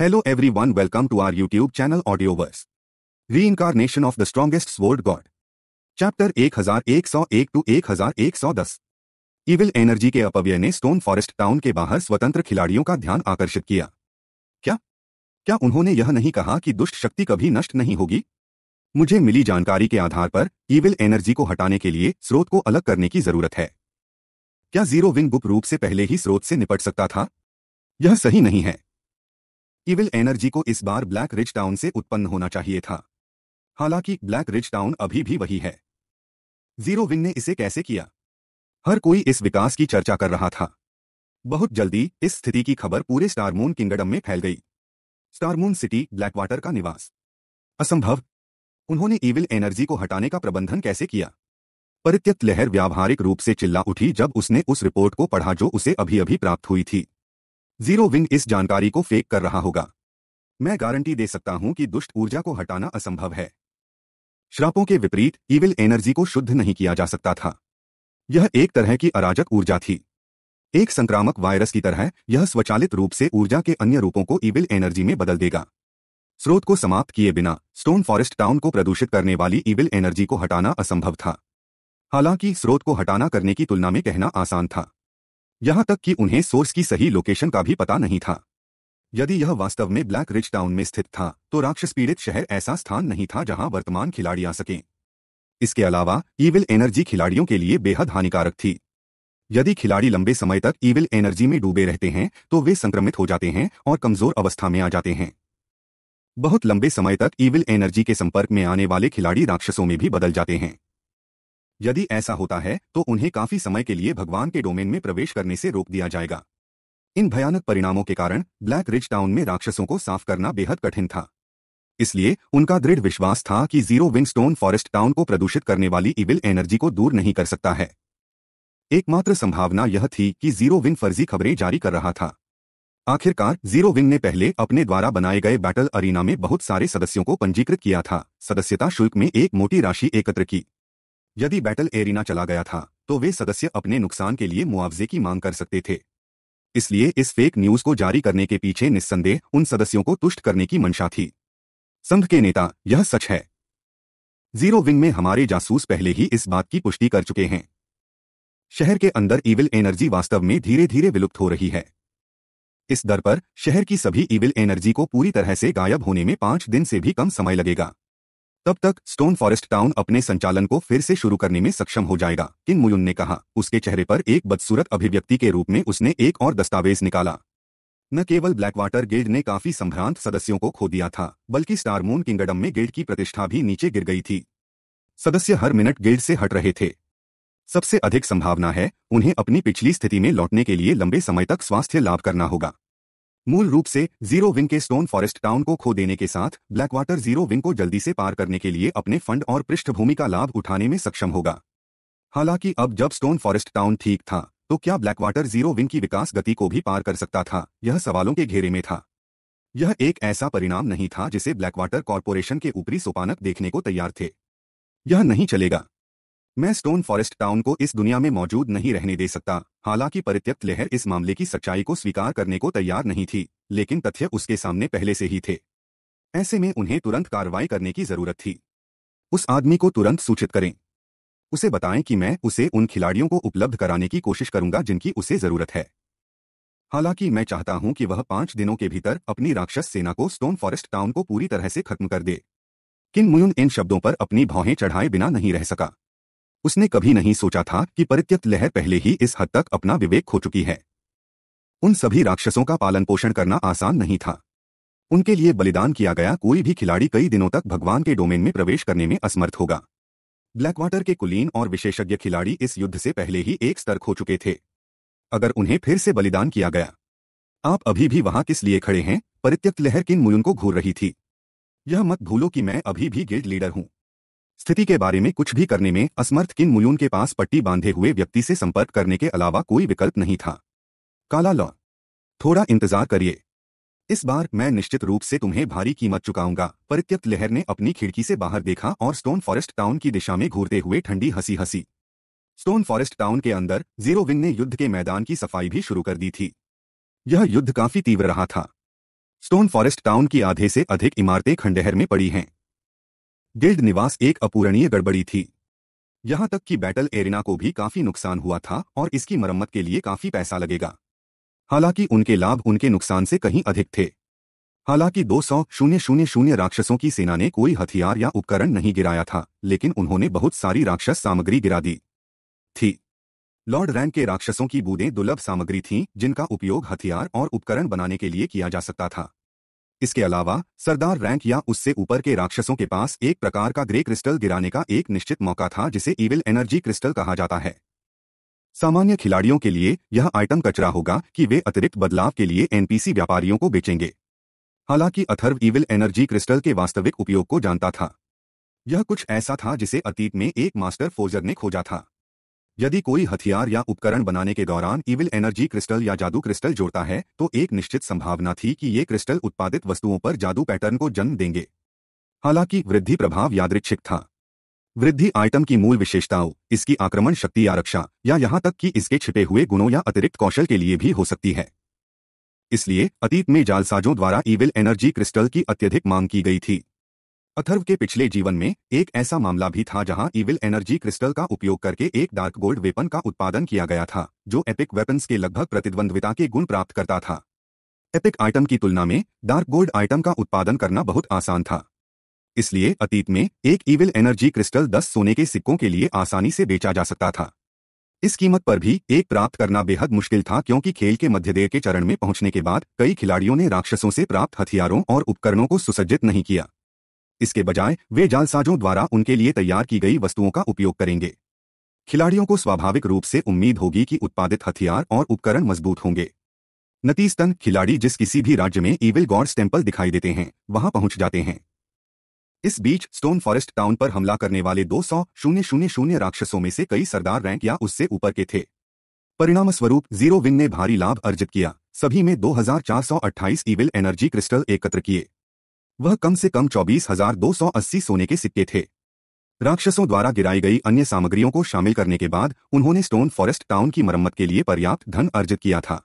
Hello everyone welcome to our YouTube channel Audioverse. Reincarnation of the Strongest Sword God. Chapter 1101 to 1110 evil energy के अपव्यय ने stone forest town के बाहर स्वतंत्र खिलाड़ियों का ध्यान आकर्षित किया क्या क्या उन्होंने यह नहीं कहा कि दुष्ट शक्ति कभी नष्ट नहीं होगी मुझे मिली जानकारी के आधार पर ईविल एनर्जी को हटाने के लिए स्रोत को अलग करने की जरूरत है क्या जीरो विंग गुप्त रूप से पहले ही स्रोत से निपट सकता था यह सही नहीं है इविल एनर्जी को इस बार ब्लैक रिच टाउन से उत्पन्न होना चाहिए था हालांकि ब्लैक रिच टाउन अभी भी वही है जीरो विन ने इसे कैसे किया हर कोई इस विकास की चर्चा कर रहा था बहुत जल्दी इस स्थिति की खबर पूरे स्टारमून किंगडम में फैल गई स्टारमून सिटी ब्लैकवाटर का निवास असंभव उन्होंने इविल एनर्जी को हटाने का प्रबंधन कैसे किया परित्यक्त लहर व्यावहारिक रूप से चिल्ला उठी जब उसने उस रिपोर्ट को पढ़ा जो उसे अभी अभी प्राप्त हुई थी जीरो विंग इस जानकारी को फेक कर रहा होगा मैं गारंटी दे सकता हूं कि दुष्ट ऊर्जा को हटाना असंभव है श्रापों के विपरीत ईविल एनर्जी को शुद्ध नहीं किया जा सकता था यह एक तरह की अराजक ऊर्जा थी एक संक्रामक वायरस की तरह यह स्वचालित रूप से ऊर्जा के अन्य रूपों को ईविल एनर्जी में बदल देगा स्रोत को समाप्त किए बिना स्टोन फॉरेस्ट टाउन को प्रदूषित करने वाली ईविल एनर्जी को हटाना असंभव था हालांकि स्रोत को हटाना करने की तुलना में कहना आसान था यहां तक कि उन्हें सोर्स की सही लोकेशन का भी पता नहीं था यदि यह वास्तव में ब्लैक रिच टाउन में स्थित था तो राक्षस पीड़ित शहर ऐसा स्थान नहीं था जहां वर्तमान खिलाड़ी आ सकें इसके अलावा ईविल एनर्जी खिलाड़ियों के लिए बेहद हानिकारक थी यदि खिलाड़ी लंबे समय तक ईविल एनर्जी में डूबे रहते हैं तो वे संक्रमित हो जाते हैं और कमजोर अवस्था में आ जाते हैं बहुत लंबे समय तक ईविल एनर्जी के संपर्क में आने वाले खिलाड़ी राक्षसों में भी बदल जाते हैं यदि ऐसा होता है तो उन्हें काफी समय के लिए भगवान के डोमेन में प्रवेश करने से रोक दिया जाएगा इन भयानक परिणामों के कारण ब्लैक रिज टाउन में राक्षसों को साफ करना बेहद कठिन था इसलिए उनका दृढ़ विश्वास था कि जीरो विंगस्टोन फॉरेस्ट टाउन को प्रदूषित करने वाली इविल एनर्जी को दूर नहीं कर सकता है एकमात्र संभावना यह थी कि जीरो विन फर्जी खबरें जारी कर रहा था आखिरकार जीरो विन ने पहले अपने द्वारा बनाए गए बैटल अरीना में बहुत सारे सदस्यों को पंजीकृत किया था सदस्यता शुल्क में एक मोटी राशि एकत्र की यदि बैटल एरिना चला गया था तो वे सदस्य अपने नुकसान के लिए मुआवजे की मांग कर सकते थे इसलिए इस फेक न्यूज को जारी करने के पीछे निस्संदेह उन सदस्यों को तुष्ट करने की मंशा थी संघ के नेता यह सच है जीरो विंग में हमारे जासूस पहले ही इस बात की पुष्टि कर चुके हैं शहर के अंदर ईविल एनर्जी वास्तव में धीरे धीरे विलुप्त हो रही है इस दर पर शहर की सभी ईविल एनर्जी को पूरी तरह से गायब होने में पांच दिन से भी कम समय लगेगा तब तक स्टोन फॉरेस्ट टाउन अपने संचालन को फिर से शुरू करने में सक्षम हो जाएगा किन मुयुन ने कहा उसके चेहरे पर एक बदसूरत अभिव्यक्ति के रूप में उसने एक और दस्तावेज निकाला न केवल ब्लैकवाटर गिल्ड ने काफी संभ्रांत सदस्यों को खो दिया था बल्कि स्टारमून किंगडम में गिल्ड की प्रतिष्ठा भी नीचे गिर गई थी सदस्य हर मिनट गिल्ड से हट रहे थे सबसे अधिक संभावना है उन्हें अपनी पिछली स्थिति में लौटने के लिए लंबे समय तक स्वास्थ्य लाभ करना होगा मूल रूप से जीरो विन के स्टोन फॉरेस्ट टाउन को खो देने के साथ ब्लैकवाटर जीरो विन को जल्दी से पार करने के लिए अपने फंड और पृष्ठभूमि का लाभ उठाने में सक्षम होगा हालांकि अब जब स्टोन फॉरेस्ट टाउन ठीक था तो क्या ब्लैकवाटर जीरो विन की विकास गति को भी पार कर सकता था यह सवालों के घेरे में था यह एक ऐसा परिणाम नहीं था जिसे ब्लैकवाटर कॉरपोरेशन के ऊपरी सोपानक देखने को तैयार थे यह नहीं चलेगा मैं स्टोन फॉरेस्ट टाउन को इस दुनिया में मौजूद नहीं रहने दे सकता हालांकि परित्यक्त लहर इस मामले की सच्चाई को स्वीकार करने को तैयार नहीं थी लेकिन तथ्य उसके सामने पहले से ही थे ऐसे में उन्हें तुरंत कार्रवाई करने की जरूरत थी उस आदमी को तुरंत सूचित करें उसे बताएं कि मैं उसे उन खिलाड़ियों को उपलब्ध कराने की कोशिश करूंगा जिनकी उसे जरूरत है हालांकि मैं चाहता हूं कि वह पांच दिनों के भीतर अपनी राक्षस सेना को स्टोन फॉरेस्ट टाउन को पूरी तरह से खत्म कर दे किन मुयुन इन शब्दों पर अपनी भौहें चढ़ाए बिना नहीं रह सका उसने कभी नहीं सोचा था कि परित्यक्त लहर पहले ही इस हद तक अपना विवेक खो चुकी है उन सभी राक्षसों का पालन पोषण करना आसान नहीं था उनके लिए बलिदान किया गया कोई भी खिलाड़ी कई दिनों तक भगवान के डोमेन में प्रवेश करने में असमर्थ होगा ब्लैकवाटर के कुलीन और विशेषज्ञ खिलाड़ी इस युद्ध से पहले ही एक स्तर खो चुके थे अगर उन्हें फिर से बलिदान किया गया आप अभी भी वहां किस लिए खड़े हैं परित्यक्त लहर किन मुयुन को घूर रही थी यह मत भूलो कि मैं अभी भी गिल्ड लीडर हूं स्थिति के बारे में कुछ भी करने में असमर्थ किन मुयून के पास पट्टी बांधे हुए व्यक्ति से संपर्क करने के अलावा कोई विकल्प नहीं था काला लॉ थोड़ा इंतजार करिए इस बार मैं निश्चित रूप से तुम्हें भारी कीमत चुकाऊंगा परित्यक्त लहर ने अपनी खिड़की से बाहर देखा और स्टोन फॉरेस्ट टाउन की दिशा में घूरते हुए ठंडी हंसी हंसी स्टोन फॉरेस्ट टाउन के अंदर जीरो विन ने युद्ध के मैदान की सफाई भी शुरू कर दी थी यह युद्ध काफी तीव्र रहा था स्टोन फॉरेस्ट टाउन की आधे से अधिक इमारतें खंडहर में पड़ी हैं गिल्ड निवास एक अपूरणीय गड़बड़ी थी यहां तक कि बैटल एरिना को भी काफी नुकसान हुआ था और इसकी मरम्मत के लिए काफी पैसा लगेगा हालांकि उनके लाभ उनके नुकसान से कहीं अधिक थे हालांकि दो सौ शून्य शून्य शून्य राक्षसों की सेना ने कोई हथियार या उपकरण नहीं गिराया था लेकिन उन्होंने बहुत सारी राक्षस सामग्री गिरा दी थी लॉर्ड रैंक के राक्षसों की बूदें दुर्लभ सामग्री थीं जिनका उपयोग हथियार और उपकरण बनाने के लिए किया जा सकता था इसके अलावा सरदार रैंक या उससे ऊपर के राक्षसों के पास एक प्रकार का ग्रे क्रिस्टल गिराने का एक निश्चित मौका था जिसे इविल एनर्जी क्रिस्टल कहा जाता है सामान्य खिलाड़ियों के लिए यह आइटम कचरा होगा कि वे अतिरिक्त बदलाव के लिए एनपीसी व्यापारियों को बेचेंगे हालांकि अथर्व इविल एनर्जी क्रिस्टल के वास्तविक उपयोग को जानता था यह कुछ ऐसा था जिसे अतीत में एक मास्टर फोर्जर ने खोजा था यदि कोई हथियार या उपकरण बनाने के दौरान इविल एनर्जी क्रिस्टल या जादू क्रिस्टल जोड़ता है तो एक निश्चित संभावना थी कि ये क्रिस्टल उत्पादित वस्तुओं पर जादू पैटर्न को जन्म देंगे हालांकि वृद्धि प्रभाव यादृच्छिक था वृद्धि आइटम की मूल विशेषताओं इसकी आक्रमण शक्ति आरक्षा या यहां तक कि इसके छिपे हुए गुणों या अतिरिक्त कौशल के लिए भी हो सकती है इसलिए अतीत में जालसाजों द्वारा इविल एनर्जी क्रिस्टल की अत्यधिक मांग की गई थी अथर्व के पिछले जीवन में एक ऐसा मामला भी था जहां इविल एनर्जी क्रिस्टल का उपयोग करके एक डार्क गोल्ड वेपन का उत्पादन किया गया था जो एपिक वेपन्स के लगभग प्रतिद्वंद्विता के गुण प्राप्त करता था एपिक आइटम की तुलना में डार्क गोल्ड आइटम का उत्पादन करना बहुत आसान था इसलिए अतीत में एक ईविल एनर्जी क्रिस्टल दस सोने के सिक्कों के लिए आसानी से बेचा जा सकता था इस कीमत पर भी एक प्राप्त करना बेहद मुश्किल था क्योंकि खेल के मध्यदेर के चरण में पहुंचने के बाद कई खिलाड़ियों ने राक्षसों से प्राप्त हथियारों और उपकरणों को सुसज्जित नहीं किया इसके बजाय वे जालसाजों द्वारा उनके लिए तैयार की गई वस्तुओं का उपयोग करेंगे खिलाड़ियों को स्वाभाविक रूप से उम्मीद होगी कि उत्पादित हथियार और उपकरण मजबूत होंगे नतीजतन खिलाड़ी जिस किसी भी राज्य में ईविल गॉड्स टेम्पल दिखाई देते हैं वहां पहुंच जाते हैं इस बीच स्टोन फॉरेस्ट टाउन पर हमला करने वाले दो सौ शून्य शून्य शून्य राक्षसों में से कई सरदार रैंक या उससे ऊपर के थे परिणामस्वरूप जीरो विन ने भारी लाभ अर्जित किया सभी में 2428 ईविल एनर्जी क्रिस्टल एकत्र किए वह कम से कम चौबीस हजार दो सौ अस्सी सोने के सिक्के थे राक्षसों द्वारा गिराई गई अन्य सामग्रियों को शामिल करने के बाद उन्होंने स्टोन फॉरेस्ट टाउन की मरम्मत के लिए पर्याप्त धन अर्जित किया था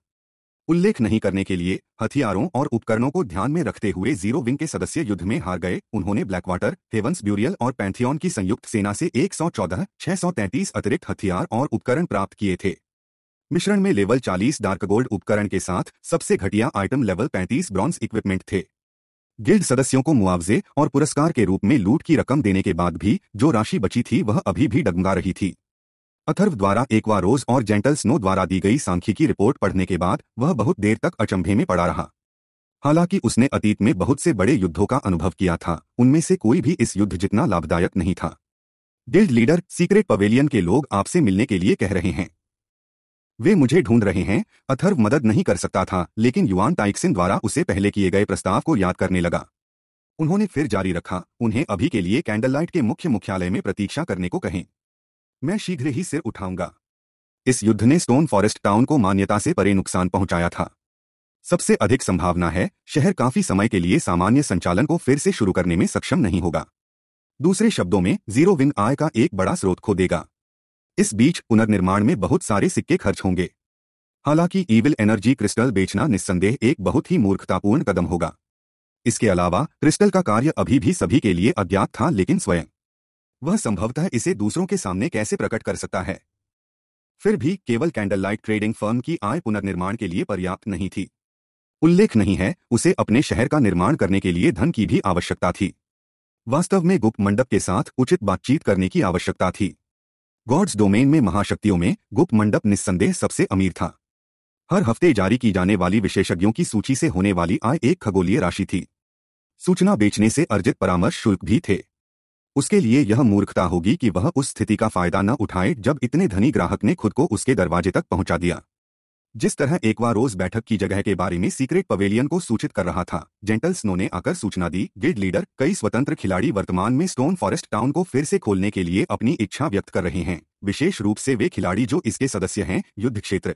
उल्लेख नहीं करने के लिए हथियारों और उपकरणों को ध्यान में रखते हुए जीरो विंग के सदस्य युद्ध में हार गए उन्होंने ब्लैकवाटर हेवंस ब्यूरियल और पैंथियन की संयुक्त सेना से सौ तैंतीस अतिरिक्त हथियार और उपकरण प्राप्त किए थे मिश्रण में लेवल 40 डार्क गोल्ड उपकरण के साथ सबसे घटिया आइटम लेवल 35 ब्रॉन्ज इक्विपमेंट थे गिल्ड सदस्यों को मुआवजे और पुरस्कार के रूप में लूट की रकम देने के बाद भी जो राशि बची थी वह अभी भी डगमगा रही थी अथर्व द्वारा एकवा रोज और जेंटल स्नो द्वारा दी गई सांख्यिकी रिपोर्ट पढ़ने के बाद वह बहुत देर तक अचंभे में पड़ा रहा हालांकि उसने अतीत में बहुत से बड़े युद्धों का अनुभव किया था उनमें से कोई भी इस युद्ध जितना लाभदायक नहीं था गिल्ड लीडर सीक्रेट पवेलियन के लोग आपसे मिलने के लिए कह रहे हैं वे मुझे ढूंढ रहे हैं अथर्व मदद नहीं कर सकता था लेकिन युवान ताइक्सिन द्वारा उससे पहले किए गए प्रस्ताव को याद करने लगा उन्होंने फिर जारी रखा उन्हें अभी के लिए कैंडललाइट के मुख्य मुख्यालय में प्रतीक्षा करने को कहें मैं शीघ्र ही सिर उठाऊंगा इस युद्ध ने स्टोन फॉरेस्ट टाउन को मान्यता से परे नुकसान पहुंचाया था सबसे अधिक संभावना है शहर काफी समय के लिए सामान्य संचालन को फिर से शुरू करने में सक्षम नहीं होगा दूसरे शब्दों में जीरो विंग आय का एक बड़ा स्रोत खो देगा इस बीच पुनर्निर्माण में बहुत सारे सिक्के खर्च होंगे हालांकि ईविल एनर्जी क्रिस्टल बेचना निस्संदेह एक बहुत ही मूर्खतापूर्ण कदम होगा इसके अलावा क्रिस्टल का कार्य अभी भी सभी के लिए अज्ञात था लेकिन स्वयं वह संभवतः इसे दूसरों के सामने कैसे प्रकट कर सकता है फिर भी केवल कैंडल लाइट ट्रेडिंग फर्म की आय पुनर्निर्माण के लिए पर्याप्त नहीं थी उल्लेख नहीं है उसे अपने शहर का निर्माण करने के लिए धन की भी आवश्यकता थी वास्तव में गुप्त मंडप के साथ उचित बातचीत करने की आवश्यकता थी गॉड्स डोमेन में महाशक्तियों में गुप्त मंडप निस्संदेह सबसे अमीर था हर हफ्ते जारी की जाने वाली विशेषज्ञों की सूची से होने वाली आय एक खगोलीय राशि थी सूचना बेचने से अर्जित परामर्श शुल्क भी थे उसके लिए यह मूर्खता होगी कि वह उस स्थिति का फायदा न उठाए जब इतने धनी ग्राहक ने खुद को उसके दरवाजे तक पहुंचा दिया जिस तरह एक बार रोज बैठक की जगह के बारे में सीक्रेट पवेलियन को सूचित कर रहा था जेंटल स्नो ने आकर सूचना दी गिल्ड लीडर कई स्वतंत्र खिलाड़ी वर्तमान में स्टोन फॉरेस्ट टाउन को फिर से खोलने के लिए अपनी इच्छा व्यक्त कर रहे हैं विशेष रूप से वे खिलाड़ी जो इसके सदस्य हैं युद्ध क्षेत्र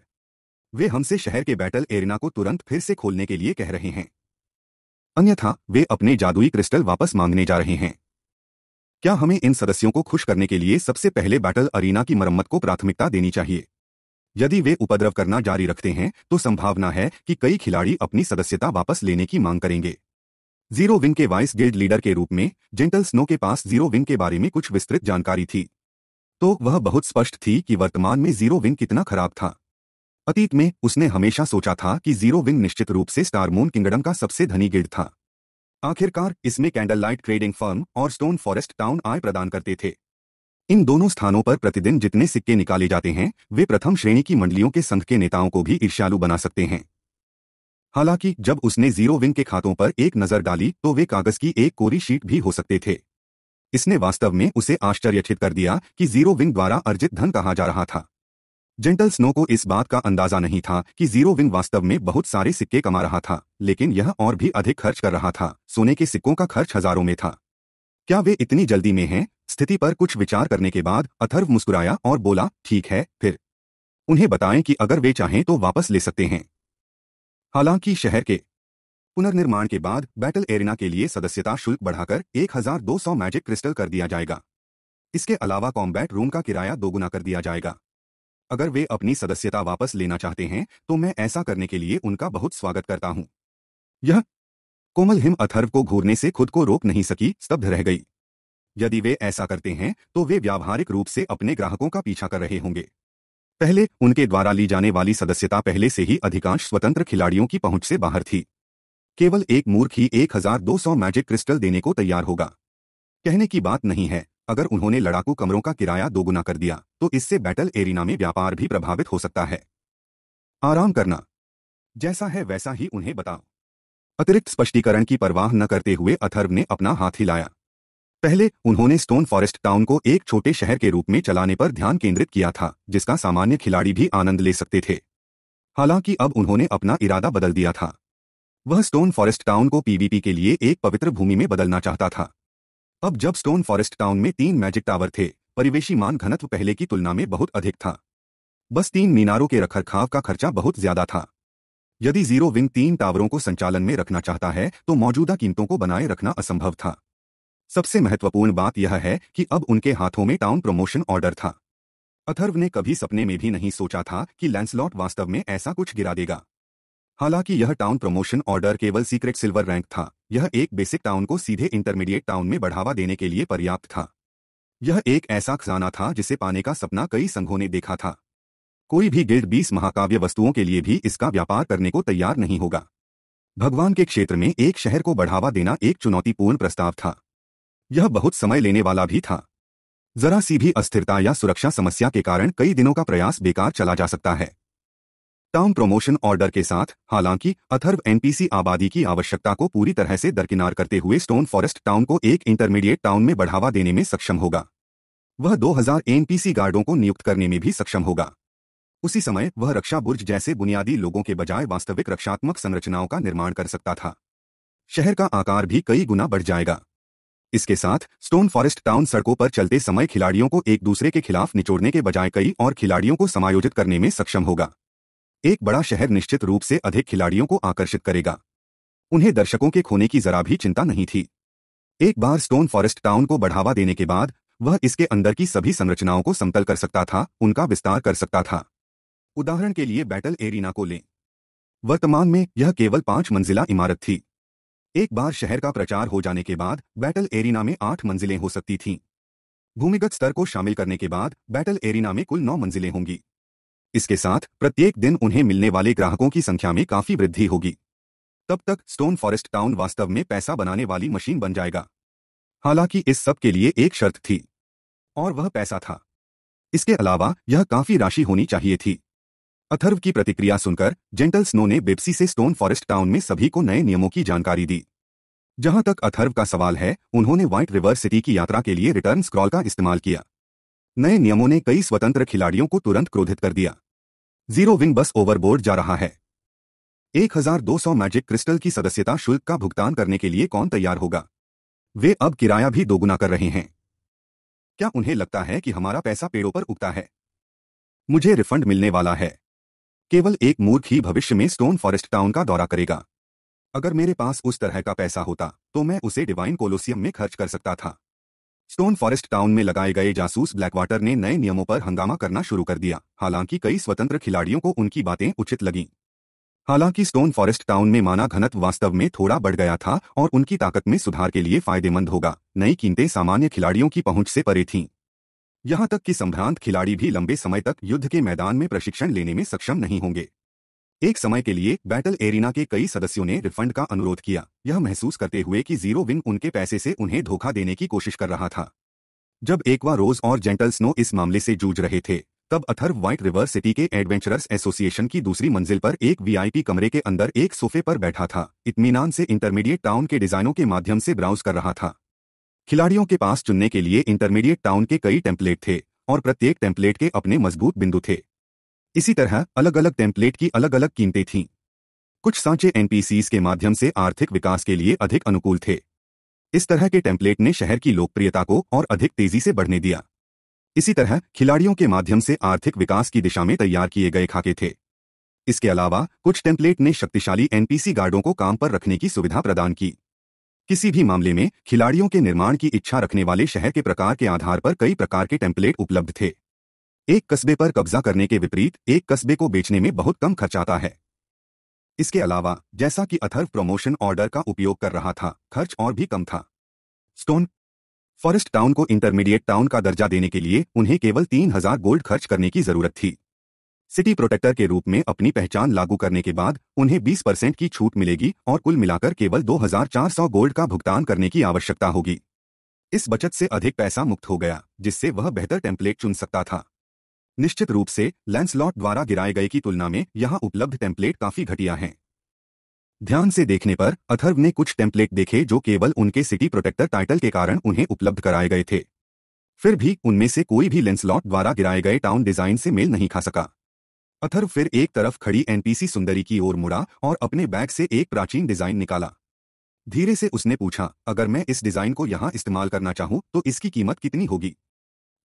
वे हमसे शहर के बैटल एरिना को तुरंत फिर से खोलने के लिए कह रहे हैं अन्यथा वे अपने जादुई क्रिस्टल वापस मांगने जा रहे हैं क्या हमें इन सदस्यों को खुश करने के लिए सबसे पहले बैटल अरीना की मरम्मत को प्राथमिकता देनी चाहिए यदि वे उपद्रव करना जारी रखते हैं तो संभावना है कि कई खिलाड़ी अपनी सदस्यता वापस लेने की मांग करेंगे जीरो विंग के वाइस गिल्ड लीडर के रूप में जेंटल स्नो के पास जीरो विंग के बारे में कुछ विस्तृत जानकारी थी तो वह बहुत स्पष्ट थी कि वर्तमान में जीरो विंग कितना खराब था अतीत में उसने हमेशा सोचा था कि जीरो विंग निश्चित रूप से स्टारमोन किंगडम का सबसे धनी गिल्ड था आखिरकार इसमें कैंडल लाइट ट्रेडिंग फर्म और स्टोन फॉरेस्ट टाउन आय प्रदान करते थे इन दोनों स्थानों पर प्रतिदिन जितने सिक्के निकाले जाते हैं वे प्रथम श्रेणी की मंडलियों के संघ के नेताओं को भी ईर्ष्यालु बना सकते हैं हालांकि जब उसने जीरो विंग के खातों पर एक नजर डाली तो वे कागज की एक कोरी शीट भी हो सकते थे इसने वास्तव में उसे आश्चर्यचित कर दिया कि जीरो विंग द्वारा अर्जित धन कहा जा रहा था जेंटल स्नो को इस बात का अंदाजा नहीं था कि जीरो विंग वास्तव में बहुत सारे सिक्के कमा रहा था लेकिन यह और भी अधिक खर्च कर रहा था सोने के सिक्कों का खर्च हजारों में था क्या वे इतनी जल्दी में हैं स्थिति पर कुछ विचार करने के बाद अथर्व मुस्कुराया और बोला ठीक है फिर उन्हें बताएं कि अगर वे चाहें तो वापस ले सकते हैं हालांकि शहर के पुनर्निर्माण के बाद बैटल एरिना के लिए सदस्यता शुल्क बढ़ाकर 1200 मैजिक क्रिस्टल कर दिया जाएगा इसके अलावा कॉम्बैट रूम का किराया दोगुना कर दिया जाएगा अगर वे अपनी सदस्यता वापस लेना चाहते हैं तो मैं ऐसा करने के लिए उनका बहुत स्वागत करता हूं यह कोमल हिम अथर्व को घूरने से खुद को रोक नहीं सकी स्तब्ध रह गई यदि वे ऐसा करते हैं तो वे व्यावहारिक रूप से अपने ग्राहकों का पीछा कर रहे होंगे पहले उनके द्वारा ली जाने वाली सदस्यता पहले से ही अधिकांश स्वतंत्र खिलाड़ियों की पहुंच से बाहर थी केवल एक मूर्ख ही 1200 मैजिक क्रिस्टल देने को तैयार होगा कहने की बात नहीं है अगर उन्होंने लड़ाकू कमरों का किराया दोगुना कर दिया तो इससे बैटल एरिना में व्यापार भी प्रभावित हो सकता है आराम करना जैसा है वैसा ही उन्हें बताओ अतिरिक्त स्पष्टीकरण की परवाह न करते हुए अथर्व ने अपना हाथ हिलाया पहले उन्होंने स्टोन फॉरेस्ट टाउन को एक छोटे शहर के रूप में चलाने पर ध्यान केंद्रित किया था जिसका सामान्य खिलाड़ी भी आनंद ले सकते थे हालांकि अब उन्होंने अपना इरादा बदल दिया था वह स्टोन फॉरेस्ट टाउन को पीवीपी के लिए एक पवित्र भूमि में बदलना चाहता था अब जब स्टोन फॉरेस्ट टाउन में तीन मैजिक टावर थे परिवेशी मान घनत्व पहले की तुलना में बहुत अधिक था बस तीन मीनारों के रखरखाव का खर्चा बहुत ज्यादा था यदि जीरो विंग तीन टावरों को संचालन में रखना चाहता है तो मौजूदा कीमतों को बनाए रखना असंभव था सबसे महत्वपूर्ण बात यह है कि अब उनके हाथों में टाउन प्रमोशन ऑर्डर था अथर्व ने कभी सपने में भी नहीं सोचा था कि लैंसलॉट वास्तव में ऐसा कुछ गिरा देगा हालांकि यह टाउन प्रमोशन ऑर्डर केवल सीक्रेट सिल्वर रैंक था यह एक बेसिक टाउन को सीधे इंटरमीडिएट टाउन में बढ़ावा देने के लिए पर्याप्त था यह एक ऐसा खजाना था जिसे पाने का सपना कई संघों ने देखा था कोई भी गिल्ड बीस महाकाव्य वस्तुओं के लिए भी इसका व्यापार करने को तैयार नहीं होगा भगवान के क्षेत्र में एक शहर को बढ़ावा देना एक चुनौतीपूर्ण प्रस्ताव था यह बहुत समय लेने वाला भी था जरा सी भी अस्थिरता या सुरक्षा समस्या के कारण कई दिनों का प्रयास बेकार चला जा सकता है टाउन प्रमोशन ऑर्डर के साथ हालांकि अथर्व एनपीसी आबादी की आवश्यकता को पूरी तरह से दरकिनार करते हुए स्टोन फॉरेस्ट टाउन को एक इंटरमीडिएट टाउन में बढ़ावा देने में सक्षम होगा वह 2000 एनपीसी गार्डों को नियुक्त करने में भी सक्षम होगा उसी समय वह रक्षा बुर्ज जैसे बुनियादी लोगों के बजाय वास्तविक रक्षात्मक संरचनाओं का निर्माण कर सकता था शहर का आकार भी कई गुना बढ़ जाएगा इसके साथ स्टोन फॉरेस्ट टाउन सड़कों पर चलते समय खिलाड़ियों को एक दूसरे के खिलाफ निचोड़ने के बजाय कई और खिलाड़ियों को समायोजित करने में सक्षम होगा एक बड़ा शहर निश्चित रूप से अधिक खिलाड़ियों को आकर्षित करेगा उन्हें दर्शकों के खोने की जरा भी चिंता नहीं थी एक बार स्टोन फॉरेस्ट टाउन को बढ़ावा देने के बाद वह इसके अंदर की सभी संरचनाओं को समतल कर सकता था उनका विस्तार कर सकता था उदाहरण के लिए बैटल एरिना को लें वर्तमान में यह केवल पांच मंजिला इमारत थी एक बार शहर का प्रचार हो जाने के बाद बैटल एरिना में आठ मंजिलें हो सकती थीं भूमिगत स्तर को शामिल करने के बाद बैटल एरिना में कुल नौ मंजिलें होंगी इसके साथ प्रत्येक दिन उन्हें मिलने वाले ग्राहकों की संख्या में काफी वृद्धि होगी तब तक स्टोन फॉरेस्ट टाउन वास्तव में पैसा बनाने वाली मशीन बन जाएगा हालांकि इस सब के लिए एक शर्त थी और वह पैसा था इसके अलावा यह काफी राशि होनी चाहिए थी अथर्व की प्रतिक्रिया सुनकर जेंटल स्नो ने बेप्सी से स्टोन फॉरेस्ट टाउन में सभी को नए नियमों की जानकारी दी जहां तक अथर्व का सवाल है उन्होंने व्हाइट रिवर सिटी की यात्रा के लिए रिटर्न स्क्रॉल का इस्तेमाल किया नए नियमों ने कई स्वतंत्र खिलाड़ियों को तुरंत क्रोधित कर दिया जीरो विन बस ओवरबोर्ड जा रहा है 1200 मैजिक क्रिस्टल की सदस्यता शुल्क का भुगतान करने के लिए कौन तैयार होगा वे अब किराया भी दोगुना कर रहे हैं क्या उन्हें लगता है कि हमारा पैसा पेड़ों पर उगता है मुझे रिफंड मिलने वाला है केवल एक मूर्ख ही भविष्य में स्टोन फॉरेस्ट टाउन का दौरा करेगा अगर मेरे पास उस तरह का पैसा होता तो मैं उसे डिवाइन कोलोसियम में खर्च कर सकता था स्टोन फॉरेस्ट टाउन में लगाए गए जासूस ब्लैकवाटर ने नए नियमों पर हंगामा करना शुरू कर दिया हालांकि कई स्वतंत्र खिलाड़ियों को उनकी बातें उचित लगीं हालांकि स्टोन फॉरेस्ट टाउन में माना घनत्व वास्तव में थोड़ा बढ़ गया था और उनकी ताकत में सुधार के लिए फायदेमंद होगा नई कीमतें सामान्य खिलाड़ियों की पहुंच से परे थीं यहां तक कि संभ्रांत खिलाड़ी भी लंबे समय तक युद्ध के मैदान में प्रशिक्षण लेने में सक्षम नहीं होंगे एक समय के लिए बैटल एरिना के कई सदस्यों ने रिफंड का अनुरोध किया यह महसूस करते हुए कि जीरो विन उनके पैसे से उन्हें धोखा देने की कोशिश कर रहा था जब एकवा रोज और जेंटल स्नो इस मामले से जूझ रहे थे तब अथर व्हाइट रिवर सिटी के एडवेंचरर्स एसोसिएशन की दूसरी मंजिल पर एक वीआईपी कमरे के अंदर एक सोफे पर बैठा था इतमीनान से इंटरमीडिएट टाउन के डिजाइनों के माध्यम से ब्राउज कर रहा था खिलाड़ियों के पास चुनने के लिए इंटरमीडिएट टाउन के कई टेम्पलेट थे और प्रत्येक टेम्पलेट के अपने मजबूत बिंदु थे इसी तरह अलग अलग टेम्पलेट की अलग अलग कीमतें थीं कुछ सांचे एनपीसीज के माध्यम से आर्थिक विकास के लिए अधिक अनुकूल थे इस तरह के टेम्पलेट ने शहर की लोकप्रियता को और अधिक तेजी से बढ़ने दिया इसी तरह खिलाड़ियों के माध्यम से आर्थिक विकास की दिशा में तैयार किए गए खाके थे इसके अलावा कुछ टेम्पलेट ने शक्तिशाली एनपीसी गार्डों को काम पर रखने की सुविधा प्रदान की किसी भी मामले में खिलाड़ियों के निर्माण की इच्छा रखने वाले शहर के प्रकार के आधार पर कई प्रकार के टेम्पलेट उपलब्ध थे एक कस्बे पर कब्जा करने के विपरीत एक कस्बे को बेचने में बहुत कम खर्च आता है इसके अलावा जैसा कि अथर्व प्रमोशन ऑर्डर का उपयोग कर रहा था खर्च और भी कम था स्टोन फॉरेस्ट टाउन को इंटरमीडिएट टाउन का दर्जा देने के लिए उन्हें केवल तीन हजार गोल्ड खर्च करने की जरूरत थी सिटी प्रोटेक्टर के रूप में अपनी पहचान लागू करने के बाद उन्हें 20 परसेंट की छूट मिलेगी और कुल मिलाकर केवल 2400 गोल्ड का भुगतान करने की आवश्यकता होगी इस बचत से अधिक पैसा मुक्त हो गया जिससे वह बेहतर टेम्पलेट चुन सकता था निश्चित रूप से लैंसलॉट द्वारा गिराए गए की तुलना में यहाँ उपलब्ध टेम्पलेट काफी घटिया हैं ध्यान से देखने पर अथर्व ने कुछ टेम्पलेट देखे जो केवल उनके सिटी प्रोटेक्टर टाइटल के कारण उन्हें उपलब्ध कराए गए थे फिर भी उनमें से कोई भी लेंसलॉट द्वारा गिराए गए टाउन डिजाइन से मेल नहीं खा सका अथर्व फिर एक तरफ खड़ी एनपीसी सुंदरी की ओर मुड़ा और अपने बैग से एक प्राचीन डिजाइन निकाला धीरे से उसने पूछा अगर मैं इस डिजाइन को यहाँ इस्तेमाल करना चाहूँ तो इसकी कीमत कितनी होगी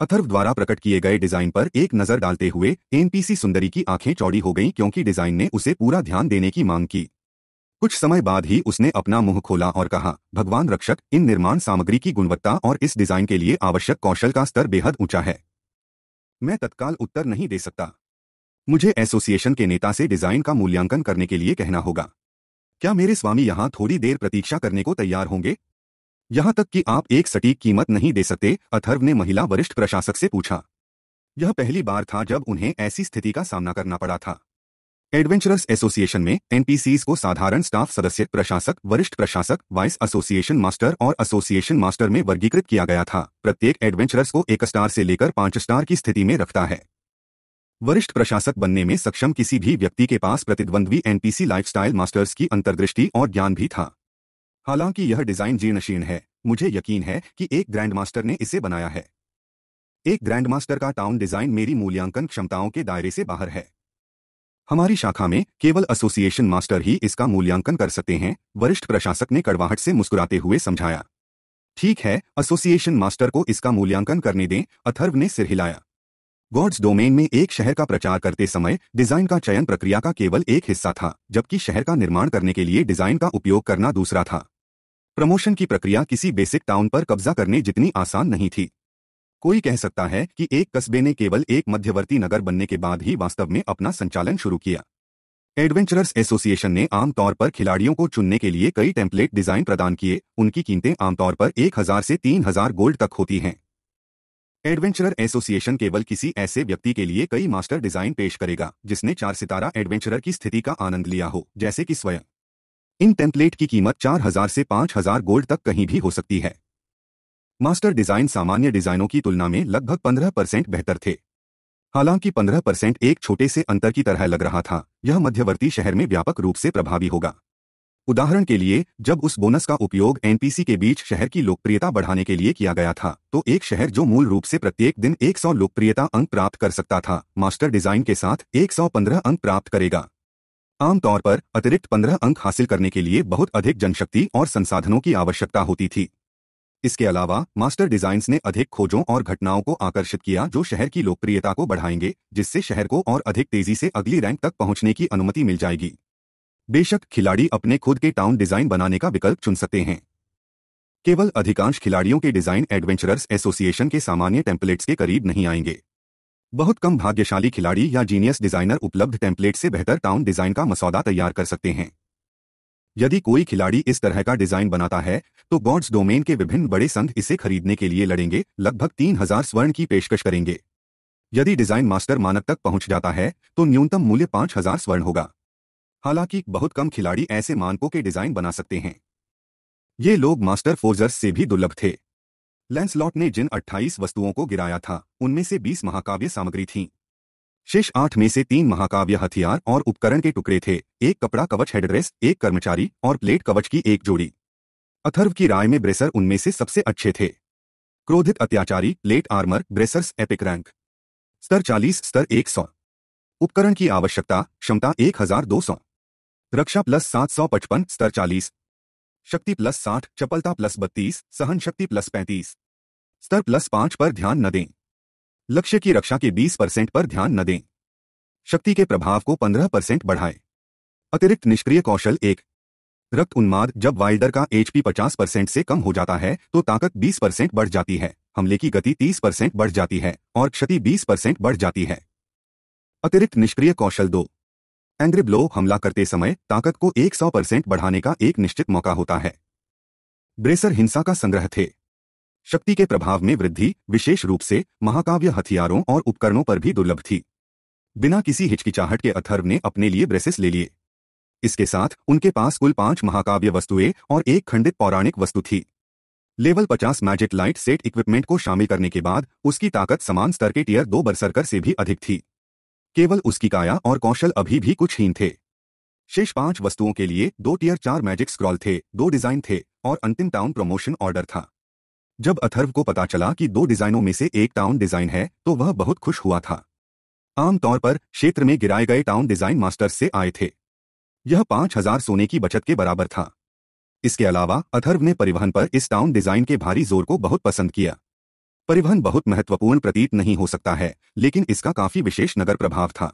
अथर्व द्वारा प्रकट किए गए डिजाइन पर एक नजर डालते हुए एनपीसी सुंदरी की आंखें चौड़ी हो गईं क्योंकि डिजाइन ने उसे पूरा ध्यान देने की मांग की कुछ समय बाद ही उसने अपना मुंह खोला और कहा भगवान रक्षक इन निर्माण सामग्री की गुणवत्ता और इस डिजाइन के लिए आवश्यक कौशल का स्तर बेहद ऊंचा है मैं तत्काल उत्तर नहीं दे सकता मुझे एसोसिएशन के नेता से डिजाइन का मूल्यांकन करने के लिए कहना होगा क्या मेरे स्वामी यहाँ थोड़ी देर प्रतीक्षा करने को तैयार होंगे यहाँ तक कि आप एक सटीक कीमत नहीं दे सकते अथर्व ने महिला वरिष्ठ प्रशासक से पूछा यह पहली बार था जब उन्हें ऐसी स्थिति का सामना करना पड़ा था एडवेंचरर्स एसोसिएशन में एनपीसीज को साधारण स्टाफ सदस्य प्रशासक वरिष्ठ प्रशासक वाइस एसोसिएशन मास्टर और एसोसिएशन मास्टर में वर्गीकृत किया गया था प्रत्येक एडवेंचरर्स को एक स्टार से लेकर पांच स्टार की स्थिति में रखता है वरिष्ठ प्रशासक बनने में सक्षम किसी भी व्यक्ति के पास प्रतिद्वंद्वी एनपीसी लाइफस्टाइल मास्टर्स की अंतर्दृष्टि और ज्ञान भी था हालांकि यह डिजाइन जीर्णशीर्ण है मुझे यकीन है कि एक ग्रैंडमास्टर ने इसे बनाया है एक ग्रैंडमास्टर का टाउन डिजाइन मेरी मूल्यांकन क्षमताओं के दायरे से बाहर है हमारी शाखा में केवल एसोसिएशन मास्टर ही इसका मूल्यांकन कर सकते हैं वरिष्ठ प्रशासक ने कड़वाहट से मुस्कुराते हुए समझाया ठीक है एसोसिएशन मास्टर को इसका मूल्यांकन करने दें अथर्व ने सिर हिलाया गॉड्स डोमेन में एक शहर का प्रचार करते समय डिजाइन का चयन प्रक्रिया का केवल एक हिस्सा था जबकि शहर का निर्माण करने के लिए डिजाइन का उपयोग करना दूसरा था प्रमोशन की प्रक्रिया किसी बेसिक टाउन पर कब्जा करने जितनी आसान नहीं थी कोई कह सकता है कि एक कस्बे ने केवल एक मध्यवर्ती नगर बनने के बाद ही वास्तव में अपना संचालन शुरू किया एडवेंचरर्स एसोसिएशन ने आमतौर पर खिलाड़ियों को चुनने के लिए कई टेम्पलेट डिजाइन प्रदान किए उनकी कीमतें आमतौर पर 1000 से 3000 गोल्ड तक होती हैं एडवेंचरर एसोसिएशन केवल किसी ऐसे व्यक्ति के लिए कई मास्टर डिजाइन पेश करेगा जिसने चार सितारा एडवेंचरर की स्थिति का आनंद लिया हो जैसे कि स्वयं इन टेम्पलेट की कीमत 4000 से 5000 गोल्ड तक कहीं भी हो सकती है मास्टर डिजाइन सामान्य डिजाइनों की तुलना में लगभग 15 परसेंट बेहतर थे हालांकि 15 परसेंट एक छोटे से अंतर की तरह लग रहा था यह मध्यवर्ती शहर में व्यापक रूप से प्रभावी होगा उदाहरण के लिए जब उस बोनस का उपयोग एनपीसी के बीच शहर की लोकप्रियता बढ़ाने के लिए किया गया था तो एक शहर जो मूल रूप से प्रत्येक दिन 100 लोकप्रियता अंक प्राप्त कर सकता था मास्टर डिजाइन के साथ 115 अंक प्राप्त करेगा आमतौर पर अतिरिक्त 15 अंक हासिल करने के लिए बहुत अधिक जनशक्ति और संसाधनों की आवश्यकता होती थी इसके अलावा मास्टर डिजाइंस ने अधिक खोजों और घटनाओं को आकर्षित किया जो शहर की लोकप्रियता को बढ़ाएंगे जिससे शहर को और अधिक तेजी से अगली रैंक तक पहुंचने की अनुमति मिल जाएगी बेशक खिलाड़ी अपने खुद के टाउन डिजाइन बनाने का विकल्प चुन सकते हैं केवल अधिकांश खिलाड़ियों के डिजाइन एडवेंचरर्स एसोसिएशन के सामान्य टेम्पलेट्स के करीब नहीं आएंगे बहुत कम भाग्यशाली खिलाड़ी या जीनियस डिजाइनर उपलब्ध टेम्पलेट से बेहतर टाउन डिजाइन का मसौदा तैयार कर सकते हैं यदि कोई खिलाड़ी इस तरह का डिजाइन बनाता है तो गॉड्स डोमेन के विभिन्न बड़े संघ इसे खरीदने के लिए लड़ेंगे लगभग तीन हजार स्वर्ण की पेशकश करेंगे यदि डिजाइन मास्टर मानक तक पहुंच जाता है तो न्यूनतम मूल्य पांच हजार स्वर्ण होगा हालांकि बहुत कम खिलाड़ी ऐसे मानकों के डिजाइन बना सकते हैं ये लोग मास्टर फोर्जर्स से भी दुर्लभ थे लैंसलॉट ने जिन 28 वस्तुओं को गिराया था उनमें से 20 महाकाव्य सामग्री थीं शेष आठ में से तीन महाकाव्य हथियार और उपकरण के टुकड़े थे एक कपड़ा कवच हेडड्रेस एक कर्मचारी और प्लेट कवच की एक जोड़ी अथर्व की राय में ब्रेसर उनमें से सबसे अच्छे थे क्रोधित अत्याचारी लेट आर्मर ब्रेसर्स एपिक रैंक स्तर 40 स्तर 100 उपकरण की आवश्यकता क्षमता 1200 रक्षा प्लस सात सौ पचपन स्तर चालीस शक्ति प्लस साठ चपलता प्लस बत्तीस सहन शक्ति प्लस पैंतीस स्तर प्लस पांच पर ध्यान न दें लक्ष्य की रक्षा के बीस परसेंट पर ध्यान न दें शक्ति के प्रभाव को पंद्रह परसेंट बढ़ाएं अतिरिक्त निष्क्रिय कौशल एक रक्त उन्माद जब वाइल्डर का एचपी पचास परसेंट से कम हो जाता है तो ताकत बीस परसेंट बढ़ जाती है हमले की गति तीस परसेंट बढ़ जाती है और क्षति बीस परसेंट बढ़ जाती है अतिरिक्त निष्क्रिय कौशल दो एंग्री ब्लो हमला करते समय ताकत को 100 परसेंट बढ़ाने का एक निश्चित मौका होता है ब्रेसर हिंसा का संग्रह थे शक्ति के प्रभाव में वृद्धि विशेष रूप से महाकाव्य हथियारों और उपकरणों पर भी दुर्लभ थी बिना किसी हिचकिचाहट के अथर्व ने अपने लिए ब्रेसेस ले लिए इसके साथ उनके पास कुल पांच महाकाव्य वस्तुएं और एक खंडित पौराणिक वस्तु थी level 50 magic light set equipment को शामिल करने के बाद उसकी ताकत समान स्तर के टीयर दो बरसरकर से भी अधिक थी केवल उसकी काया और कौशल अभी भी कुछ हीन थे शेष पांच वस्तुओं के लिए दो टीयर चार मैजिक स्क्रॉल थे दो डिजाइन थे और अंतिम टाउन प्रमोशन ऑर्डर था जब अथर्व को पता चला कि दो डिजाइनों में से एक टाउन डिजाइन है तो वह बहुत खुश हुआ था आमतौर पर क्षेत्र में गिराए गए टाउन डिजाइन मास्टर्स से आए थे यह पांच हजार सोने की बचत के बराबर था इसके अलावा अथर्व ने परिवहन पर इस टाउन डिजाइन के भारी जोर को बहुत पसंद किया परिवहन बहुत महत्वपूर्ण प्रतीत नहीं हो सकता है लेकिन इसका काफी विशेष नगर प्रभाव था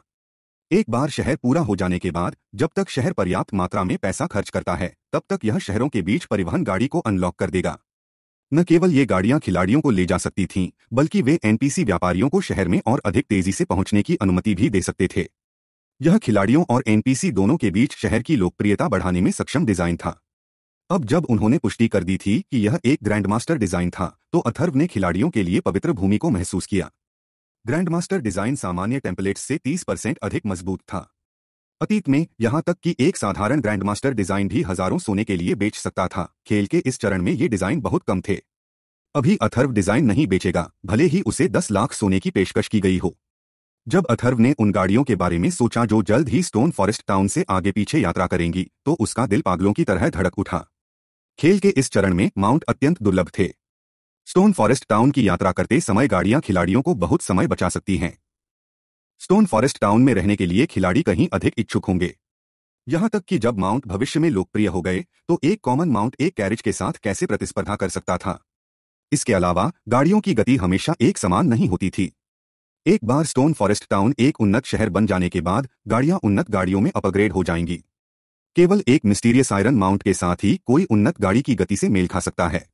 एक बार शहर पूरा हो जाने के बाद जब तक शहर पर्याप्त मात्रा में पैसा खर्च करता है तब तक यह शहरों के बीच परिवहन गाड़ी को अनलॉक कर देगा न केवल ये गाड़ियां खिलाड़ियों को ले जा सकती थीं, बल्कि वे एनपीसी व्यापारियों को शहर में और अधिक तेजी से पहुंचने की अनुमति भी दे सकते थे यह खिलाड़ियों और एनपीसी दोनों के बीच शहर की लोकप्रियता बढ़ाने में सक्षम डिजाइन था अब जब उन्होंने पुष्टि कर दी थी कि यह एक ग्रैंडमास्टर डिजाइन था तो अथर्व ने खिलाड़ियों के लिए पवित्र भूमि को महसूस किया ग्रैंडमास्टर डिजाइन सामान्य टेम्पलेट्स से 30 परसेंट अधिक मजबूत था अतीत में यहां तक कि एक साधारण ग्रैंडमास्टर डिजाइन भी हजारों सोने के लिए बेच सकता था खेल के इस चरण में ये डिजाइन बहुत कम थे अभी अथर्व डिजाइन नहीं बेचेगा भले ही उसे दस लाख सोने की पेशकश की गई हो जब अथर्व ने उन गाड़ियों के बारे में सोचा जो जल्द ही स्टोन फॉरेस्ट टाउन से आगे पीछे यात्रा करेंगी तो उसका दिल पागलों की तरह धड़क उठा खेल के इस चरण में माउंट अत्यंत दुर्लभ थे स्टोन फॉरेस्ट टाउन की यात्रा करते समय गाड़ियां खिलाड़ियों को बहुत समय बचा सकती हैं स्टोन फॉरेस्ट टाउन में रहने के लिए खिलाड़ी कहीं अधिक इच्छुक होंगे यहां तक कि जब माउंट भविष्य में लोकप्रिय हो गए तो एक कॉमन माउंट एक कैरिज के साथ कैसे प्रतिस्पर्धा कर सकता था इसके अलावा गाड़ियों की गति हमेशा एक समान नहीं होती थी एक बार स्टोन फॉरेस्ट टाउन एक उन्नत शहर बन जाने के बाद गाड़ियां उन्नत गाड़ियों में अपग्रेड हो जाएंगी केवल एक मिस्टीरियस आयरन माउंट के साथ ही कोई उन्नत गाड़ी की गति से मेल खा सकता है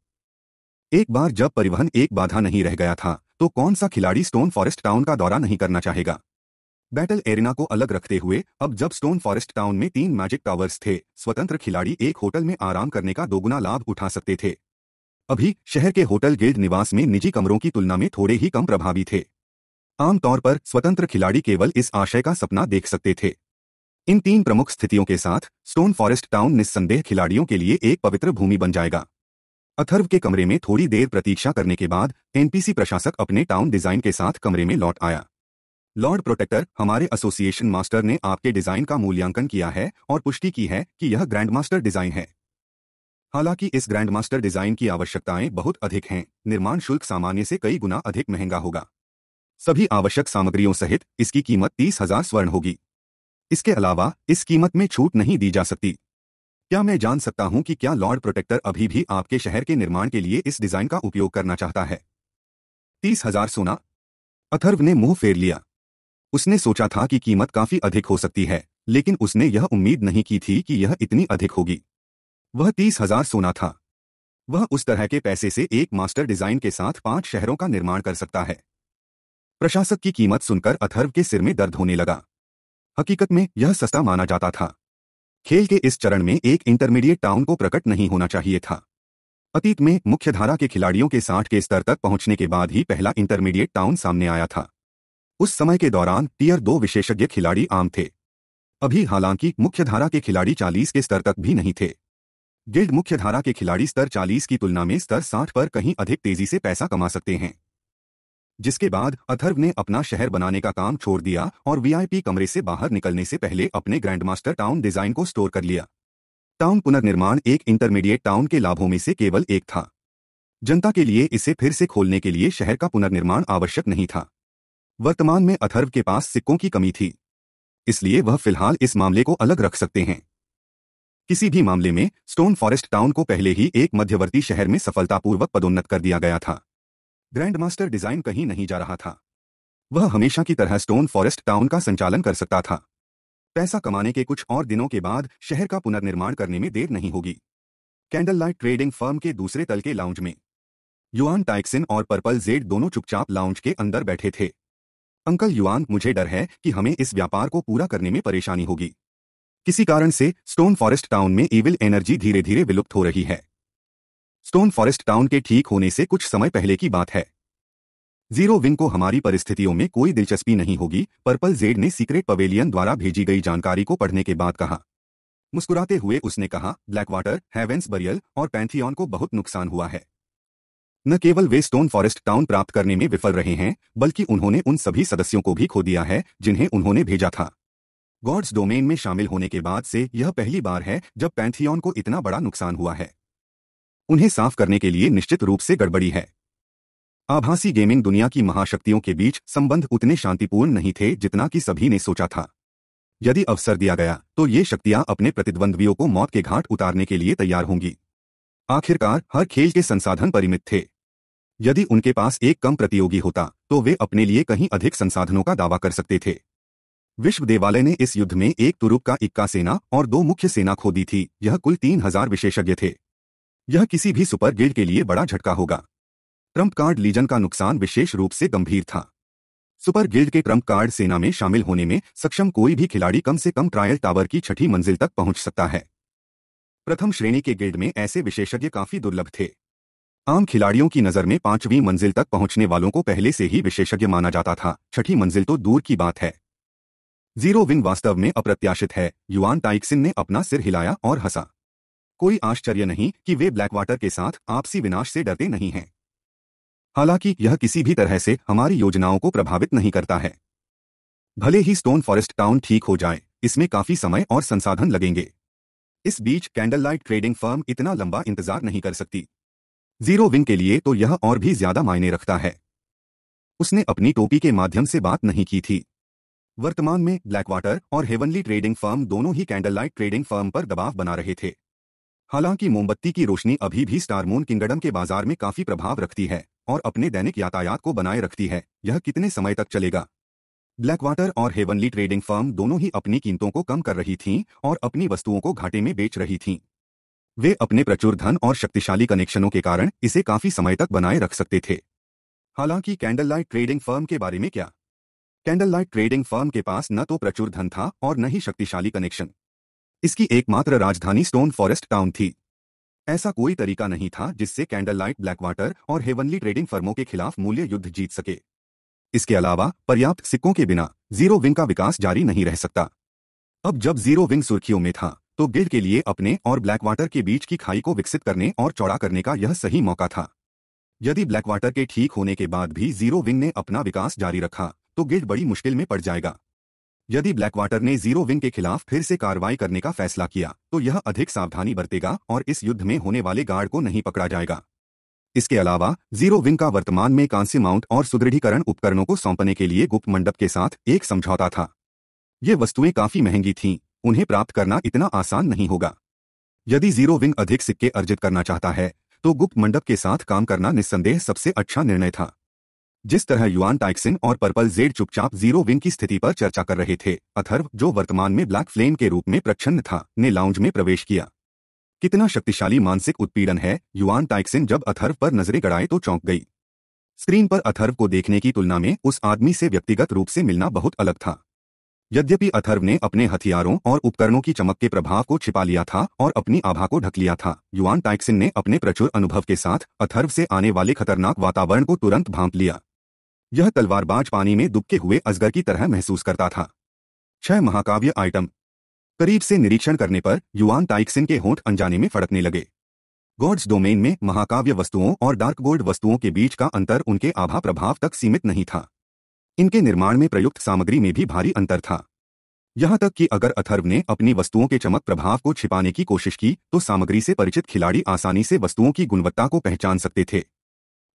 एक बार जब परिवहन एक बाधा नहीं रह गया था तो कौन सा खिलाड़ी स्टोन फॉरेस्ट टाउन का दौरा नहीं करना चाहेगा बैटल एरिना को अलग रखते हुए अब जब स्टोन फॉरेस्ट टाउन में तीन मैजिक टावर्स थे स्वतंत्र खिलाड़ी एक होटल में आराम करने का दोगुना लाभ उठा सकते थे अभी शहर के होटल गिल्ड निवास में निजी कमरों की तुलना में थोड़े ही कम प्रभावी थे आमतौर पर स्वतंत्र खिलाड़ी केवल इस आशय का सपना देख सकते थे इन तीन प्रमुख स्थितियों के साथ स्टोन फॉरेस्ट टाउन निस्संदेह खिलाड़ियों के लिए एक पवित्र भूमि बन जाएगा अथर्व के कमरे में थोड़ी देर प्रतीक्षा करने के बाद एनपीसी प्रशासक अपने टाउन डिजाइन के साथ कमरे में लौट आया लॉर्ड प्रोटेक्टर हमारे एसोसिएशन मास्टर ने आपके डिजाइन का मूल्यांकन किया है और पुष्टि की है कि यह ग्रैंड मास्टर डिजाइन है हालांकि इस ग्रैंड मास्टर डिजाइन की आवश्यकताएं बहुत अधिक हैं निर्माण शुल्क सामान्य से कई गुना अधिक महंगा होगा सभी आवश्यक सामग्रियों सहित इसकी कीमत तीस हजार स्वर्ण होगी इसके अलावा इस कीमत में छूट नहीं दी जा सकती क्या मैं जान सकता हूं कि क्या लॉर्ड प्रोटेक्टर अभी भी आपके शहर के निर्माण के लिए इस डिजाइन का उपयोग करना चाहता है तीस हजार सोना अथर्व ने मुंह फेर लिया उसने सोचा था कि कीमत काफी अधिक हो सकती है लेकिन उसने यह उम्मीद नहीं की थी कि यह इतनी अधिक होगी वह तीस हजार सोना था वह उस तरह के पैसे से एक मास्टर डिजाइन के साथ पांच शहरों का निर्माण कर सकता है प्रशासक की कीमत सुनकर अथर्व के सिर में दर्द होने लगा हकीकत में यह सस्ता माना जाता था खेल के इस चरण में एक इंटरमीडिएट टाउन को प्रकट नहीं होना चाहिए था अतीत में मुख्यधारा के खिलाड़ियों के साठ के स्तर तक पहुंचने के बाद ही पहला इंटरमीडिएट टाउन सामने आया था उस समय के दौरान टीयर दो विशेषज्ञ खिलाड़ी आम थे अभी हालांकि मुख्यधारा के खिलाड़ी चालीस के स्तर तक भी नहीं थे गिल्ड मुख्यधारा के खिलाड़ी स्तर चालीस की तुलना में स्तर साठ पर कहीं अधिक तेजी से पैसा कमा सकते हैं जिसके बाद अथर्व ने अपना शहर बनाने का काम छोड़ दिया और वीआईपी कमरे से बाहर निकलने से पहले अपने ग्रैंडमास्टर टाउन डिजाइन को स्टोर कर लिया टाउन पुनर्निर्माण एक इंटरमीडिएट टाउन के लाभों में से केवल एक था जनता के लिए इसे फिर से खोलने के लिए शहर का पुनर्निर्माण आवश्यक नहीं था वर्तमान में अथर्व के पास सिक्कों की कमी थी इसलिए वह फिलहाल इस मामले को अलग रख सकते हैं किसी भी मामले में स्टोन फॉरेस्ट टाउन को पहले ही एक मध्यवर्ती शहर में सफलतापूर्वक पदोन्नत कर दिया गया था ग्रैंड मास्टर डिजाइन कहीं नहीं जा रहा था वह हमेशा की तरह स्टोन फॉरेस्ट टाउन का संचालन कर सकता था पैसा कमाने के कुछ और दिनों के बाद शहर का पुनर्निर्माण करने में देर नहीं होगी कैंडल लाइट ट्रेडिंग फर्म के दूसरे तल के लाउंज में युआन टाइक्सिन और पर्पल जेड दोनों चुपचाप लाउंज के अंदर बैठे थे अंकल युआन मुझे डर है कि हमें इस व्यापार को पूरा करने में परेशानी होगी किसी कारण से स्टोन फॉरेस्ट टाउन में इविल एनर्जी धीरे धीरे विलुप्त हो रही है स्टोन फॉरेस्ट टाउन के ठीक होने से कुछ समय पहले की बात है जीरो विंग को हमारी परिस्थितियों में कोई दिलचस्पी नहीं होगी पर्पल जेड ने सीक्रेट पवेलियन द्वारा भेजी गई जानकारी को पढ़ने के बाद कहा मुस्कुराते हुए उसने कहा ब्लैकवाटर हैवेंस बरियल और पैंथियन को बहुत नुकसान हुआ है न केवल वे स्टोन फॉरेस्ट टाउन प्राप्त करने में विफल रहे हैं बल्कि उन्होंने उन सभी सदस्यों को भी खो दिया है जिन्हें उन्होंने भेजा था गॉड्स डोमेन में शामिल होने के बाद से यह पहली बार है जब पैंथियन को इतना बड़ा नुकसान हुआ है उन्हें साफ करने के लिए निश्चित रूप से गड़बड़ी है आभासी गेमिंग दुनिया की महाशक्तियों के बीच संबंध उतने शांतिपूर्ण नहीं थे जितना कि सभी ने सोचा था यदि अवसर दिया गया तो ये शक्तियां अपने प्रतिद्वंद्वियों को मौत के घाट उतारने के लिए तैयार होंगी आखिरकार हर खेल के संसाधन परिमित थे यदि उनके पास एक कम प्रतियोगी होता तो वे अपने लिए कहीं अधिक संसाधनों का दावा कर सकते थे विश्व देवालय ने इस युद्ध में एक तुरुप का इक्का सेना और दो मुख्य सेना खो दी थी यह कुल तीन हजार विशेषज्ञ थे यह किसी भी सुपर गिल्ड के लिए बड़ा झटका होगा ट्रंप कार्ड लीजन का नुकसान विशेष रूप से गंभीर था सुपर गिल्ड के ट्रंप कार्ड सेना में शामिल होने में सक्षम कोई भी खिलाड़ी कम से कम ट्रायल टावर की छठी मंजिल तक पहुंच सकता है प्रथम श्रेणी के गिल्ड में ऐसे विशेषज्ञ काफी दुर्लभ थे आम खिलाड़ियों की नज़र में पांचवीं मंजिल तक पहुंचने वालों को पहले से ही विशेषज्ञ माना जाता था छठी मंजिल तो दूर की बात है जीरो विन वास्तव में अप्रत्याशित है युवान टाइक्सिन ने अपना सिर हिलाया और हंसा कोई आश्चर्य नहीं कि वे ब्लैकवाटर के साथ आपसी विनाश से डरते नहीं हैं हालांकि यह किसी भी तरह से हमारी योजनाओं को प्रभावित नहीं करता है भले ही स्टोन फॉरेस्ट टाउन ठीक हो जाए इसमें काफी समय और संसाधन लगेंगे इस बीच कैंडल लाइट ट्रेडिंग फर्म इतना लंबा इंतजार नहीं कर सकती जीरो विंग के लिए तो यह और भी ज्यादा मायने रखता है उसने अपनी टोपी के माध्यम से बात नहीं की थी वर्तमान में ब्लैकवाटर और हेवनली ट्रेडिंग फर्म दोनों ही कैंडल लाइट ट्रेडिंग फर्म पर दबाव बना रहे थे हालांकि मोमबत्ती की रोशनी अभी भी स्टारमोन किंगडम के बाजार में काफी प्रभाव रखती है और अपने दैनिक यातायात को बनाए रखती है यह कितने समय तक चलेगा ब्लैकवाटर और हेवनली ट्रेडिंग फर्म दोनों ही अपनी कीमतों को कम कर रही थीं और अपनी वस्तुओं को घाटे में बेच रही थीं वे अपने प्रचुर धन और शक्तिशाली कनेक्शनों के कारण इसे काफी समय तक बनाए रख सकते थे हालांकि कैंडल लाइट ट्रेडिंग फर्म के बारे में क्या कैंडल लाइट ट्रेडिंग फर्म के पास न तो प्रचुर धन था और न ही शक्तिशाली कनेक्शन इसकी एकमात्र राजधानी स्टोन फॉरेस्ट टाउन थी ऐसा कोई तरीका नहीं था जिससे कैंडल लाइट ब्लैकवाटर और हेवनली ट्रेडिंग फर्मों के खिलाफ मूल्य युद्ध जीत सके इसके अलावा पर्याप्त सिक्कों के बिना जीरो विंग का विकास जारी नहीं रह सकता अब जब जीरो विंग सुर्खियों में था तो गिल्ड के लिए अपने और ब्लैकवाटर के बीच की खाई को विकसित करने और चौड़ा करने का यह सही मौका था यदि ब्लैकवाटर के ठीक होने के बाद भी जीरो विंग ने अपना विकास जारी रखा तो गिल्ड बड़ी मुश्किल में पड़ जाएगा यदि ब्लैकवाटर ने जीरो विंग के खिलाफ फिर से कार्रवाई करने का फैसला किया तो यह अधिक सावधानी बरतेगा और इस युद्ध में होने वाले गार्ड को नहीं पकड़ा जाएगा इसके अलावा जीरो विंग का वर्तमान में कांसी माउंट और सुदृढ़ीकरण उपकरणों को सौंपने के लिए गुप्त मंडप के साथ एक समझौता था ये वस्तुएं काफी महंगी थीं उन्हें प्राप्त करना इतना आसान नहीं होगा यदि जीरो विंग अधिक सिक्के अर्जित करना चाहता है तो गुप्त मंडप के साथ काम करना निस्संदेह सबसे अच्छा निर्णय था जिस तरह युआन टाइक्सिन और पर्पल जेड चुपचाप जीरो विंग की स्थिति पर चर्चा कर रहे थे अथर्व जो वर्तमान में ब्लैक फ्लेम के रूप में प्रच्छन्न था ने लाउंज में प्रवेश किया कितना शक्तिशाली मानसिक उत्पीड़न है युआन टाइक्सिन जब अथर्व पर नजरें गड़ाए तो चौंक गई स्क्रीन पर अथर्व को देखने की तुलना में उस आदमी से व्यक्तिगत रूप से मिलना बहुत अलग था यद्यपि अथर्व ने अपने हथियारों और उपकरणों की चमक के प्रभाव को छिपा लिया था और अपनी आभा को ढक लिया था युआन टाइक्सिन ने अपने प्रचुर अनुभव के साथ अथर्व से आने वाले खतरनाक वातावरण को तुरंत भांप लिया यह तलवारबाज पानी में दुबके हुए अजगर की तरह महसूस करता था छह महाकाव्य आइटम करीब से निरीक्षण करने पर युवान ताइक्सिन के होंठ अनजाने में फड़कने लगे गॉड्स डोमेन में महाकाव्य वस्तुओं और डार्क गोल्ड वस्तुओं के बीच का अंतर उनके आभा प्रभाव तक सीमित नहीं था इनके निर्माण में प्रयुक्त सामग्री में भी भारी अंतर था यहां तक कि अगर अथर्व ने अपनी वस्तुओं के चमक प्रभाव को छिपाने की कोशिश की तो सामग्री से परिचित खिलाड़ी आसानी से वस्तुओं की गुणवत्ता को पहचान सकते थे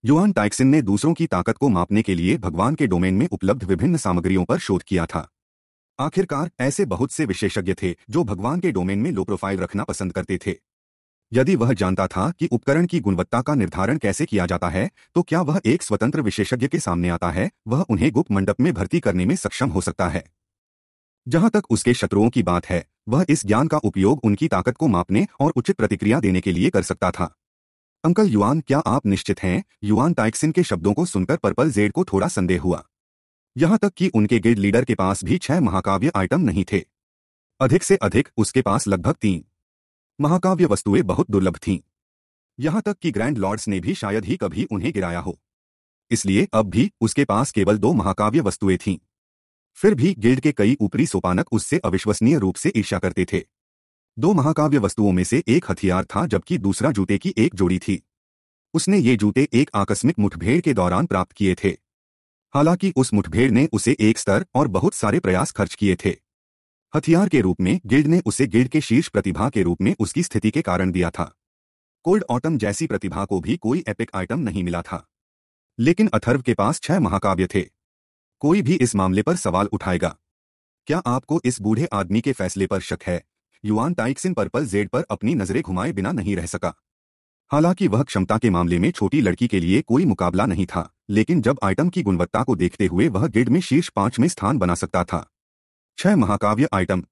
युआन टाइक्सिन ने दूसरों की ताकत को मापने के लिए भगवान के डोमेन में उपलब्ध विभिन्न सामग्रियों पर शोध किया था आखिरकार ऐसे बहुत से विशेषज्ञ थे जो भगवान के डोमेन में लो प्रोफाइल रखना पसंद करते थे यदि वह जानता था कि उपकरण की गुणवत्ता का निर्धारण कैसे किया जाता है तो क्या वह एक स्वतंत्र विशेषज्ञ के सामने आता है वह उन्हें गुप्त मंडप में भर्ती करने में सक्षम हो सकता है जहां तक उसके शत्रुओं की बात है वह इस ज्ञान का उपयोग उनकी ताकत को मापने और उचित प्रतिक्रिया देने के लिए कर सकता था अंकल युआन क्या आप निश्चित हैं युआन टाइक्सिन के शब्दों को सुनकर पर्पल जेड को थोड़ा संदेह हुआ यहां तक कि उनके गिल्ड लीडर के पास भी छह महाकाव्य आइटम नहीं थे अधिक से अधिक उसके पास लगभग तीन महाकाव्य वस्तुएं बहुत दुर्लभ थीं यहां तक कि ग्रैंड लॉर्ड्स ने भी शायद ही कभी उन्हें गिराया हो इसलिए अब भी उसके पास केवल दो महाकाव्य वस्तुएं थीं फिर भी गिल्ड के कई ऊपरी सोपानक उससे अविश्वसनीय रूप से ईर्षा करते थे दो महाकाव्य वस्तुओं में से एक हथियार था जबकि दूसरा जूते की एक जोड़ी थी उसने ये जूते एक आकस्मिक मुठभेड़ के दौरान प्राप्त किए थे हालांकि उस मुठभेड़ ने उसे एक स्तर और बहुत सारे प्रयास खर्च किए थे हथियार के रूप में गिल्ड ने उसे गिल्ड के शीर्ष प्रतिभा के रूप में उसकी स्थिति के कारण दिया था कोल्ड ऑटम जैसी प्रतिभा को भी कोई एपिक आइटम नहीं मिला था लेकिन अथर्व के पास छह महाकाव्य थे कोई भी इस मामले पर सवाल उठाएगा क्या आपको इस बूढ़े आदमी के फैसले पर शक है युआन टाइक्सिन पर्पल जेड पर अपनी नजरें घुमाए बिना नहीं रह सका हालांकि वह क्षमता के मामले में छोटी लड़की के लिए कोई मुकाबला नहीं था लेकिन जब आइटम की गुणवत्ता को देखते हुए वह गिड में शीर्ष पांच में स्थान बना सकता था छह महाकाव्य आइटम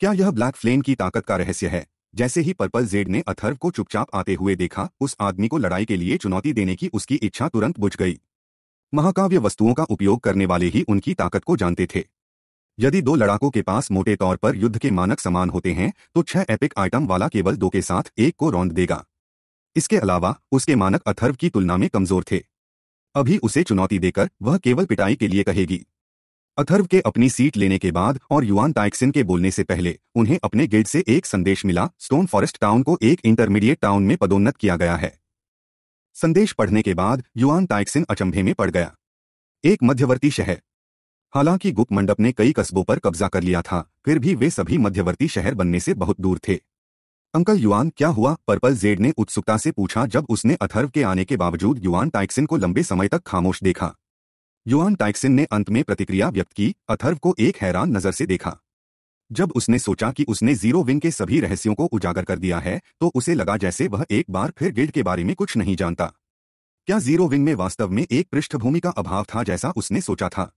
क्या यह ब्लैक फ्लेम की ताकत का रहस्य है जैसे ही पर्पल जेड ने अथर्व को चुपचाप आते हुए देखा उस आदमी को लड़ाई के लिए चुनौती देने की उसकी इच्छा तुरंत बुझ गई महाकाव्य वस्तुओं का उपयोग करने वाले ही उनकी ताकत को जानते थे यदि दो लड़ाकों के पास मोटे तौर पर युद्ध के मानक समान होते हैं तो छह एपिक आइटम वाला केवल दो के साथ एक को रौंद देगा इसके अलावा उसके मानक अथर्व की तुलना में कमजोर थे अभी उसे चुनौती देकर वह केवल पिटाई के लिए कहेगी अथर्व के अपनी सीट लेने के बाद और युवान टाइक्सिन के बोलने से पहले उन्हें अपने गिल्ड से एक संदेश मिला स्टोन फॉरेस्ट टाउन को एक इंटरमीडिएट टाउन में पदोन्नत किया गया है संदेश पढ़ने के बाद युआन टाइक्सिन अचंभे में पड़ गया एक मध्यवर्ती शहर हालांकि गुप्त मंडप ने कई कस्बों पर कब्जा कर लिया था फिर भी वे सभी मध्यवर्ती शहर बनने से बहुत दूर थे अंकल युआन क्या हुआ पर्पल जेड ने उत्सुकता से पूछा जब उसने अथर्व के आने के बावजूद युआन टाइक्सिन को लंबे समय तक खामोश देखा युआन टाइक्सिन ने अंत में प्रतिक्रिया व्यक्त की अथर्व को एक हैरान नजर से देखा जब उसने सोचा कि उसने जीरो विंग के सभी रहस्यों को उजागर कर दिया है तो उसे लगा जैसे वह एक बार फिर गिल्ड के बारे में कुछ नहीं जानता क्या जीरो विंग में वास्तव में एक पृष्ठभूमि का अभाव था जैसा उसने सोचा था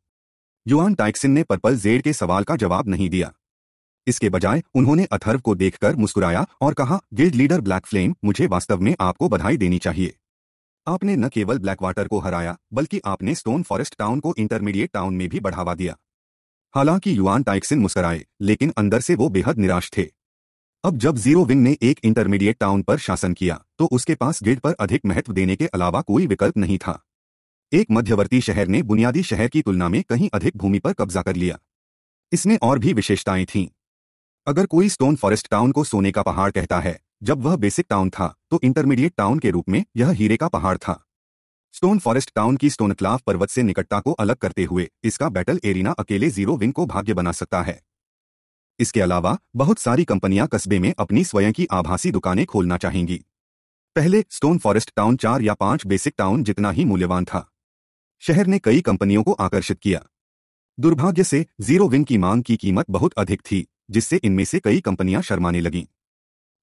युआन टाइक्सिन ने पर्पल जेड के सवाल का जवाब नहीं दिया इसके बजाय उन्होंने अथर्व को देखकर मुस्कुराया और कहा गिल्ड लीडर ब्लैक फ्लेम मुझे वास्तव में आपको बधाई देनी चाहिए आपने न केवल ब्लैकवाटर को हराया बल्कि आपने स्टोन फॉरेस्ट टाउन को इंटरमीडिएट टाउन में भी बढ़ावा दिया हालांकि युआन टाइक्सिन मुस्कराए लेकिन अंदर से वो बेहद निराश थे अब जब जीरो विंग ने एक इंटरमीडिएट टाउन पर शासन किया तो उसके पास गिल्ड पर अधिक महत्व देने के अलावा कोई विकल्प नहीं था एक मध्यवर्ती शहर ने बुनियादी शहर की तुलना में कहीं अधिक भूमि पर कब्जा कर लिया इसमें और भी विशेषताएं थीं अगर कोई स्टोन फॉरेस्ट टाउन को सोने का पहाड़ कहता है जब वह बेसिक टाउन था तो इंटरमीडिएट टाउन के रूप में यह हीरे का पहाड़ था स्टोन फॉरेस्ट टाउन की स्टोनक्लाफ पर्वत से निकटता को अलग करते हुए इसका बैटल एरिना अकेले जीरो विंग को भाग्य बना सकता है इसके अलावा बहुत सारी कंपनियां कस्बे में अपनी स्वयं की आभासी दुकानें खोलना चाहेंगी पहले स्टोन फॉरेस्ट टाउन चार या पांच बेसिक टाउन जितना ही मूल्यवान था शहर ने कई कंपनियों को आकर्षित किया दुर्भाग्य से जीरो विंग की मांग की कीमत बहुत अधिक थी जिससे इनमें से कई कंपनियां शर्माने लगीं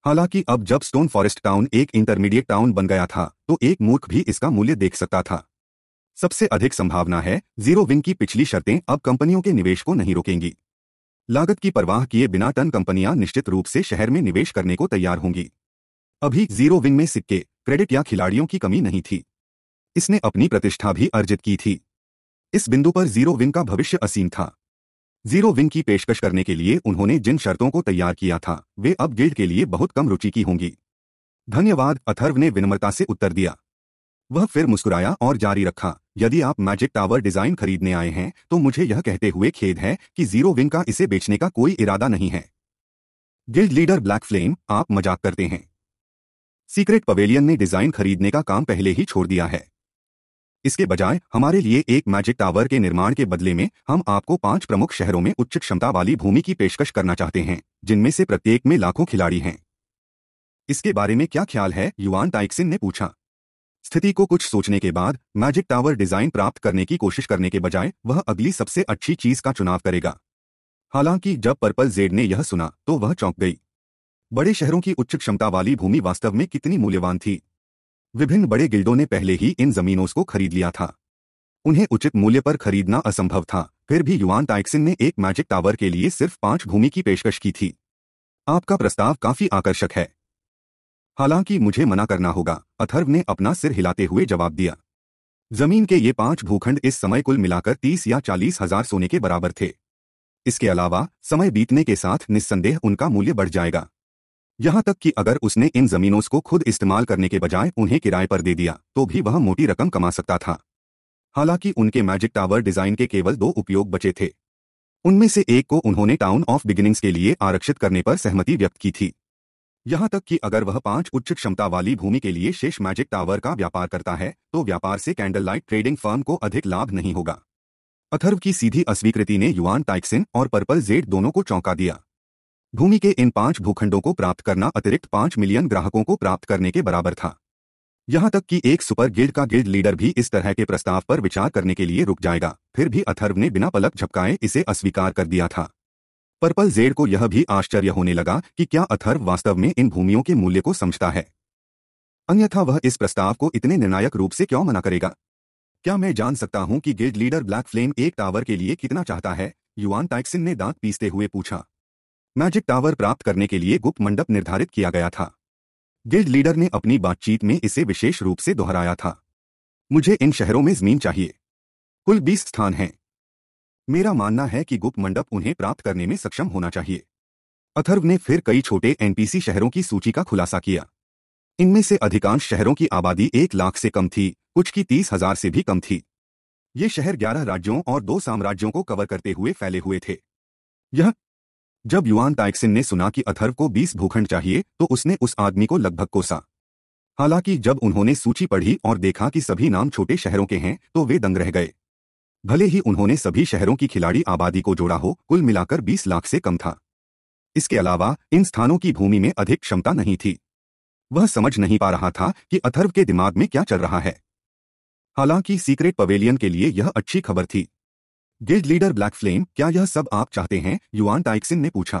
हालांकि अब जब स्टोन फॉरेस्ट टाउन एक इंटरमीडिएट टाउन बन गया था तो एक मूर्ख भी इसका मूल्य देख सकता था सबसे अधिक संभावना है जीरो विंग की पिछली शर्तें अब कंपनियों के निवेश को नहीं रोकेंगी लागत की परवाह किए बिना टन कंपनियां निश्चित रूप से शहर में निवेश करने को तैयार होंगी अभी जीरो विंग में सिक्के क्रेडिट या खिलाड़ियों की कमी नहीं थी इसने अपनी प्रतिष्ठा भी अर्जित की थी इस बिंदु पर जीरो विन का भविष्य असीम था जीरो विन की पेशकश करने के लिए उन्होंने जिन शर्तों को तैयार किया था वे अब गिल्ड के लिए बहुत कम रुचि की होंगी धन्यवाद अथर्व ने विनम्रता से उत्तर दिया वह फिर मुस्कुराया और जारी रखा यदि आप मैजिक टावर डिजाइन खरीदने आए हैं तो मुझे यह कहते हुए खेद है कि जीरो विन का इसे बेचने का कोई इरादा नहीं है गिल्ड लीडर ब्लैक फ्लेम आप मजाक करते हैं सीक्रेट पवेलियन ने डिजाइन खरीदने का काम पहले ही छोड़ दिया है इसके बजाय हमारे लिए एक मैजिक टावर के निर्माण के बदले में हम आपको पांच प्रमुख शहरों में उच्च क्षमता वाली भूमि की पेशकश करना चाहते हैं जिनमें से प्रत्येक में लाखों खिलाड़ी हैं इसके बारे में क्या ख्याल है युवान टाइक्सिन ने पूछा स्थिति को कुछ सोचने के बाद मैजिक टावर डिजाइन प्राप्त करने की कोशिश करने के बजाय वह अगली सबसे अच्छी चीज का चुनाव करेगा हालांकि जब पर्पल जेड ने यह सुना तो वह चौंक गई बड़े शहरों की उच्च क्षमता वाली भूमि वास्तव में कितनी मूल्यवान थी विभिन्न बड़े गिल्डों ने पहले ही इन जमीनों को खरीद लिया था उन्हें उचित मूल्य पर खरीदना असंभव था फिर भी युवान टाइक्सिन ने एक मैजिक टावर के लिए सिर्फ पांच भूमि की पेशकश की थी आपका प्रस्ताव काफी आकर्षक है हालांकि मुझे मना करना होगा अथर्व ने अपना सिर हिलाते हुए जवाब दिया जमीन के ये पांच भूखंड इस समय कुल मिलाकर तीस या चालीस हजार सोने के बराबर थे इसके अलावा समय बीतने के साथ निस्संदेह उनका मूल्य बढ़ जाएगा यहां तक कि अगर उसने इन जमीनों को खुद इस्तेमाल करने के बजाय उन्हें किराए पर दे दिया तो भी वह मोटी रकम कमा सकता था हालांकि उनके मैजिक टावर डिजाइन के केवल दो उपयोग बचे थे उनमें से एक को उन्होंने टाउन ऑफ बिगिनिंग्स के लिए आरक्षित करने पर सहमति व्यक्त की थी यहां तक कि अगर वह पांच उच्च क्षमता वाली भूमि के लिए शेष मैजिक टावर का व्यापार करता है तो व्यापार से कैंडल लाइट ट्रेडिंग फर्म को अधिक लाभ नहीं होगा अथर्व की सीधी अस्वीकृति ने युवान टाइक्सिन और पर्पल जेड दोनों को चौंका दिया भूमि के इन पांच भूखंडों को प्राप्त करना अतिरिक्त पांच मिलियन ग्राहकों को प्राप्त करने के बराबर था यहां तक कि एक सुपर गिल्ड का गिल्ड लीडर भी इस तरह के प्रस्ताव पर विचार करने के लिए रुक जाएगा फिर भी अथर्व ने बिना पलक झपकाए इसे अस्वीकार कर दिया था पर्पल जेड को यह भी आश्चर्य होने लगा कि क्या अथर्व वास्तव में इन भूमियों के मूल्य को समझता है अन्यथा वह इस प्रस्ताव को इतने निर्णायक रूप से क्यों मना करेगा क्या मैं जान सकता हूं कि गिल्ड लीडर ब्लैक फ्लेम एक टावर के लिए कितना चाहता है युवान टाइक्सिन ने दांत पीसते हुए पूछा मैजिक टावर प्राप्त करने के लिए गुप्त मंडप निर्धारित किया गया था गिल्ड लीडर ने अपनी बातचीत में इसे विशेष रूप से दोहराया था मुझे इन शहरों में जमीन चाहिए कुल बीस स्थान हैं मेरा मानना है कि गुप्त मंडप उन्हें प्राप्त करने में सक्षम होना चाहिए अथर्व ने फिर कई छोटे एनपीसी शहरों की सूची का खुलासा किया इनमें से अधिकांश शहरों की आबादी एक लाख से कम थी कुछ की तीस हजार से भी कम थी ये शहर ग्यारह राज्यों और दो साम्राज्यों को कवर करते हुए फैले हुए थे यह जब युवान टाइक्सिन ने सुना कि अथर्व को 20 भूखंड चाहिए तो उसने उस आदमी को लगभग कोसा हालांकि जब उन्होंने सूची पढ़ी और देखा कि सभी नाम छोटे शहरों के हैं तो वे दंग रह गए भले ही उन्होंने सभी शहरों की खिलाड़ी आबादी को जोड़ा हो कुल मिलाकर 20 लाख से कम था इसके अलावा इन स्थानों की भूमि में अधिक क्षमता नहीं थी वह समझ नहीं पा रहा था कि अथर्व के दिमाग में क्या चल रहा है हालांकि सीक्रेट पवेलियन के लिए यह अच्छी खबर थी गिल्ड लीडर ब्लैक फ्लेम क्या यह सब आप चाहते हैं युआन टाइक्सिन ने पूछा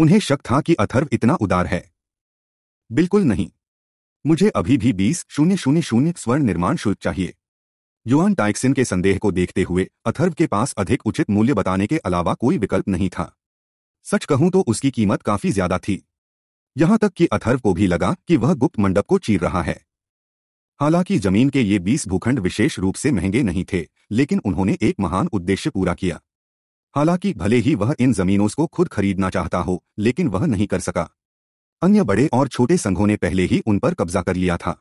उन्हें शक था कि अथर्व इतना उदार है बिल्कुल नहीं मुझे अभी भी बीस शून्य शून्य शून्य स्वर्ण निर्माण शुल्क चाहिए युआन टाइक्सिन के संदेह को देखते हुए अथर्व के पास अधिक उचित मूल्य बताने के अलावा कोई विकल्प नहीं था सच कहूं तो उसकी कीमत काफी ज्यादा थी यहां तक कि अथर्व को भी लगा कि वह गुप्त मंडप को चीर रहा है हालांकि जमीन के ये बीस भूखंड विशेष रूप से महंगे नहीं थे लेकिन उन्होंने एक महान उद्देश्य पूरा किया हालांकि भले ही वह इन जमीनों को खुद खरीदना चाहता हो लेकिन वह नहीं कर सका अन्य बड़े और छोटे संघों ने पहले ही उन पर कब्जा कर लिया था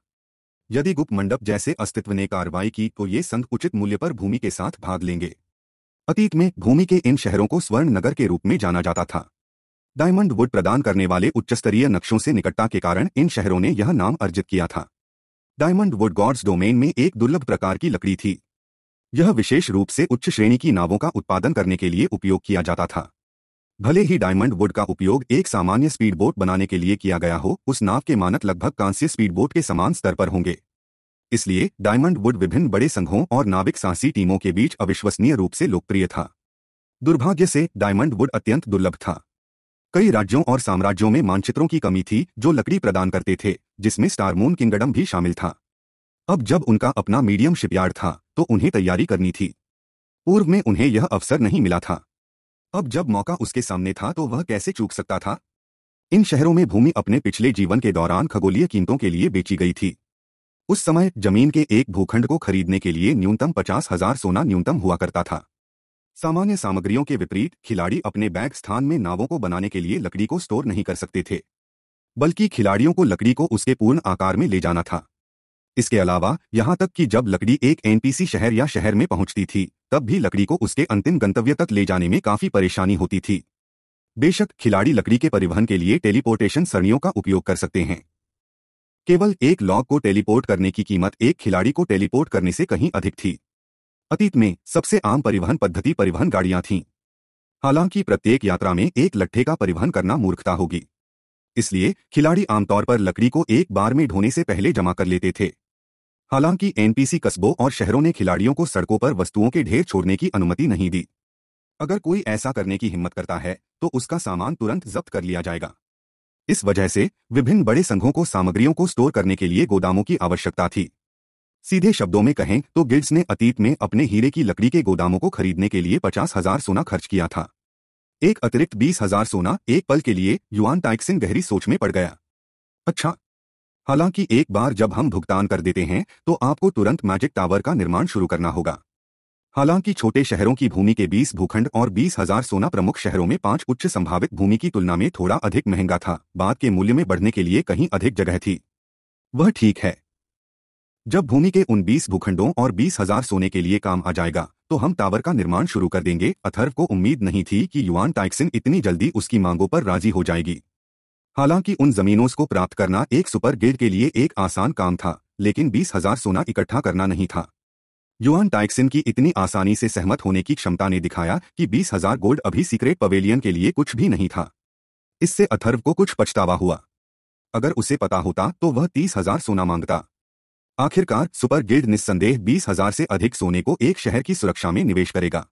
यदि गुप्त मंडप जैसे अस्तित्व ने कार्रवाई की तो ये संघ उचित मूल्य पर भूमि के साथ भाग लेंगे अतीत में भूमि के इन शहरों को स्वर्ण नगर के रूप में जाना जाता था डायमंड वुड प्रदान करने वाले उच्चस्तरीय नक्शों से निकटता के कारण इन शहरों ने यह नाम अर्जित किया था डायमंड वुड गॉड्स डोमेन में एक दुर्लभ प्रकार की लकड़ी थी यह विशेष रूप से उच्च श्रेणी की नावों का उत्पादन करने के लिए उपयोग किया जाता था भले ही डायमंड वुड का उपयोग एक सामान्य स्पीडबोट बनाने के लिए किया गया हो उस नाव के मानक लगभग कांस्य स्पीडबोट के समान स्तर पर होंगे इसलिए डायमंड वुड विभिन्न बड़े संघों और नाविक सांसी टीमों के बीच अविश्वसनीय रूप से लोकप्रिय था दुर्भाग्य से डायमंड वुड अत्यंत दुर्लभ था कई राज्यों और साम्राज्यों में मानचित्रों की कमी थी जो लकड़ी प्रदान करते थे जिसमें स्टारमून किंगडम भी शामिल था अब जब उनका अपना मीडियम शिपयार्ड था तो उन्हें तैयारी करनी थी पूर्व में उन्हें यह अवसर नहीं मिला था अब जब मौका उसके सामने था तो वह कैसे चूक सकता था इन शहरों में भूमि अपने पिछले जीवन के दौरान खगोलीय कीमतों के लिए बेची गई थी उस समय जमीन के एक भूखंड को खरीदने के लिए न्यूनतम पचास हजार सोना न्यूनतम हुआ करता था सामान्य सामग्रियों के विपरीत खिलाड़ी अपने बैग स्थान में नावों को बनाने के लिए लकड़ी को स्टोर नहीं कर सकते थे बल्कि खिलाड़ियों को लकड़ी को उसके पूर्ण आकार में ले जाना था इसके अलावा यहाँ तक कि जब लकड़ी एक एनपीसी शहर या शहर में पहुंचती थी तब भी लकड़ी को उसके अंतिम गंतव्य तक ले जाने में काफी परेशानी होती थी बेशक खिलाड़ी लकड़ी के परिवहन के लिए टेलीपोर्टेशन सरणियों का उपयोग कर सकते हैं केवल एक लॉग को टेलीपोर्ट करने की कीमत एक खिलाड़ी को टेलीपोर्ट करने से कहीं अधिक थी अतीत में सबसे आम परिवहन पद्धति परिवहन गाड़ियां थीं हालांकि प्रत्येक यात्रा में एक लट्ठे का परिवहन करना मूर्खता होगी इसलिए खिलाड़ी आमतौर पर लकड़ी को एक बार में ढोने से पहले जमा कर लेते थे हालांकि एनपीसी कस्बों और शहरों ने खिलाड़ियों को सड़कों पर वस्तुओं के ढेर छोड़ने की अनुमति नहीं दी अगर कोई ऐसा करने की हिम्मत करता है तो उसका सामान तुरंत जब्त कर लिया जाएगा इस वजह से विभिन्न बड़े संघों को सामग्रियों को स्टोर करने के लिए गोदामों की आवश्यकता थी सीधे शब्दों में कहें तो गिल्ड्स ने अतीत में अपने हीरे की लकड़ी के गोदामों को खरीदने के लिए पचास हजार सोना खर्च किया था एक अतिरिक्त बीस हजार सोना एक पल के लिए युआन टाइक्सिन गहरी सोच में पड़ गया अच्छा हालांकि एक बार जब हम भुगतान कर देते हैं तो आपको तुरंत मैजिक टावर का निर्माण शुरू करना होगा हालांकि छोटे शहरों की भूमि के 20 भूखंड और बीस हजार सोना प्रमुख शहरों में पांच उच्च संभावित भूमि की तुलना में थोड़ा अधिक महंगा था बाद के मूल्य में बढ़ने के लिए कहीं अधिक जगह थी वह ठीक है जब भूमि के उन बीस भूखंडों और बीस हजार सोने के लिए काम आ जाएगा तो हम टावर का निर्माण शुरू कर देंगे अथर्व को उम्मीद नहीं थी कि युवान टाइक्सिन इतनी जल्दी उसकी मांगों पर राजी हो जाएगी हालांकि उन जमीनों को प्राप्त करना एक सुपर गिल्ड के लिए एक आसान काम था लेकिन बीस हजार सोना इकट्ठा करना नहीं था युआन टाइक्सिन की इतनी आसानी से सहमत होने की क्षमता ने दिखाया कि बीस हजार गोल्ड अभी सीक्रेट पवेलियन के लिए कुछ भी नहीं था इससे अथर्व को कुछ पछतावा हुआ अगर उसे पता होता तो वह तीस हजार सोना मांगता आखिरकार सुपर गिल्ड निस्संदेह बीस हजार से अधिक सोने को एक शहर की सुरक्षा में निवेश करेगा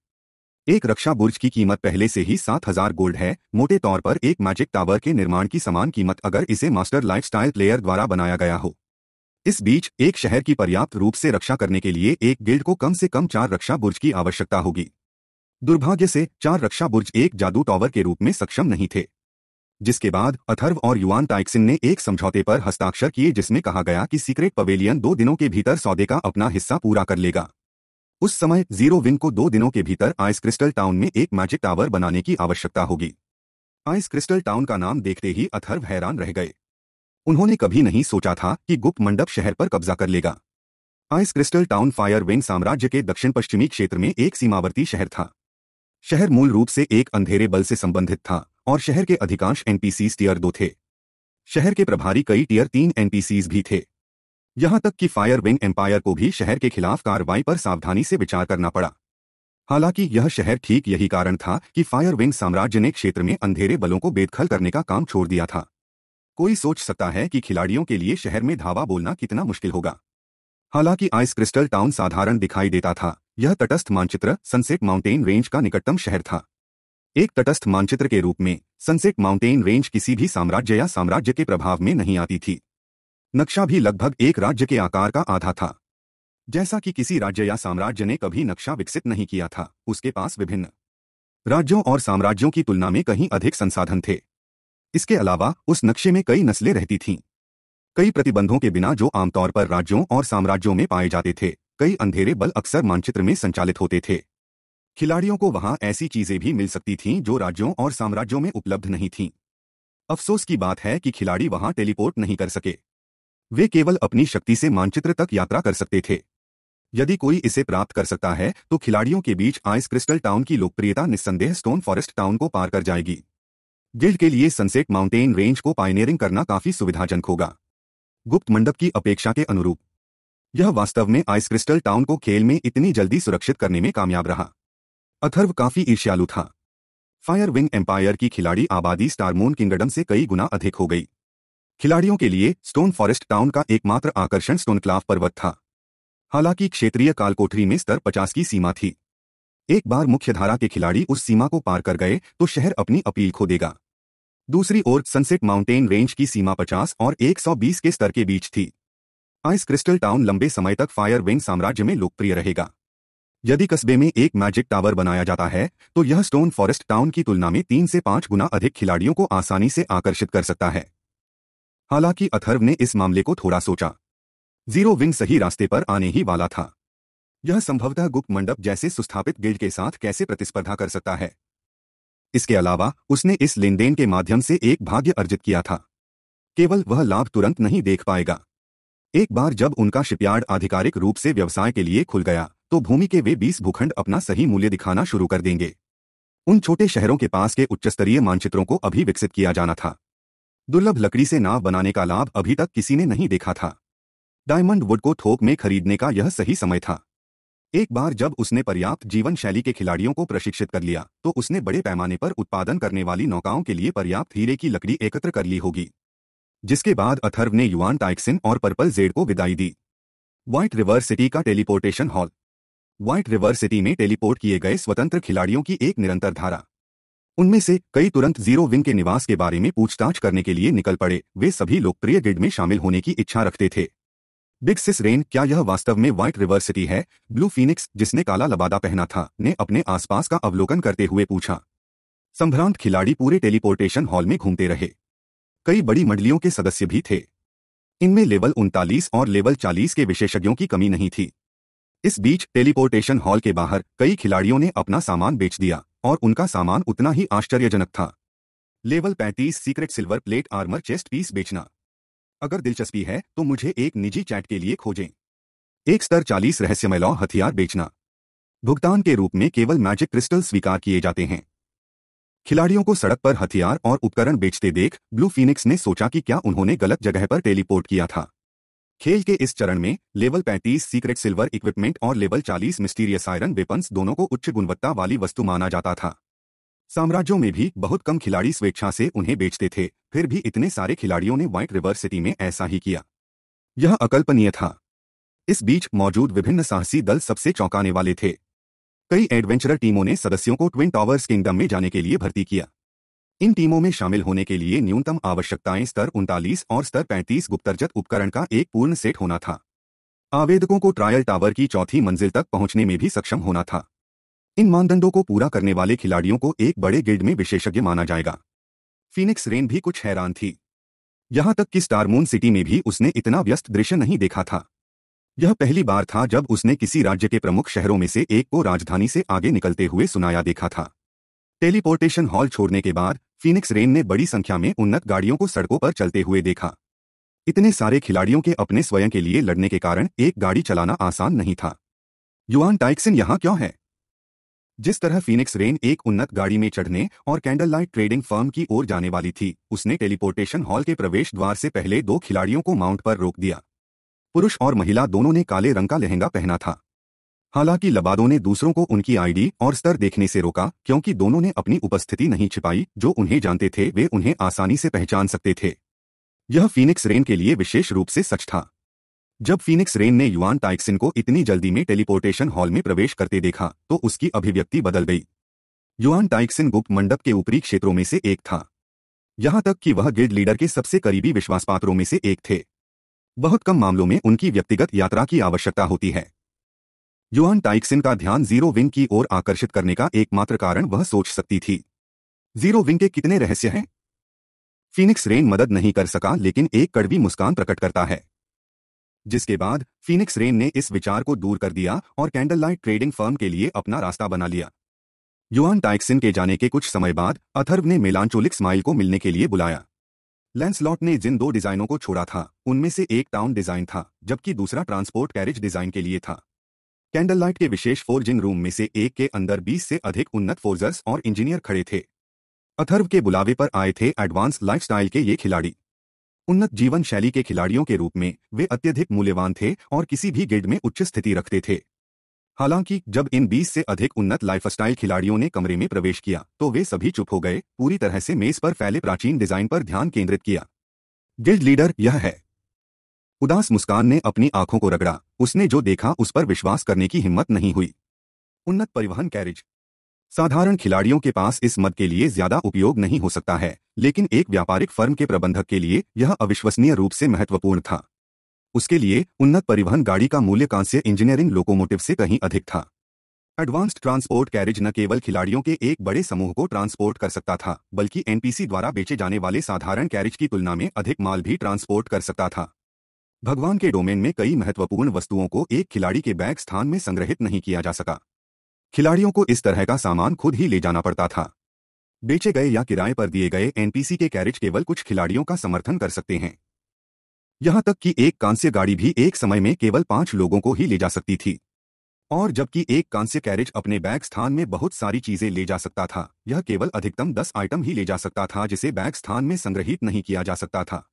एक रक्षा बुर्ज की कीमत पहले से ही सात हजार गोल्ड है मोटे तौर पर एक मैजिक टावर के निर्माण की समान कीमत अगर इसे मास्टर लाइफस्टाइल प्लेयर द्वारा बनाया गया हो इस बीच एक शहर की पर्याप्त रूप से रक्षा करने के लिए एक गिल्ड को कम से कम चार रक्षा बुर्ज की आवश्यकता होगी दुर्भाग्य से चार रक्षा बुर्ज एक जादू टॉवर के रूप में सक्षम नहीं थे जिसके बाद अथर्व और युवान टाइक्सिन ने एक समझौते पर हस्ताक्षर किए जिसमें कहा गया कि सीक्रेट पवेलियन दो दिनों के भीतर सौदे का अपना हिस्सा पूरा कर लेगा उस समय जीरो विन को दो दिनों के भीतर आइस क्रिस्टल टाउन में एक मैजिक टावर बनाने की आवश्यकता होगी आइस क्रिस्टल टाउन का नाम देखते ही अथर्व हैरान रह गए उन्होंने कभी नहीं सोचा था कि गुप्त मंडप शहर पर कब्जा कर लेगा ice crystal town fire wing साम्राज्य के दक्षिण पश्चिमी क्षेत्र में एक सीमावर्ती शहर था शहर मूल रूप से एक अंधेरे बल से संबंधित था और शहर के अधिकांश एनपीसीज टीयर दो थे शहर के प्रभारी कई टीयर तीन एनपीसीज भी थे यहां तक कि फायर विंग एम्पायर को भी शहर के खिलाफ कार्रवाई पर सावधानी से विचार करना पड़ा हालांकि यह शहर ठीक यही कारण था कि फायर विंग साम्राज्य ने क्षेत्र में अंधेरे बलों को बेदखल करने का काम छोड़ दिया था कोई सोच सकता है कि खिलाड़ियों के लिए शहर में धावा बोलना कितना मुश्किल होगा हालांकि आइस क्रिस्टल टाउन साधारण दिखाई देता था यह तटस्थ मानचित्र सनसेट माउंटेन रेंज का निकटतम शहर था एक तटस्थ मानचित्र के रूप में सनसेट माउंटेन रेंज किसी भी साम्राज्य या साम्राज्य के प्रभाव में नहीं आती थी नक्शा भी लगभग एक राज्य के आकार का आधा था जैसा कि किसी राज्य या साम्राज्य ने कभी नक्शा विकसित नहीं किया था उसके पास विभिन्न राज्यों और साम्राज्यों की तुलना में कहीं अधिक संसाधन थे इसके अलावा उस नक्शे में कई नस्लें रहती थीं कई प्रतिबंधों के बिना जो आमतौर पर राज्यों और साम्राज्यों में पाए जाते थे कई अंधेरे बल अक्सर मानचित्र में संचालित होते थे खिलाड़ियों को वहां ऐसी चीजें भी मिल सकती थीं जो राज्यों और साम्राज्यों में उपलब्ध नहीं थीं अफसोस की बात है कि खिलाड़ी वहां टेलीपोर्ट नहीं कर सके वे केवल अपनी शक्ति से मानचित्र तक यात्रा कर सकते थे यदि कोई इसे प्राप्त कर सकता है तो खिलाड़ियों के बीच आइस क्रिस्टल टाउन की लोकप्रियता निस्संदेह स्टोन फॉरेस्ट टाउन को पार कर जाएगी गिल्ड के लिए सनसेट माउंटेन रेंज को पाइनियरिंग करना काफी सुविधाजनक होगा गुप्त मंडप की अपेक्षा के अनुरूप यह वास्तव में आइस क्रिस्टल टाउन को खेल में इतनी जल्दी सुरक्षित करने में कामयाब रहा अथर्व काफी ईर्ष्यालु था फायर विंग एम्पायर की खिलाड़ी आबादी स्टारमोन किंगडम से कई गुना अधिक हो गई खिलाड़ियों के लिए स्टोन फॉरेस्ट टाउन का एकमात्र आकर्षण स्टोनक्लाफ पर्वत था हालांकि क्षेत्रीय कालकोठरी में स्तर 50 की सीमा थी एक बार मुख्यधारा के खिलाड़ी उस सीमा को पार कर गए तो शहर अपनी अपील खो देगा दूसरी ओर सनसेट माउंटेन रेंज की सीमा 50 और 120 के स्तर के बीच थी आइस क्रिस्टल टाउन लंबे समय तक फायर विंग साम्राज्य में लोकप्रिय रहेगा यदि कस्बे में एक मैजिक टावर बनाया जाता है तो यह स्टोन फॉरेस्ट टाउन की तुलना में तीन से पांच गुना अधिक खिलाड़ियों को आसानी से आकर्षित कर सकता है हालांकि अथर्व ने इस मामले को थोड़ा सोचा जीरो विंग सही रास्ते पर आने ही वाला था यह संभवतः गुप्त मंडप जैसे सुस्थापित गिल्ड के साथ कैसे प्रतिस्पर्धा कर सकता है इसके अलावा उसने इस लेनदेन के माध्यम से एक भाग्य अर्जित किया था केवल वह लाभ तुरंत नहीं देख पाएगा एक बार जब उनका शिपयार्ड आधिकारिक रूप से व्यवसाय के लिए खुल गया तो भूमि के वे 20 भूखंड अपना सही मूल्य दिखाना शुरू कर देंगे उन छोटे शहरों के पास के उच्चस्तरीय मानचित्रों को अभी विकसित किया जाना था दुर्लभ लकड़ी से नाव बनाने का लाभ अभी तक किसी ने नहीं देखा था डायमंड वुड को थोक में खरीदने का यह सही समय था एक बार जब उसने पर्याप्त जीवन शैली के खिलाड़ियों को प्रशिक्षित कर लिया तो उसने बड़े पैमाने पर उत्पादन करने वाली नौकाओं के लिए पर्याप्त हीरे की लकड़ी एकत्र कर ली होगी जिसके बाद अथर्व ने युवान टाइक्सिन और पर्पल जेड को विदाई दी व्हाइट रिवर सिटी का teleportation hall white river city में टेलीपोर्ट किए गए स्वतंत्र खिलाड़ियों की एक निरंतर धारा उनमें से कई तुरंत जीरो विंग के निवास के बारे में पूछताछ करने के लिए निकल पड़े वे सभी लोकप्रिय ग्रिड में शामिल होने की इच्छा रखते थे बिग सिस रेन क्या यह वास्तव में व्हाइट रिवर सिटी है ब्लू फिनिक्स जिसने काला लबादा पहना था ने अपने आसपास का अवलोकन करते हुए पूछा संभ्रांत खिलाड़ी पूरे टेलीपोर्टेशन हॉल में घूमते रहे कई बड़ी मंडलियों के सदस्य भी थे इनमें लेवल उनतालीस और लेवल चालीस के विशेषज्ञों की कमी नहीं थी इस बीच टेलीपोर्टेशन हॉल के बाहर कई खिलाड़ियों ने अपना सामान बेच दिया और उनका सामान उतना ही आश्चर्यजनक था level 35 secret silver plate armour chest piece बेचना अगर दिलचस्पी है तो मुझे एक निजी चैट के लिए खोजें एक स्तर 40 रहस्यमय लॉ हथियार बेचना भुगतान के रूप में केवल मैजिक क्रिस्टल स्वीकार किए जाते हैं खिलाड़ियों को सड़क पर हथियार और उपकरण बेचते देख ब्लू फिनिक्स ने सोचा कि क्या उन्होंने गलत जगह पर टेलीपोर्ट किया था खेल के इस चरण में लेवल 35 सीक्रेट सिल्वर इक्विपमेंट और लेवल 40 मिस्टीरियस आयरन वेपन्स दोनों को उच्च गुणवत्ता वाली वस्तु माना जाता था साम्राज्यों में भी बहुत कम खिलाड़ी स्वेच्छा से उन्हें बेचते थे फिर भी इतने सारे खिलाड़ियों ने व्हाइट रिवर सिटी में ऐसा ही किया यह अकल्पनीय था इस बीच मौजूद विभिन्न साहसी दल सबसे चौंकाने वाले थे कई एडवेंचरर टीमों ने सदस्यों को ट्विन टावर्स किंगडम में जाने के लिए भर्ती किया इन टीमों में शामिल होने के लिए न्यूनतम आवश्यकताएं स्तर उनतालीस और स्तर पैंतीस गुप्तरजत उपकरण का एक पूर्ण सेट होना था आवेदकों को ट्रायल टावर की चौथी मंजिल तक पहुंचने में भी सक्षम होना था इन मानदंडों को पूरा करने वाले खिलाड़ियों को एक बड़े गिल्ड में विशेषज्ञ माना जाएगा फिनिक्स रेन भी कुछ हैरान थी यहां तक कि स्टारमून सिटी में भी उसने इतना व्यस्त दृश्य नहीं देखा था यह पहली बार था जब उसने किसी राज्य के प्रमुख शहरों में से एक को राजधानी से आगे निकलते हुए सुनाया देखा था टेलीपोर्टेशन हॉल छोड़ने के बाद फीनिक्स रेन ने बड़ी संख्या में उन्नत गाड़ियों को सड़कों पर चलते हुए देखा इतने सारे खिलाड़ियों के अपने स्वयं के लिए लड़ने के कारण एक गाड़ी चलाना आसान नहीं था युआन टाइक्सिन यहां क्यों है जिस तरह फीनिक्स रेन एक उन्नत गाड़ी में चढ़ने और कैंडल लाइट ट्रेडिंग फर्म की ओर जाने वाली थी उसने टेलीपोर्टेशन हॉल के प्रवेश द्वार से पहले दो खिलाड़ियों को माउंट पर रोक दिया पुरुष और महिला दोनों ने काले रंग का लहंगा पहना था हालांकि लबादों ने दूसरों को उनकी आईडी और स्तर देखने से रोका क्योंकि दोनों ने अपनी उपस्थिति नहीं छिपाई जो उन्हें जानते थे वे उन्हें आसानी से पहचान सकते थे यह फीनिक्स रेन के लिए विशेष रूप से सच था जब फीनिक्स रेन ने युआन टाइक्सिन को इतनी जल्दी में टेलीपोर्टेशन हॉल में प्रवेश करते देखा तो उसकी अभिव्यक्ति बदल गई युआन टाइक्सिन गुप्त मंडप के ऊपरी क्षेत्रों में से एक था यहां तक कि वह गिल्ड लीडर के सबसे करीबी विश्वासपात्रों में से एक थे बहुत कम मामलों में उनकी व्यक्तिगत यात्रा की आवश्यकता होती है योहन टाइक्सिन का ध्यान जीरो विंग की ओर आकर्षित करने का एकमात्र कारण वह सोच सकती थी जीरो विंग के कितने रहस्य हैं फीनिक्स रेन मदद नहीं कर सका लेकिन एक कड़वी मुस्कान प्रकट करता है जिसके बाद फीनिक्स रेन ने इस विचार को दूर कर दिया और कैंडल लाइट ट्रेडिंग फर्म के लिए अपना रास्ता बना लिया युआन टाइक्सिन के जाने के कुछ समय बाद अथर्व ने मेलांचोलिक स्माइल को मिलने के लिए बुलाया लैंसलॉट ने जिन दो डिजाइनों को छोड़ा था उनमें से एक टाउन डिजाइन था जबकि दूसरा ट्रांसपोर्ट कैरेज डिजाइन के लिए था कैंडललाइट के विशेष फोर्जिंग रूम में से एक के अंदर 20 से अधिक उन्नत फोर्जर्स और इंजीनियर खड़े थे अथर्व के बुलावे पर आए थे एडवांस लाइफस्टाइल के ये खिलाड़ी उन्नत जीवन शैली के खिलाड़ियों के रूप में वे अत्यधिक मूल्यवान थे और किसी भी गिल्ड में उच्च स्थिति रखते थे हालांकि जब इन 20 से अधिक उन्नत लाइफस्टाइल खिलाड़ियों ने कमरे में प्रवेश किया तो वे सभी चुप हो गए पूरी तरह से मेज पर फैले प्राचीन डिजाइन पर ध्यान केंद्रित किया गिल्ड लीडर यह है उदास मुस्कान ने अपनी आंखों को रगड़ा उसने जो देखा उस पर विश्वास करने की हिम्मत नहीं हुई उन्नत परिवहन कैरिज साधारण खिलाड़ियों के पास इस मद के लिए ज्यादा उपयोग नहीं हो सकता है लेकिन एक व्यापारिक फर्म के प्रबंधक के लिए यह अविश्वसनीय रूप से महत्वपूर्ण था उसके लिए उन्नत परिवहन गाड़ी का मूल्य कांस्य इंजीनियरिंग लोकोमोटिव से कहीं अधिक था एडवांस्ड ट्रांसपोर्ट कैरेज न केवल खिलाड़ियों के एक बड़े समूह को ट्रांसपोर्ट कर सकता था बल्कि एनपीसी द्वारा बेचे जाने वाले साधारण कैरेज की तुलना में अधिक माल भी ट्रांसपोर्ट कर सकता था भगवान के डोमेन में कई महत्वपूर्ण वस्तुओं को एक खिलाड़ी के बैग स्थान में संग्रहित नहीं किया जा सका खिलाड़ियों को इस तरह का सामान खुद ही ले जाना पड़ता था बेचे गए या किराए पर दिए गए एनपीसी के कैरेज केवल कुछ खिलाड़ियों का समर्थन कर सकते हैं यहां तक कि एक कांस्य गाड़ी भी एक समय में केवल पांच लोगों को ही ले जा सकती थी और जबकि एक कांस्य कैरेज अपने बैग स्थान में बहुत सारी चीजें ले जा सकता था यह केवल अधिकतम दस आइटम ही ले जा सकता था जिसे बैग स्थान में संग्रहित नहीं किया जा सकता था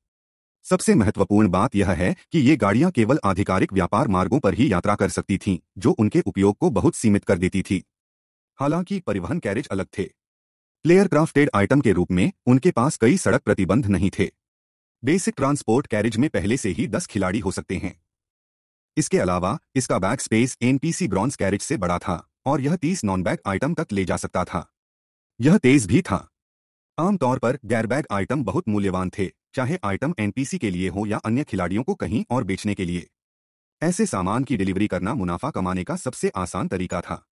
सबसे महत्वपूर्ण बात यह है कि ये गाड़ियां केवल आधिकारिक व्यापार मार्गों पर ही यात्रा कर सकती थीं, जो उनके उपयोग को बहुत सीमित कर देती थी हालांकि परिवहन कैरेज अलग थे प्लेयर क्राफ्टेड आइटम के रूप में उनके पास कई सड़क प्रतिबंध नहीं थे बेसिक ट्रांसपोर्ट कैरेज में पहले से ही दस खिलाड़ी हो सकते हैं इसके अलावा इसका back space NPC bronze carriage से बड़ा था और यह तीस नॉन बैग आइटम तक ले जा सकता था यह तेज भी था आमतौर पर गैरबैग आइटम बहुत मूल्यवान थे चाहे आइटम एनपीसी के लिए हो या अन्य खिलाड़ियों को कहीं और बेचने के लिए ऐसे सामान की डिलीवरी करना मुनाफा कमाने का सबसे आसान तरीका था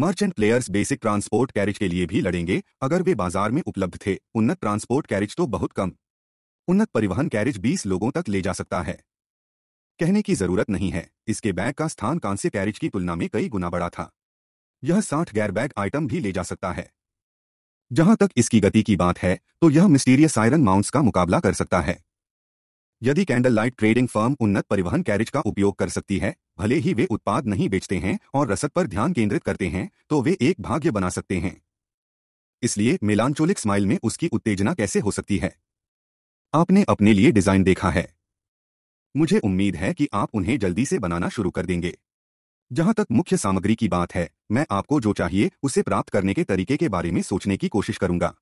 merchant players basic transport carriage के लिए भी लड़ेंगे अगर वे बाजार में उपलब्ध थे उन्नत ट्रांसपोर्ट कैरिज तो बहुत कम उन्नत परिवहन कैरिज 20 लोगों तक ले जा सकता है कहने की जरूरत नहीं है इसके बैग का स्थान कांस्य कैरिज की तुलना में कई गुना बड़ा था यह 60 गैर बैग आइटम भी ले जा सकता है जहां तक इसकी गति की बात है तो यह मिस्टीरियस आयरन माउंट्स का मुकाबला कर सकता है यदि कैंडल लाइट ट्रेडिंग फर्म उन्नत परिवहन कैरेज का उपयोग कर सकती है भले ही वे उत्पाद नहीं बेचते हैं और रसद पर ध्यान केंद्रित करते हैं तो वे एक भाग्य बना सकते हैं इसलिए मिलानचोलिक स्माइल में उसकी उत्तेजना कैसे हो सकती है आपने अपने लिए डिजाइन देखा है मुझे उम्मीद है कि आप उन्हें जल्दी से बनाना शुरू कर देंगे जहाँ तक मुख्य सामग्री की बात है मैं आपको जो चाहिए उसे प्राप्त करने के तरीके के बारे में सोचने की कोशिश करूंगा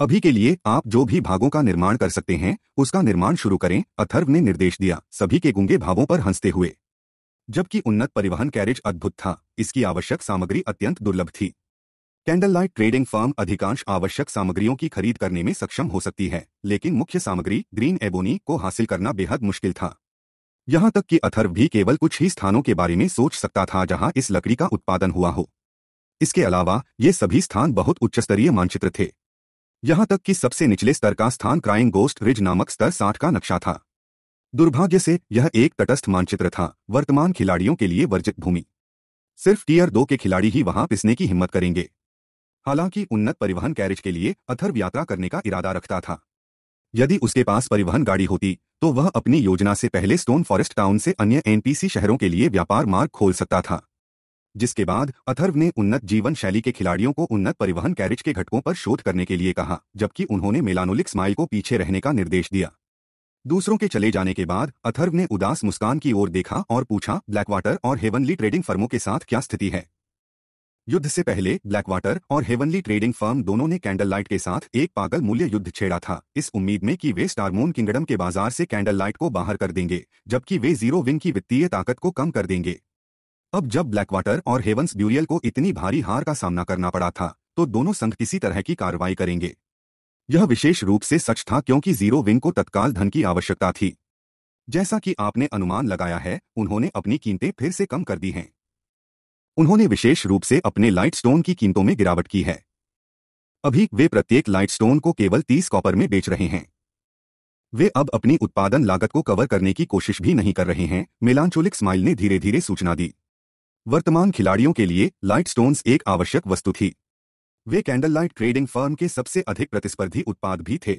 अभी के लिए आप जो भी भागों का निर्माण कर सकते हैं उसका निर्माण शुरू करें अथर्व ने निर्देश दिया सभी के गुंगे भावों पर हंसते हुए जबकि उन्नत परिवहन कैरेज अद्भुत था इसकी आवश्यक सामग्री अत्यंत दुर्लभ थी कैंडल लाइट ट्रेडिंग फर्म अधिकांश आवश्यक सामग्रियों की खरीद करने में सक्षम हो सकती है लेकिन मुख्य सामग्री ग्रीन एबोनी को हासिल करना बेहद मुश्किल था यहाँ तक कि अथर्व भी केवल कुछ ही स्थानों के बारे में सोच सकता था जहाँ इस लकड़ी का उत्पादन हुआ हो इसके अलावा ये सभी स्थान बहुत उच्चस्तरीय मानचित्र थे यहाँ तक कि सबसे निचले स्तर का स्थान क्राइंग गोस्ट रिज नामक स्तर साठ का नक्शा था दुर्भाग्य से यह एक तटस्थ मानचित्र था वर्तमान खिलाड़ियों के लिए वर्जित भूमि सिर्फ टीयर दो के खिलाड़ी ही वहां पिसने की हिम्मत करेंगे हालांकि उन्नत परिवहन कैरेज के लिए अथर्व यात्रा करने का इरादा रखता था यदि उसके पास परिवहन गाड़ी होती तो वह अपनी योजना से पहले स्टोन फॉरेस्ट टाउन से अन्य एनपीसी शहरों के लिए व्यापार मार्ग खोल सकता था जिसके बाद अथर्व ने उन्नत जीवन शैली के खिलाड़ियों को उन्नत परिवहन कैरिज के घटकों पर शोध करने के लिए कहा जबकि उन्होंने मेलानोलिक स्माइल को पीछे रहने का निर्देश दिया दूसरों के चले जाने के बाद अथर्व ने उदास मुस्कान की ओर देखा और पूछा ब्लैकवाटर और हेवनली ट्रेडिंग फर्मों के साथ क्या स्थिति है युद्ध से पहले ब्लैकवाटर और हेवनली ट्रेडिंग फर्म दोनों ने कैंडल लाइट के साथ एक पागल मूल्य युद्ध छेड़ा था इस उम्मीद में कि वे स्टारमून किंगडम के बाजार से कैंडल लाइट को बाहर कर देंगे जबकि वे जीरो विन की वित्तीय ताकत को कम कर देंगे अब जब ब्लैकवाटर और हेवंस ड्यूरियल को इतनी भारी हार का सामना करना पड़ा था तो दोनों संघ किसी तरह की कार्रवाई करेंगे यह विशेष रूप से सच था क्योंकि जीरो विंग को तत्काल धन की आवश्यकता थी जैसा कि आपने अनुमान लगाया है उन्होंने अपनी कीमतें फिर से कम कर दी हैं उन्होंने विशेष रूप से अपने लाइट स्टोन की कीमतों में गिरावट की है अभी वे प्रत्येक लाइट स्टोन को केवल तीस कॉपर में बेच रहे हैं वे अब अपनी उत्पादन लागत को कवर करने की कोशिश भी नहीं कर रहे हैं मेलांचोलिक स्माइल ने धीरे धीरे सूचना दी वर्तमान खिलाड़ियों के लिए लाइट एक आवश्यक वस्तु थी वे कैंडल लाइट ट्रेडिंग फर्म के सबसे अधिक प्रतिस्पर्धी उत्पाद भी थे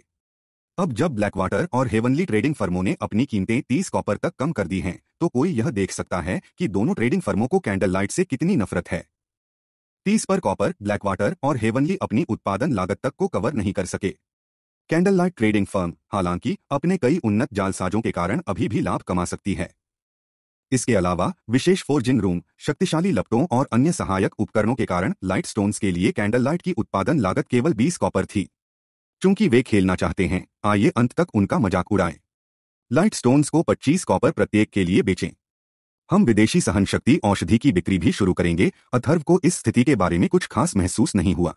अब जब ब्लैकवाटर और हेवनली ट्रेडिंग फर्मों ने अपनी कीमतें 30 कॉपर तक कम कर दी हैं तो कोई यह देख सकता है कि दोनों ट्रेडिंग फर्मों को कैंडल लाइट से कितनी नफरत है तीस पर कॉपर ब्लैकवाटर और हेवनली अपनी उत्पादन लागत तक को कवर नहीं कर सके कैंडल लाइट ट्रेडिंग फर्म हालांकि अपने कई उन्नत जालसाजों के कारण अभी भी लाभ कमा सकती है इसके अलावा विशेष फोर्जिंग रूम शक्तिशाली लपटों और अन्य सहायक उपकरणों के कारण लाइट स्टोन्स के लिए कैंडल लाइट की उत्पादन लागत केवल 20 कॉपर थी चूंकि वे खेलना चाहते हैं आइए अंत तक उनका मजाक उड़ाएं लाइट स्टोन्स को 25 कॉपर प्रत्येक के लिए बेचें हम विदेशी सहन शक्ति औषधि की बिक्री भी शुरू करेंगे अथर्व को इस स्थिति के बारे में कुछ खास महसूस नहीं हुआ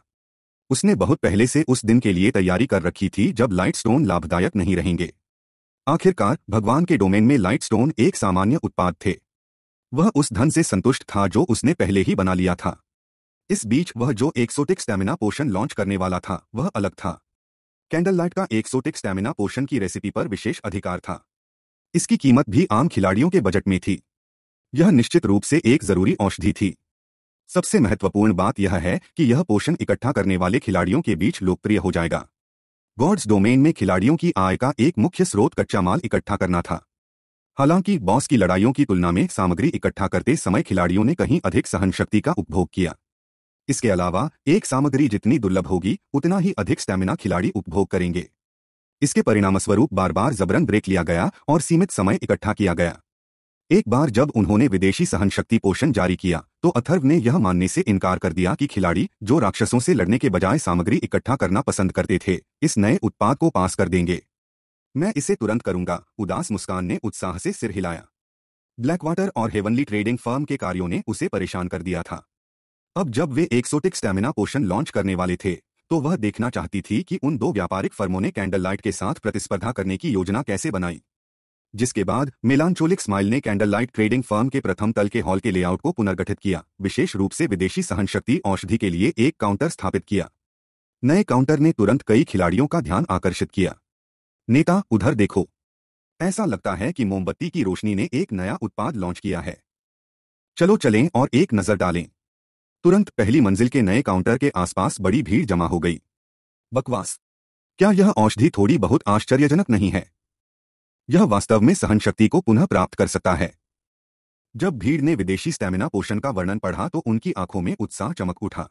उसने बहुत पहले से उस दिन के लिए तैयारी कर रखी थी जब लाइट स्टोन लाभदायक नहीं रहेंगे आखिरकार भगवान के डोमेन में लाइट स्टोन एक सामान्य उत्पाद थे वह उस धन से संतुष्ट था जो उसने पहले ही बना लिया था इस बीच वह जो एक्सोटिक स्टेमिना पोषण लॉन्च करने वाला था वह अलग था कैंडल लाइट का एक सोटिक स्टैमिना पोर्शन की रेसिपी पर विशेष अधिकार था इसकी कीमत भी आम खिलाड़ियों के बजट में थी यह निश्चित रूप से एक जरूरी औषधि थी सबसे महत्वपूर्ण बात यह है कि यह पोषण इकट्ठा करने वाले खिलाड़ियों के बीच लोकप्रिय हो जाएगा गॉड्स डोमेन में खिलाड़ियों की आय का एक मुख्य स्रोत कच्चा माल इकट्ठा करना था हालांकि बॉस की लड़ाइयों की तुलना में सामग्री इकट्ठा करते समय खिलाड़ियों ने कहीं अधिक सहन शक्ति का उपभोग किया इसके अलावा एक सामग्री जितनी दुर्लभ होगी उतना ही अधिक स्टैमिना खिलाड़ी उपभोग करेंगे इसके परिणामस्वरूप बार बार जबरन ब्रेक लिया गया और सीमित समय इकट्ठा किया गया एक बार जब उन्होंने विदेशी सहनशक्ति पोषण जारी किया तो अथर्व ने यह मानने से इनकार कर दिया कि खिलाड़ी जो राक्षसों से लड़ने के बजाय सामग्री इकट्ठा करना पसंद करते थे इस नए उत्पाद को पास कर देंगे मैं इसे तुरंत करूंगा उदास मुस्कान ने उत्साह से सिर हिलाया ब्लैकवाटर और हेवनली ट्रेडिंग फर्म के कार्यों ने उसे परेशान कर दिया था अब जब वे एक्सोटिक स्टेमिना पोषण लॉन्च करने वाले थे तो वह देखना चाहती थी कि उन दो व्यापारिक फर्मों ने कैंडल लाइट के साथ प्रतिस्पर्धा करने की योजना कैसे बनाई जिसके बाद मिलानचोलिक स्माइल ने कैंडल लाइट ट्रेडिंग फर्म के प्रथम तल के हॉल के लेआउट को पुनर्गठित किया विशेष रूप से विदेशी सहनशक्ति औषधि के लिए एक काउंटर स्थापित किया नए काउंटर ने तुरंत कई खिलाड़ियों का ध्यान आकर्षित किया नेता उधर देखो ऐसा लगता है कि मोमबत्ती की रोशनी ने एक नया उत्पाद लॉन्च किया है चलो चलें और एक नजर डालें तुरंत पहली मंजिल के नए काउंटर के आसपास बड़ी भीड़ जमा हो गई बकवास क्या यह औषधि थोड़ी बहुत आश्चर्यजनक नहीं है यह वास्तव में सहन शक्ति को पुनः प्राप्त कर सकता है जब भीड़ ने विदेशी स्टैमिना पोषण का वर्णन पढ़ा तो उनकी आंखों में उत्साह चमक उठा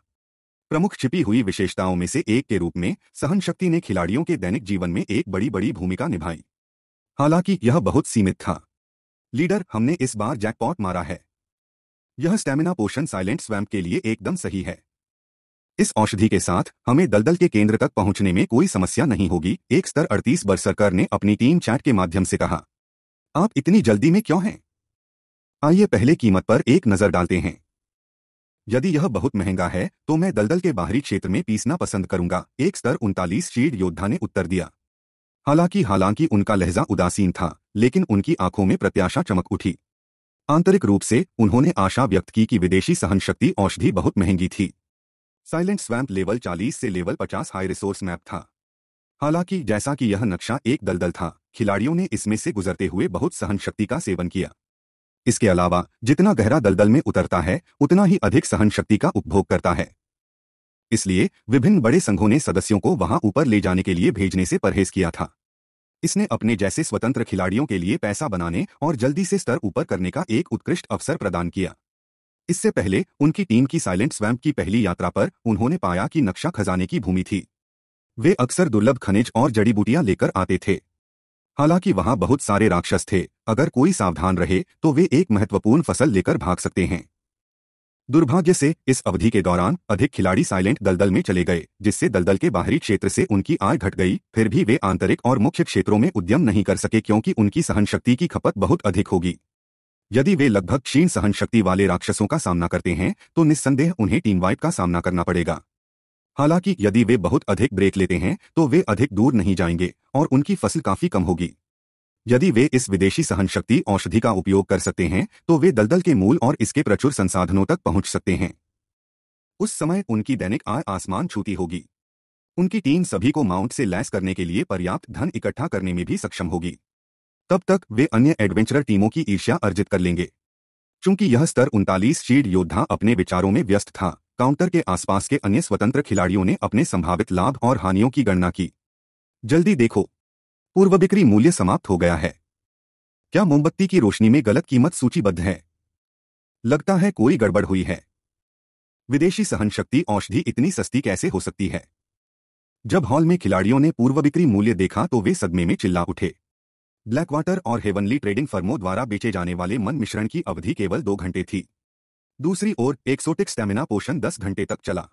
प्रमुख छिपी हुई विशेषताओं में से एक के रूप में सहन शक्ति ने खिलाड़ियों के दैनिक जीवन में एक बड़ी बड़ी भूमिका निभाई हालांकि यह बहुत सीमित था लीडर हमने इस बार जैकपॉट मारा है यह स्टेमिना पोषण साइलेंट स्वैम्प के लिए एकदम सही है इस औषधि के साथ हमें दलदल के केंद्र तक पहुंचने में कोई समस्या नहीं होगी एक स्तर अड़तीस सरकार ने अपनी टीम चैट के माध्यम से कहा आप इतनी जल्दी में क्यों हैं आइए पहले कीमत पर एक नजर डालते हैं यदि यह बहुत महंगा है तो मैं दलदल के बाहरी क्षेत्र में पीसना पसंद करूंगा एक स्तर उनतालीस शीड योद्धा ने उत्तर दिया हालांकि हालांकि उनका लहजा उदासीन था लेकिन उनकी आंखों में प्रत्याशा चमक उठी आंतरिक रूप से उन्होंने आशा व्यक्त की कि विदेशी सहन शक्ति औषधि बहुत महंगी थी साइलेंट स्वैम्प लेवल 40 से लेवल 50 हाई रिसोर्स मैप था हालांकि जैसा कि यह नक्शा एक दलदल था खिलाड़ियों ने इसमें से गुजरते हुए बहुत सहन शक्ति का सेवन किया इसके अलावा जितना गहरा दलदल में उतरता है उतना ही अधिक सहन शक्ति का उपभोग करता है इसलिए विभिन्न बड़े संघों ने सदस्यों को वहां ऊपर ले जाने के लिए भेजने से परहेज किया था इसने अपने जैसे स्वतंत्र खिलाड़ियों के लिए पैसा बनाने और जल्दी से स्तर ऊपर करने का एक उत्कृष्ट अवसर प्रदान किया इससे पहले उनकी टीम की साइलेंट स्वैम्प की पहली यात्रा पर उन्होंने पाया कि नक्शा खजाने की भूमि थी वे अक्सर दुर्लभ खनिज और जड़ी बूटियां लेकर आते थे हालांकि वहां बहुत सारे राक्षस थे अगर कोई सावधान रहे तो वे एक महत्वपूर्ण फसल लेकर भाग सकते हैं दुर्भाग्य से इस अवधि के दौरान अधिक खिलाड़ी साइलेंट दलदल में चले गए जिससे दलदल के बाहरी क्षेत्र से उनकी आय घट गई फिर भी वे आंतरिक और मुख्य क्षेत्रों में उद्यम नहीं कर सके क्योंकि उनकी सहन शक्ति की खपत बहुत अधिक होगी यदि वे लगभग क्षीण सहन शक्ति वाले राक्षसों का सामना करते हैं तो निस्संदेह उन्हें टीम वाइप का सामना करना पड़ेगा हालांकि यदि वे बहुत अधिक ब्रेक लेते हैं तो वे अधिक दूर नहीं जाएंगे और उनकी फसल काफी कम होगी यदि वे इस विदेशी सहनशक्ति औषधि का उपयोग कर सकते हैं तो वे दलदल के मूल और इसके प्रचुर संसाधनों तक पहुंच सकते हैं उस समय उनकी दैनिक आय आसमान छूती होगी उनकी टीम सभी को माउंट से लैस करने के लिए पर्याप्त धन इकट्ठा करने में भी सक्षम होगी तब तक वे अन्य एडवेंचरर टीमों की ईर्ष्या अर्जित कर लेंगे चूंकि यह स्तर उनतालीस शीड योद्धा अपने विचारों में व्यस्त था काउंटर के आसपास के अन्य स्वतंत्र खिलाड़ियों ने अपने संभावित लाभ और हानियों की गणना की जल्दी देखो पूर्व बिक्री मूल्य समाप्त हो गया है क्या मोमबत्ती की रोशनी में गलत कीमत सूचीबद्ध है लगता है कोई गड़बड़ हुई है विदेशी सहन शक्ति औषधि इतनी सस्ती कैसे हो सकती है जब हॉल में खिलाड़ियों ने पूर्व बिक्री मूल्य देखा तो वे सदमे में चिल्ला उठे ब्लैकवाटर और हेवनली ट्रेडिंग फर्मों द्वारा बेचे जाने वाले मन मिश्रण की अवधि केवल दो घंटे थी दूसरी ओर एक्सोटिक स्टेमिना पोषण दस घंटे तक चला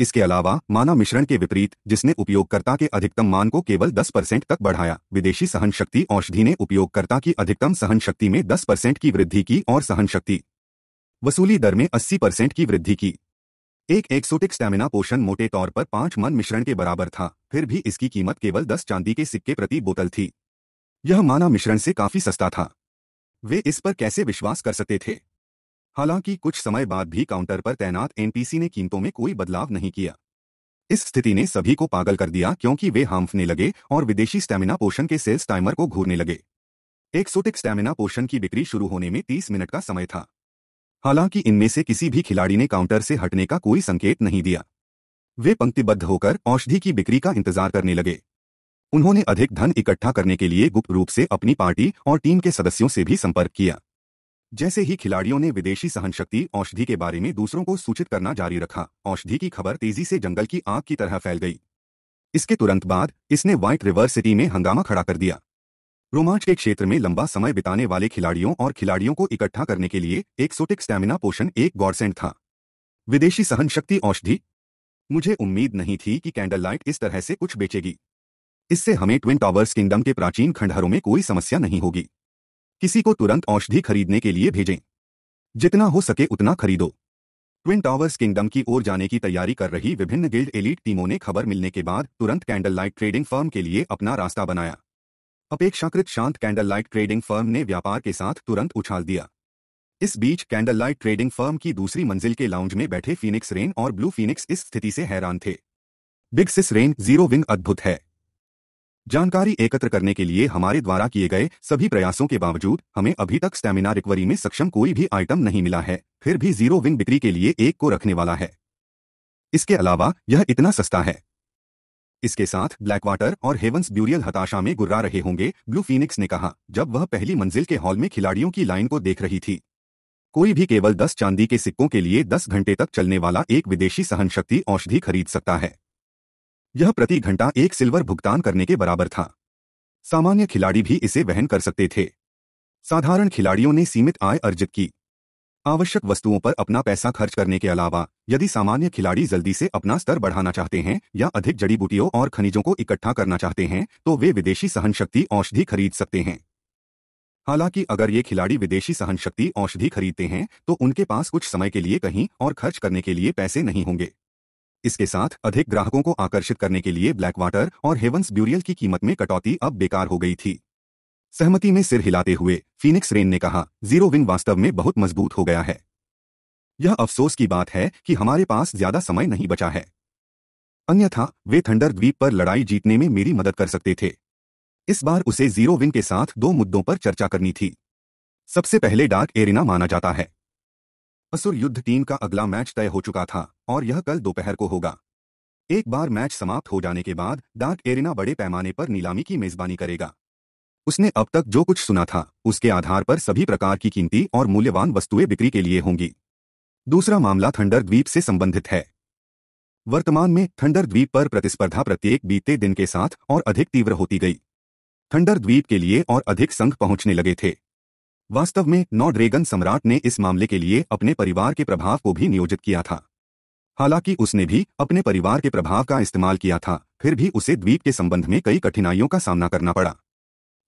इसके अलावा माना मिश्रण के विपरीत जिसने उपयोगकर्ता के अधिकतम मान को केवल 10 परसेंट तक बढ़ाया विदेशी सहन शक्ति औषधि ने उपयोगकर्ता की अधिकतम सहन शक्ति में 10 परसेंट की वृद्धि की और सहन शक्ति वसूली दर में 80 परसेंट की वृद्धि की एक एक्सोटिक स्टेमिना पोषण मोटे तौर पर पांच मन मिश्रण के बराबर था फिर भी इसकी कीमत केवल दस चांदी के सिक्के प्रति बोतल थी यह माना मिश्रण से काफी सस्ता था वे इस पर कैसे विश्वास कर सकते थे हालांकि कुछ समय बाद भी काउंटर पर तैनात एनपीसी ने कीमतों में कोई बदलाव नहीं किया इस स्थिति ने सभी को पागल कर दिया क्योंकि वे हांफने लगे और विदेशी स्टैमिना पोषण के सेल्स टाइमर को घूरने लगे एक सोटिक स्टैमिना पोषण की बिक्री शुरू होने में तीस मिनट का समय था हालांकि इनमें से किसी भी खिलाड़ी ने काउंटर से हटने का कोई संकेत नहीं दिया वे पंक्तिबद्ध होकर औषधि की बिक्री का इंतजार करने लगे उन्होंने अधिक धन इकट्ठा करने के लिए गुप्त रूप से अपनी पार्टी और टीम के सदस्यों से भी संपर्क किया जैसे ही खिलाड़ियों ने विदेशी सहनशक्ति औषधि के बारे में दूसरों को सूचित करना जारी रखा औषधि की खबर तेजी से जंगल की आग की तरह फैल गई इसके तुरंत बाद इसने व्हाइट रिवर सिटी में हंगामा खड़ा कर दिया रोमांच के क्षेत्र में लंबा समय बिताने वाले खिलाड़ियों और खिलाड़ियों को इकट्ठा करने के लिए एक सोटिक स्टेमिना पोषण एक गॉडसेंट था विदेशी सहन शक्ति औषधि मुझे उम्मीद नहीं थी कि कैंडल लाइट इस तरह से कुछ बेचेगी इससे हमें ट्विन टावर्स किंगडम के प्राचीन खंडहरों में कोई समस्या नहीं होगी किसी को तुरंत औषधि खरीदने के लिए भेजें जितना हो सके उतना खरीदो ट्विन टावर्स किंगडम की ओर जाने की तैयारी कर रही विभिन्न गिल्ड एलिट टीमों ने खबर मिलने के बाद तुरंत कैंडल लाइट ट्रेडिंग फर्म के लिए अपना रास्ता बनाया अपेक्षाकृत शांत कैंडल लाइट ट्रेडिंग फर्म ने व्यापार के साथ तुरंत उछाल दिया इस बीच कैंडल लाइट ट्रेडिंग फर्म की दूसरी मंजिल के लाउंज में बैठे फीनिक्स रेन और ब्लू फिनिक्स इस स्थिति से हैरान थे big sis rain zero wing अद्भुत है जानकारी एकत्र करने के लिए हमारे द्वारा किए गए सभी प्रयासों के बावजूद हमें अभी तक स्टेमिना रिकवरी में सक्षम कोई भी आइटम नहीं मिला है फिर भी जीरो विंग बिक्री के लिए एक को रखने वाला है इसके अलावा यह इतना सस्ता है इसके साथ ब्लैकवाटर और हेवंस ब्यूरियल हताशा में गुर्रा रहे होंगे ब्लू फीनिक्स ने कहा जब वह पहली मंजिल के हॉल में खिलाड़ियों की लाइन को देख रही थी कोई भी केवल दस चांदी के सिक्कों के लिए दस घंटे तक चलने वाला एक विदेशी सहनशक्ति औषधि खरीद सकता है यह प्रति घंटा एक सिल्वर भुगतान करने के बराबर था सामान्य खिलाड़ी भी इसे वहन कर सकते थे साधारण खिलाड़ियों ने सीमित आय अर्जित की आवश्यक वस्तुओं पर अपना पैसा खर्च करने के अलावा यदि सामान्य खिलाड़ी जल्दी से अपना स्तर बढ़ाना चाहते हैं या अधिक जड़ी बूटियों और खनिजों को इकट्ठा करना चाहते हैं तो वे विदेशी सहनशक्ति औषधि खरीद सकते हैं हालांकि अगर ये खिलाड़ी विदेशी सहनशक्ति औषधि खरीदते हैं तो उनके पास कुछ समय के लिए कहीं और खर्च करने के लिए पैसे नहीं होंगे इसके साथ अधिक ग्राहकों को आकर्षित करने के लिए ब्लैक वाटर और हेवंस ब्यूरियल की कीमत में कटौती अब बेकार हो गई थी सहमति में सिर हिलाते हुए फीनिक्स रेन ने कहा जीरो विन वास्तव में बहुत मजबूत हो गया है यह अफसोस की बात है कि हमारे पास ज्यादा समय नहीं बचा है अन्यथा वे थंडर द्वीप पर लड़ाई जीतने में मेरी मदद कर सकते थे इस बार उसे जीरो विन के साथ दो मुद्दों पर चर्चा करनी थी सबसे पहले डार्क एरिना माना जाता है असुर युद्ध टीम का अगला मैच तय हो चुका था और यह कल दोपहर को होगा एक बार मैच समाप्त हो जाने के बाद डार्क एरिना बड़े पैमाने पर नीलामी की मेजबानी करेगा उसने अब तक जो कुछ सुना था उसके आधार पर सभी प्रकार की कीमती और मूल्यवान वस्तुएं बिक्री के लिए होंगी दूसरा मामला थंडर द्वीप से संबंधित है वर्तमान में थंडर द्वीप पर प्रतिस्पर्धा प्रत्येक बीते दिन के साथ और अधिक तीव्र होती गई थंडर द्वीप के लिए और अधिक संघ पहुंचने लगे थे वास्तव में नॉड्रेगन सम्राट ने इस मामले के लिए अपने परिवार के प्रभाव को भी नियोजित किया था हालांकि उसने भी अपने परिवार के प्रभाव का इस्तेमाल किया था फिर भी उसे द्वीप के संबंध में कई कठिनाइयों का सामना करना पड़ा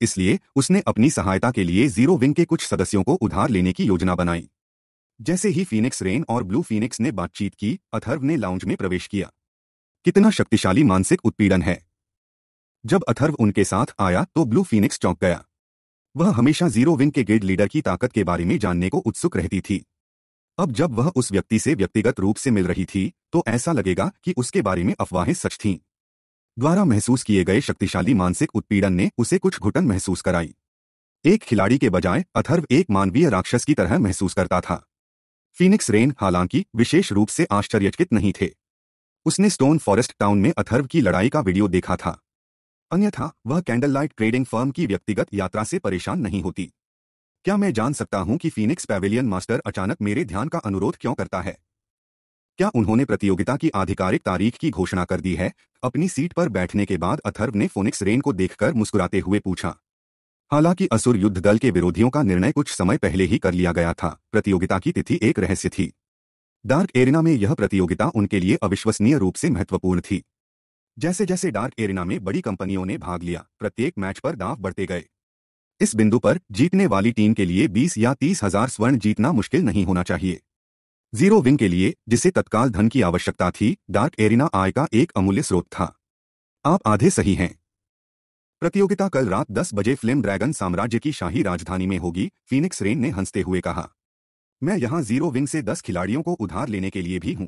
इसलिए उसने अपनी सहायता के लिए जीरो विंग के कुछ सदस्यों को उधार लेने की योजना बनाई जैसे ही फीनिक्स रेन और ब्लू फीनिक्स ने बातचीत की अथर्व ने लाउंज में प्रवेश किया कितना शक्तिशाली मानसिक उत्पीड़न है जब अथर्व उनके साथ आया तो ब्लू फीनिक्स चौंक गया वह हमेशा जीरो विंग के ग्रेड लीडर की ताकत के बारे में जानने को उत्सुक रहती थी अब जब वह उस व्यक्ति से व्यक्तिगत रूप से मिल रही थी तो ऐसा लगेगा कि उसके बारे में अफवाहें सच थीं द्वारा महसूस किए गए शक्तिशाली मानसिक उत्पीड़न ने उसे कुछ घुटन महसूस कराई एक खिलाड़ी के बजाय अथर्व एक मानवीय राक्षस की तरह महसूस करता था फीनिक्स रेन हालांकि विशेष रूप से आश्चर्यचकित नहीं थे उसने स्टोन फॉरेस्ट टाउन में अथर्व की लड़ाई का वीडियो देखा था अन्यथा वह कैंडल लाइट ट्रेडिंग फर्म की व्यक्तिगत यात्रा से परेशान नहीं होती क्या मैं जान सकता हूं कि फीनिक्स पैवेलियन मास्टर अचानक मेरे ध्यान का अनुरोध क्यों करता है क्या उन्होंने प्रतियोगिता की आधिकारिक तारीख की घोषणा कर दी है अपनी सीट पर बैठने के बाद अथर्व ने फोनिक्स रेन को देखकर मुस्कुराते हुए पूछा हालांकि असुर युद्ध दल के विरोधियों का निर्णय कुछ समय पहले ही कर लिया गया था प्रतियोगिता की तिथि एक रहस्य थी डार्क एरिना में यह प्रतियोगिता उनके लिए अविश्वसनीय रूप से महत्वपूर्ण थी जैसे जैसे डार्क एरिना में बड़ी कंपनियों ने भाग लिया प्रत्येक मैच पर दांव बढ़ते गए इस बिंदु पर जीतने वाली टीम के लिए 20 या तीस हजार स्वर्ण जीतना मुश्किल नहीं होना चाहिए जीरो विंग के लिए जिसे तत्काल धन की आवश्यकता थी डार्क एरिना आय का एक अमूल्य स्रोत था आप आधे सही हैं प्रतियोगिता कल रात 10 बजे फिल्म ड्रैगन साम्राज्य की शाही राजधानी में होगी फीनिक्स रेन ने हंसते हुए कहा मैं यहां जीरो विंग से दस खिलाड़ियों को उधार लेने के लिए भी हूं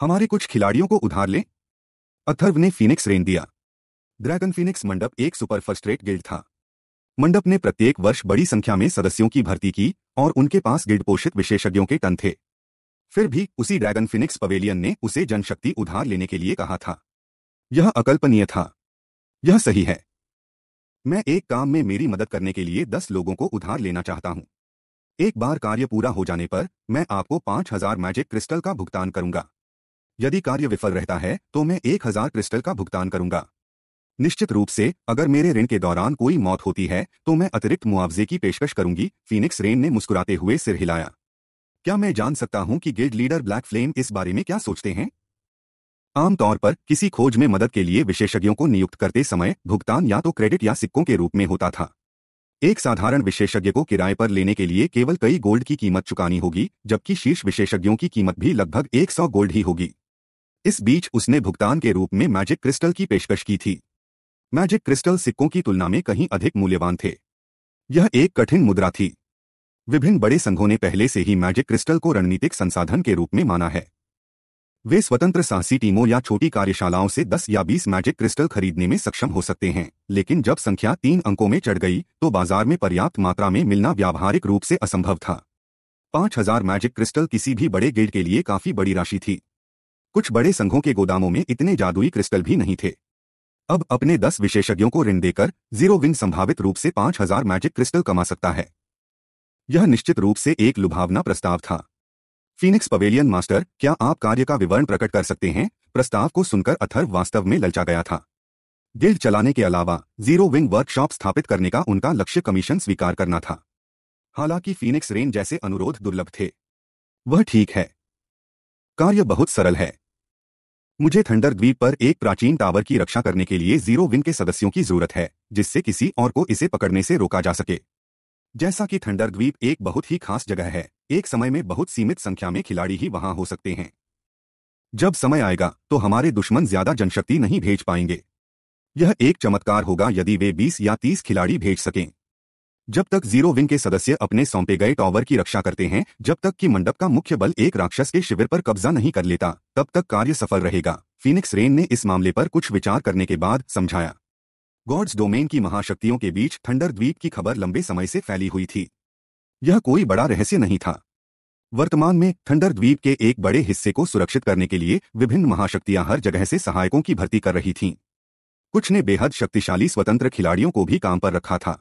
हमारे कुछ खिलाड़ियों को उधार लें अथर्व ने फिनिक्स रेन दिया ड्रैगन फिनिक्स मंडप एक सुपर फर्स्ट रेट गिल्ड था मंडप ने प्रत्येक वर्ष बड़ी संख्या में सदस्यों की भर्ती की और उनके पास गिल्ड पोषित विशेषज्ञों के टन थे फिर भी उसी ड्रैगन फिनिक्स पवेलियन ने उसे जनशक्ति उधार लेने के लिए कहा था यह अकल्पनीय था यह सही है मैं एक काम में मेरी मदद करने के लिए दस लोगों को उधार लेना चाहता हूं एक बार कार्य पूरा हो जाने पर मैं आपको पांच हजार मैजिक क्रिस्टल का भुगतान करूंगा यदि कार्य विफल रहता है तो मैं एक हजार क्रिस्टल का भुगतान करूंगा निश्चित रूप से अगर मेरे ऋण के दौरान कोई मौत होती है तो मैं अतिरिक्त मुआवजे की पेशकश करूंगी फीनिक्स रेन ने मुस्कुराते हुए सिर हिलाया क्या मैं जान सकता हूं कि गिल्ड लीडर ब्लैक फ्लेम इस बारे में क्या सोचते हैं आमतौर पर किसी खोज में मदद के लिए विशेषज्ञों को नियुक्त करते समय भुगतान या तो क्रेडिट या सिक्कों के रूप में होता था एक साधारण विशेषज्ञ को किराए पर लेने के लिए केवल कई गोल्ड की कीमत चुकानी होगी जबकि शीर्ष विशेषज्ञों की कीमत भी लगभग 100 गोल्ड ही होगी इस बीच उसने भुगतान के रूप में मैजिक क्रिस्टल की पेशकश की थी मैजिक क्रिस्टल सिक्कों की तुलना में कहीं अधिक मूल्यवान थे यह एक कठिन मुद्रा थी विभिन्न बड़े संघों ने पहले से ही मैजिक क्रिस्टल को रणनीतिक संसाधन के रूप में माना है वे स्वतंत्र साहसी टीमों या छोटी कार्यशालाओं से 10 या 20 मैजिक क्रिस्टल खरीदने में सक्षम हो सकते हैं लेकिन जब संख्या तीन अंकों में चढ़ गई तो बाजार में पर्याप्त मात्रा में मिलना व्यावहारिक रूप से असंभव था 5000 मैजिक क्रिस्टल किसी भी बड़े गेट के लिए काफी बड़ी राशि थी कुछ बड़े संघों के गोदामों में इतने जादुई क्रिस्टल भी नहीं थे अब अपने दस विशेषज्ञों को ऋण देकर जीरो विंग संभावित रूप से पांच हजार मैजिक क्रिस्टल कमा सकता है यह निश्चित रूप से एक लुभावना प्रस्ताव था फीनिक्स पवेलियन मास्टर क्या आप कार्य का विवरण प्रकट कर सकते हैं प्रस्ताव को सुनकर अथर्व वास्तव में ललचा गया था गिल्ड चलाने के अलावा जीरो विंग वर्कशॉप स्थापित करने का उनका लक्ष्य कमीशन स्वीकार करना था हालांकि फीनिक्स रेन जैसे अनुरोध दुर्लभ थे वह ठीक है कार्य बहुत सरल है मुझे थंडर द्वीप पर एक प्राचीन टावर की रक्षा करने के लिए जीरो विंग के सदस्यों की जरूरत है जिससे किसी और को इसे पकड़ने से रोका जा सके जैसा कि थंडर द्वीप एक बहुत ही खास जगह है एक समय में बहुत सीमित संख्या में खिलाड़ी ही वहां हो सकते हैं जब समय आएगा तो हमारे दुश्मन ज्यादा जनशक्ति नहीं भेज पाएंगे यह एक चमत्कार होगा यदि वे 20 या 30 खिलाड़ी भेज सकें जब तक जीरो विंग के सदस्य अपने सौंपे गए टॉवर की रक्षा करते हैं जब तक कि मंडप का मुख्य बल एक राक्षस के शिविर पर कब्जा नहीं कर लेता तब तक कार्य सफल रहेगा फिनिक्स रेन ने इस मामले पर कुछ विचार करने के बाद समझाया गॉड्स डोमेन की महाशक्तियों के बीच थंडर द्वीप की खबर लंबे समय से फैली हुई थी यह कोई बड़ा रहस्य नहीं था वर्तमान में थंडर द्वीप के एक बड़े हिस्से को सुरक्षित करने के लिए विभिन्न महाशक्तियां हर जगह से सहायकों की भर्ती कर रही थीं कुछ ने बेहद शक्तिशाली स्वतंत्र खिलाड़ियों को भी काम पर रखा था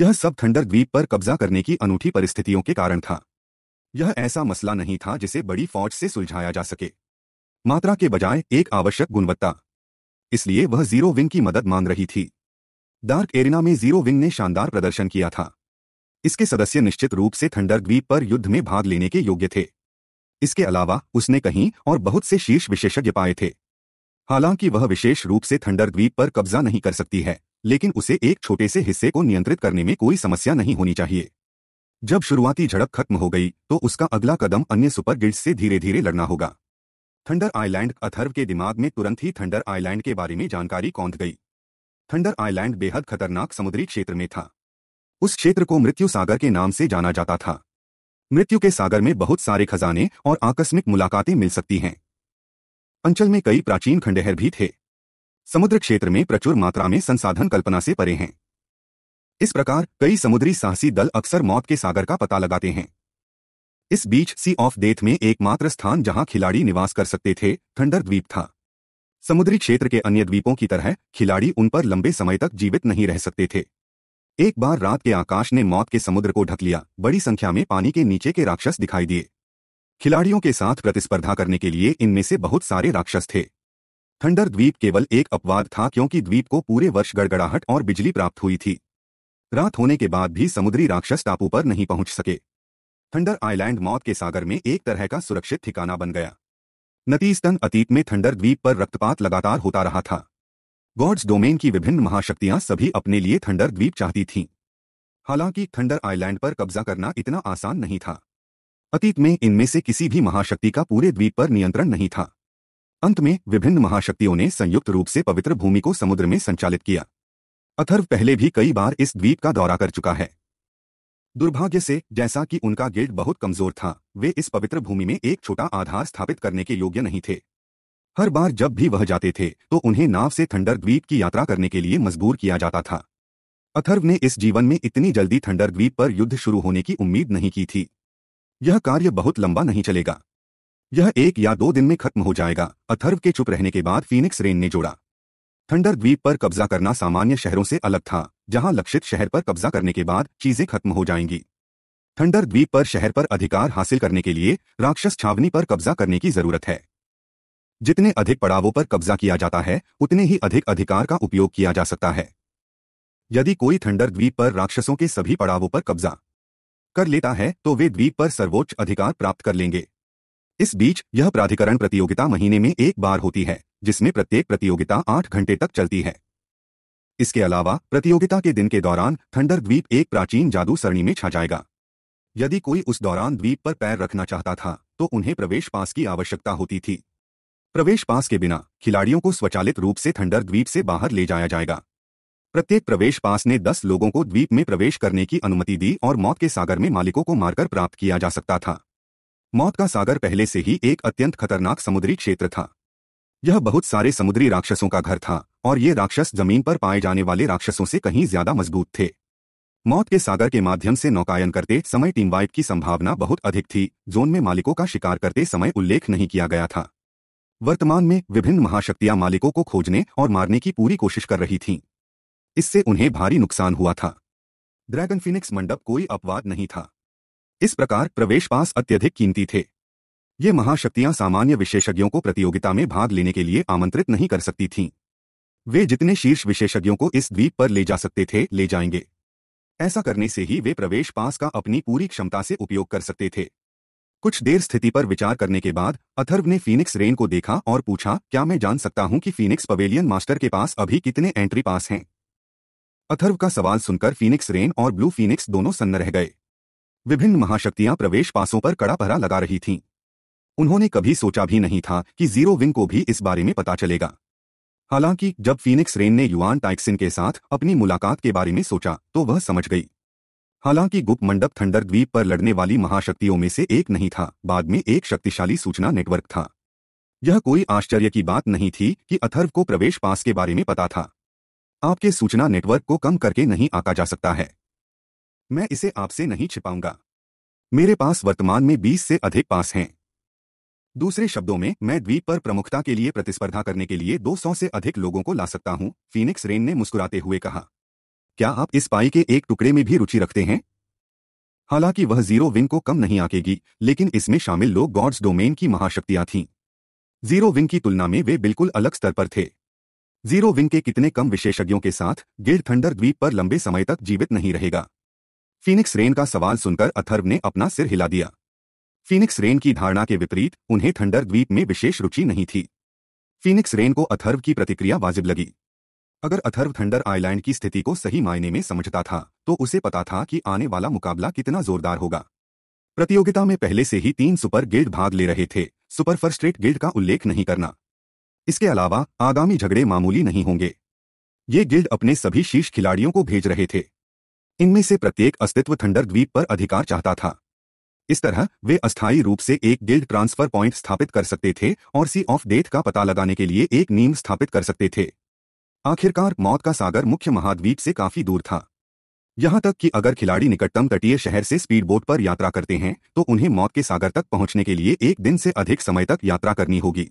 यह सब खंडर द्वीप पर कब्जा करने की अनूठी परिस्थितियों के कारण था यह ऐसा मसला नहीं था जिसे बड़ी फौज से सुलझाया जा सके मात्रा के बजाय एक आवश्यक गुणवत्ता इसलिए वह जीरो विंग की मदद मांग रही थी डार्क एरिना में जीरो विंग ने शानदार प्रदर्शन किया था इसके सदस्य निश्चित रूप से थंडर द्वीप पर युद्ध में भाग लेने के योग्य थे इसके अलावा उसने कहीं और बहुत से शीर्ष विशेषज्ञ पाए थे हालांकि वह विशेष रूप से थंडर द्वीप पर कब्जा नहीं कर सकती है लेकिन उसे एक छोटे से हिस्से को नियंत्रित करने में कोई समस्या नहीं होनी चाहिए जब शुरुआती झड़प खत्म हो गई तो उसका अगला कदम अन्य सुपर गिड्स से धीरे धीरे लड़ना होगा थंडर आइलैंड अथर्व के दिमाग में तुरंत ही थंडर आइलैंड के बारे में जानकारी कौंध गई थंडर आइलैंड बेहद खतरनाक समुद्री क्षेत्र में था उस क्षेत्र को मृत्यु सागर के नाम से जाना जाता था मृत्यु के सागर में बहुत सारे खजाने और आकस्मिक मुलाकातें मिल सकती हैं अंचल में कई प्राचीन खंडहर भी थे समुद्र क्षेत्र में प्रचुर मात्रा में संसाधन कल्पना से परे हैं इस प्रकार कई समुद्री साहसी दल अक्सर मौत के सागर का पता लगाते हैं इस बीच सी ऑफ डेथ में एकमात्र स्थान जहां खिलाड़ी निवास कर सकते थे थंडर द्वीप था समुद्री क्षेत्र के अन्य द्वीपों की तरह खिलाड़ी उन पर लंबे समय तक जीवित नहीं रह सकते थे एक बार रात के आकाश ने मौत के समुद्र को ढक लिया बड़ी संख्या में पानी के नीचे के राक्षस दिखाई दिए खिलाड़ियों के साथ प्रतिस्पर्धा करने के लिए इनमें से बहुत सारे राक्षस थे थंडर द्वीप केवल एक अपवाद था क्योंकि द्वीप को पूरे वर्ष गड़गड़ाहट और बिजली प्राप्त हुई थी रात होने के बाद भी समुद्री राक्षस टापू पर नहीं पहुंच सके थंडर आइलैंड मौत के सागर में एक तरह का सुरक्षित ठिकाना बन गया नतीजतन अतीत में थंडर द्वीप पर रक्तपात लगातार होता रहा था गॉड्स डोमेन की विभिन्न महाशक्तियां सभी अपने लिए थंडर द्वीप चाहती थीं हालांकि थंडर आइलैंड पर कब्जा करना इतना आसान नहीं था अतीत में इनमें से किसी भी महाशक्ति का पूरे द्वीप पर नियंत्रण नहीं था अंत में विभिन्न महाशक्तियों ने संयुक्त रूप से पवित्र भूमि को समुद्र में संचालित किया अथर्व पहले भी कई बार इस द्वीप का दौरा कर चुका है दुर्भाग्य से जैसा कि उनका गिल्ड बहुत कमजोर था वे इस पवित्र भूमि में एक छोटा आधार स्थापित करने के योग्य नहीं थे हर बार जब भी वह जाते थे तो उन्हें नाव से थंडर द्वीप की यात्रा करने के लिए मजबूर किया जाता था अथर्व ने इस जीवन में इतनी जल्दी थंडर द्वीप पर युद्ध शुरू होने की उम्मीद नहीं की थी यह कार्य बहुत लंबा नहीं चलेगा यह एक या दो दिन में खत्म हो जाएगा अथर्व के चुप रहने के बाद फीनिक्स रेन ने जोड़ा थंडर द्वीप पर कब्जा करना सामान्य शहरों से अलग था जहां लक्षित शहर पर कब्जा करने के बाद चीजें खत्म हो जाएंगी थंडर द्वीप पर शहर पर अधिकार हासिल करने के लिए राक्षस छावनी पर कब्जा करने की जरूरत है जितने अधिक पड़ावों पर कब्जा किया जाता है उतने ही अधिक अधिकार का उपयोग किया जा सकता है यदि कोई थंडर द्वीप पर राक्षसों के सभी पड़ावों पर कब्जा कर लेता है तो वे द्वीप पर सर्वोच्च अधिकार प्राप्त कर लेंगे इस बीच यह प्राधिकरण प्रतियोगिता महीने में एक बार होती है जिसमें प्रत्येक प्रतियोगिता आठ घंटे तक चलती है इसके अलावा प्रतियोगिता के दिन के दौरान थंडर द्वीप एक प्राचीन जादू सरणी में छा जाएगा यदि कोई उस दौरान द्वीप पर पैर रखना चाहता था तो उन्हें प्रवेश पास की आवश्यकता होती थी प्रवेश पास के बिना खिलाड़ियों को स्वचालित रूप से थंडर द्वीप से बाहर ले जाया जाएगा प्रत्येक प्रवेश पास ने 10 लोगों को द्वीप में प्रवेश करने की अनुमति दी और मौत के सागर में मालिकों को मारकर प्राप्त किया जा सकता था मौत का सागर पहले से ही एक अत्यंत खतरनाक समुद्री क्षेत्र था यह बहुत सारे समुद्री राक्षसों का घर था और ये राक्षस जमीन पर पाए जाने वाले राक्षसों से कहीं ज्यादा मजबूत थे मौत के सागर के माध्यम से नौकायन करते समय टीम वाइट की संभावना बहुत अधिक थी जोन में मालिकों का शिकार करते समय उल्लेख नहीं किया गया था वर्तमान में विभिन्न महाशक्तियां मालिकों को खोजने और मारने की पूरी कोशिश कर रही थीं इससे उन्हें भारी नुकसान हुआ था ड्रैगन फिनिक्स मंडप कोई अपवाद नहीं था इस प्रकार प्रवेश पास अत्यधिक कीमती थे ये महाशक्तियां सामान्य विशेषज्ञों को प्रतियोगिता में भाग लेने के लिए आमंत्रित नहीं कर सकती थीं वे जितने शीर्ष विशेषज्ञों को इस द्वीप पर ले जा सकते थे ले जाएंगे ऐसा करने से ही वे प्रवेश पास का अपनी पूरी क्षमता से उपयोग कर सकते थे कुछ देर स्थिति पर विचार करने के बाद अथर्व ने फीनिक्स रेन को देखा और पूछा क्या मैं जान सकता हूं कि फीनिक्स पवेलियन मास्टर के पास अभी कितने एंट्री पास हैं अथर्व का सवाल सुनकर फीनिक्स रेन और ब्लू फीनिक्स दोनों सन्न रह गए विभिन्न महाशक्तियां प्रवेश पासों पर कड़ा पहरा लगा रही थीं उन्होंने कभी सोचा भी नहीं था कि जीरो विंग को भी इस बारे में पता चलेगा हालांकि जब फीनिक्स रेन ने युआन टाइक्सिन के साथ अपनी मुलाकात के बारे में सोचा तो वह समझ गई हालांकि गुप्त मंडप थंडर द्वीप पर लड़ने वाली महाशक्तियों में से एक नहीं था बाद में एक शक्तिशाली सूचना नेटवर्क था यह कोई आश्चर्य की बात नहीं थी कि अथर्व को प्रवेश पास के बारे में पता था आपके सूचना नेटवर्क को कम करके नहीं आका जा सकता है मैं इसे आपसे नहीं छिपाऊंगा मेरे पास वर्तमान में 20 से अधिक पास हैं दूसरे शब्दों में मैं द्वीप पर प्रमुखता के लिए प्रतिस्पर्धा करने के लिए 200 से अधिक लोगों को ला सकता हूं फीनिक्स रेन ने मुस्कुराते हुए कहा क्या आप इस पाई के एक टुकड़े में भी रुचि रखते हैं हालांकि वह जीरो विंग को कम नहीं आकेगी लेकिन इसमें शामिल लोग गॉड्स डोमेन की महाशक्तियां थीं जीरो विंग की तुलना में वे बिल्कुल अलग स्तर पर थे जीरो विंग के कितने कम विशेषज्ञों के साथ गिल्ड थंडर द्वीप पर लंबे समय तक जीवित नहीं रहेगा फीनिक्स रेन का सवाल सुनकर अथर्व ने अपना सिर हिला दिया फीनिक्स रेन की धारणा के विपरीत उन्हें थंडर द्वीप में विशेष रुचि नहीं थी फीनिक्स रेन को अथर्व की प्रतिक्रिया वाजिब लगी अगर अथर्व थंडर आइलैंड की स्थिति को सही मायने में समझता था तो उसे पता था कि आने वाला मुकाबला कितना जोरदार होगा प्रतियोगिता में पहले से ही तीन सुपर गिल्ड भाग ले रहे थे सुपर फर्स्ट रेट गिल्ड का उल्लेख नहीं करना इसके अलावा आगामी झगड़े मामूली नहीं होंगे ये गिल्ड अपने सभी शीर्ष खिलाड़ियों को भेज रहे थे इनमें से प्रत्येक अस्तित्व थंडर द्वीप पर अधिकार चाहता था इस तरह वे अस्थायी रूप से एक गिल्ड ट्रांसफर पॉइंट स्थापित कर सकते थे और सी ऑफ डेथ का पता लगाने के लिए एक नीम स्थापित कर सकते थे आखिरकार मौत का सागर मुख्य महाद्वीप से काफी दूर था यहां तक कि अगर खिलाड़ी निकटतम तटीय शहर से स्पीडबोट पर यात्रा करते हैं तो उन्हें मौत के सागर तक पहुंचने के लिए एक दिन से अधिक समय तक यात्रा करनी होगी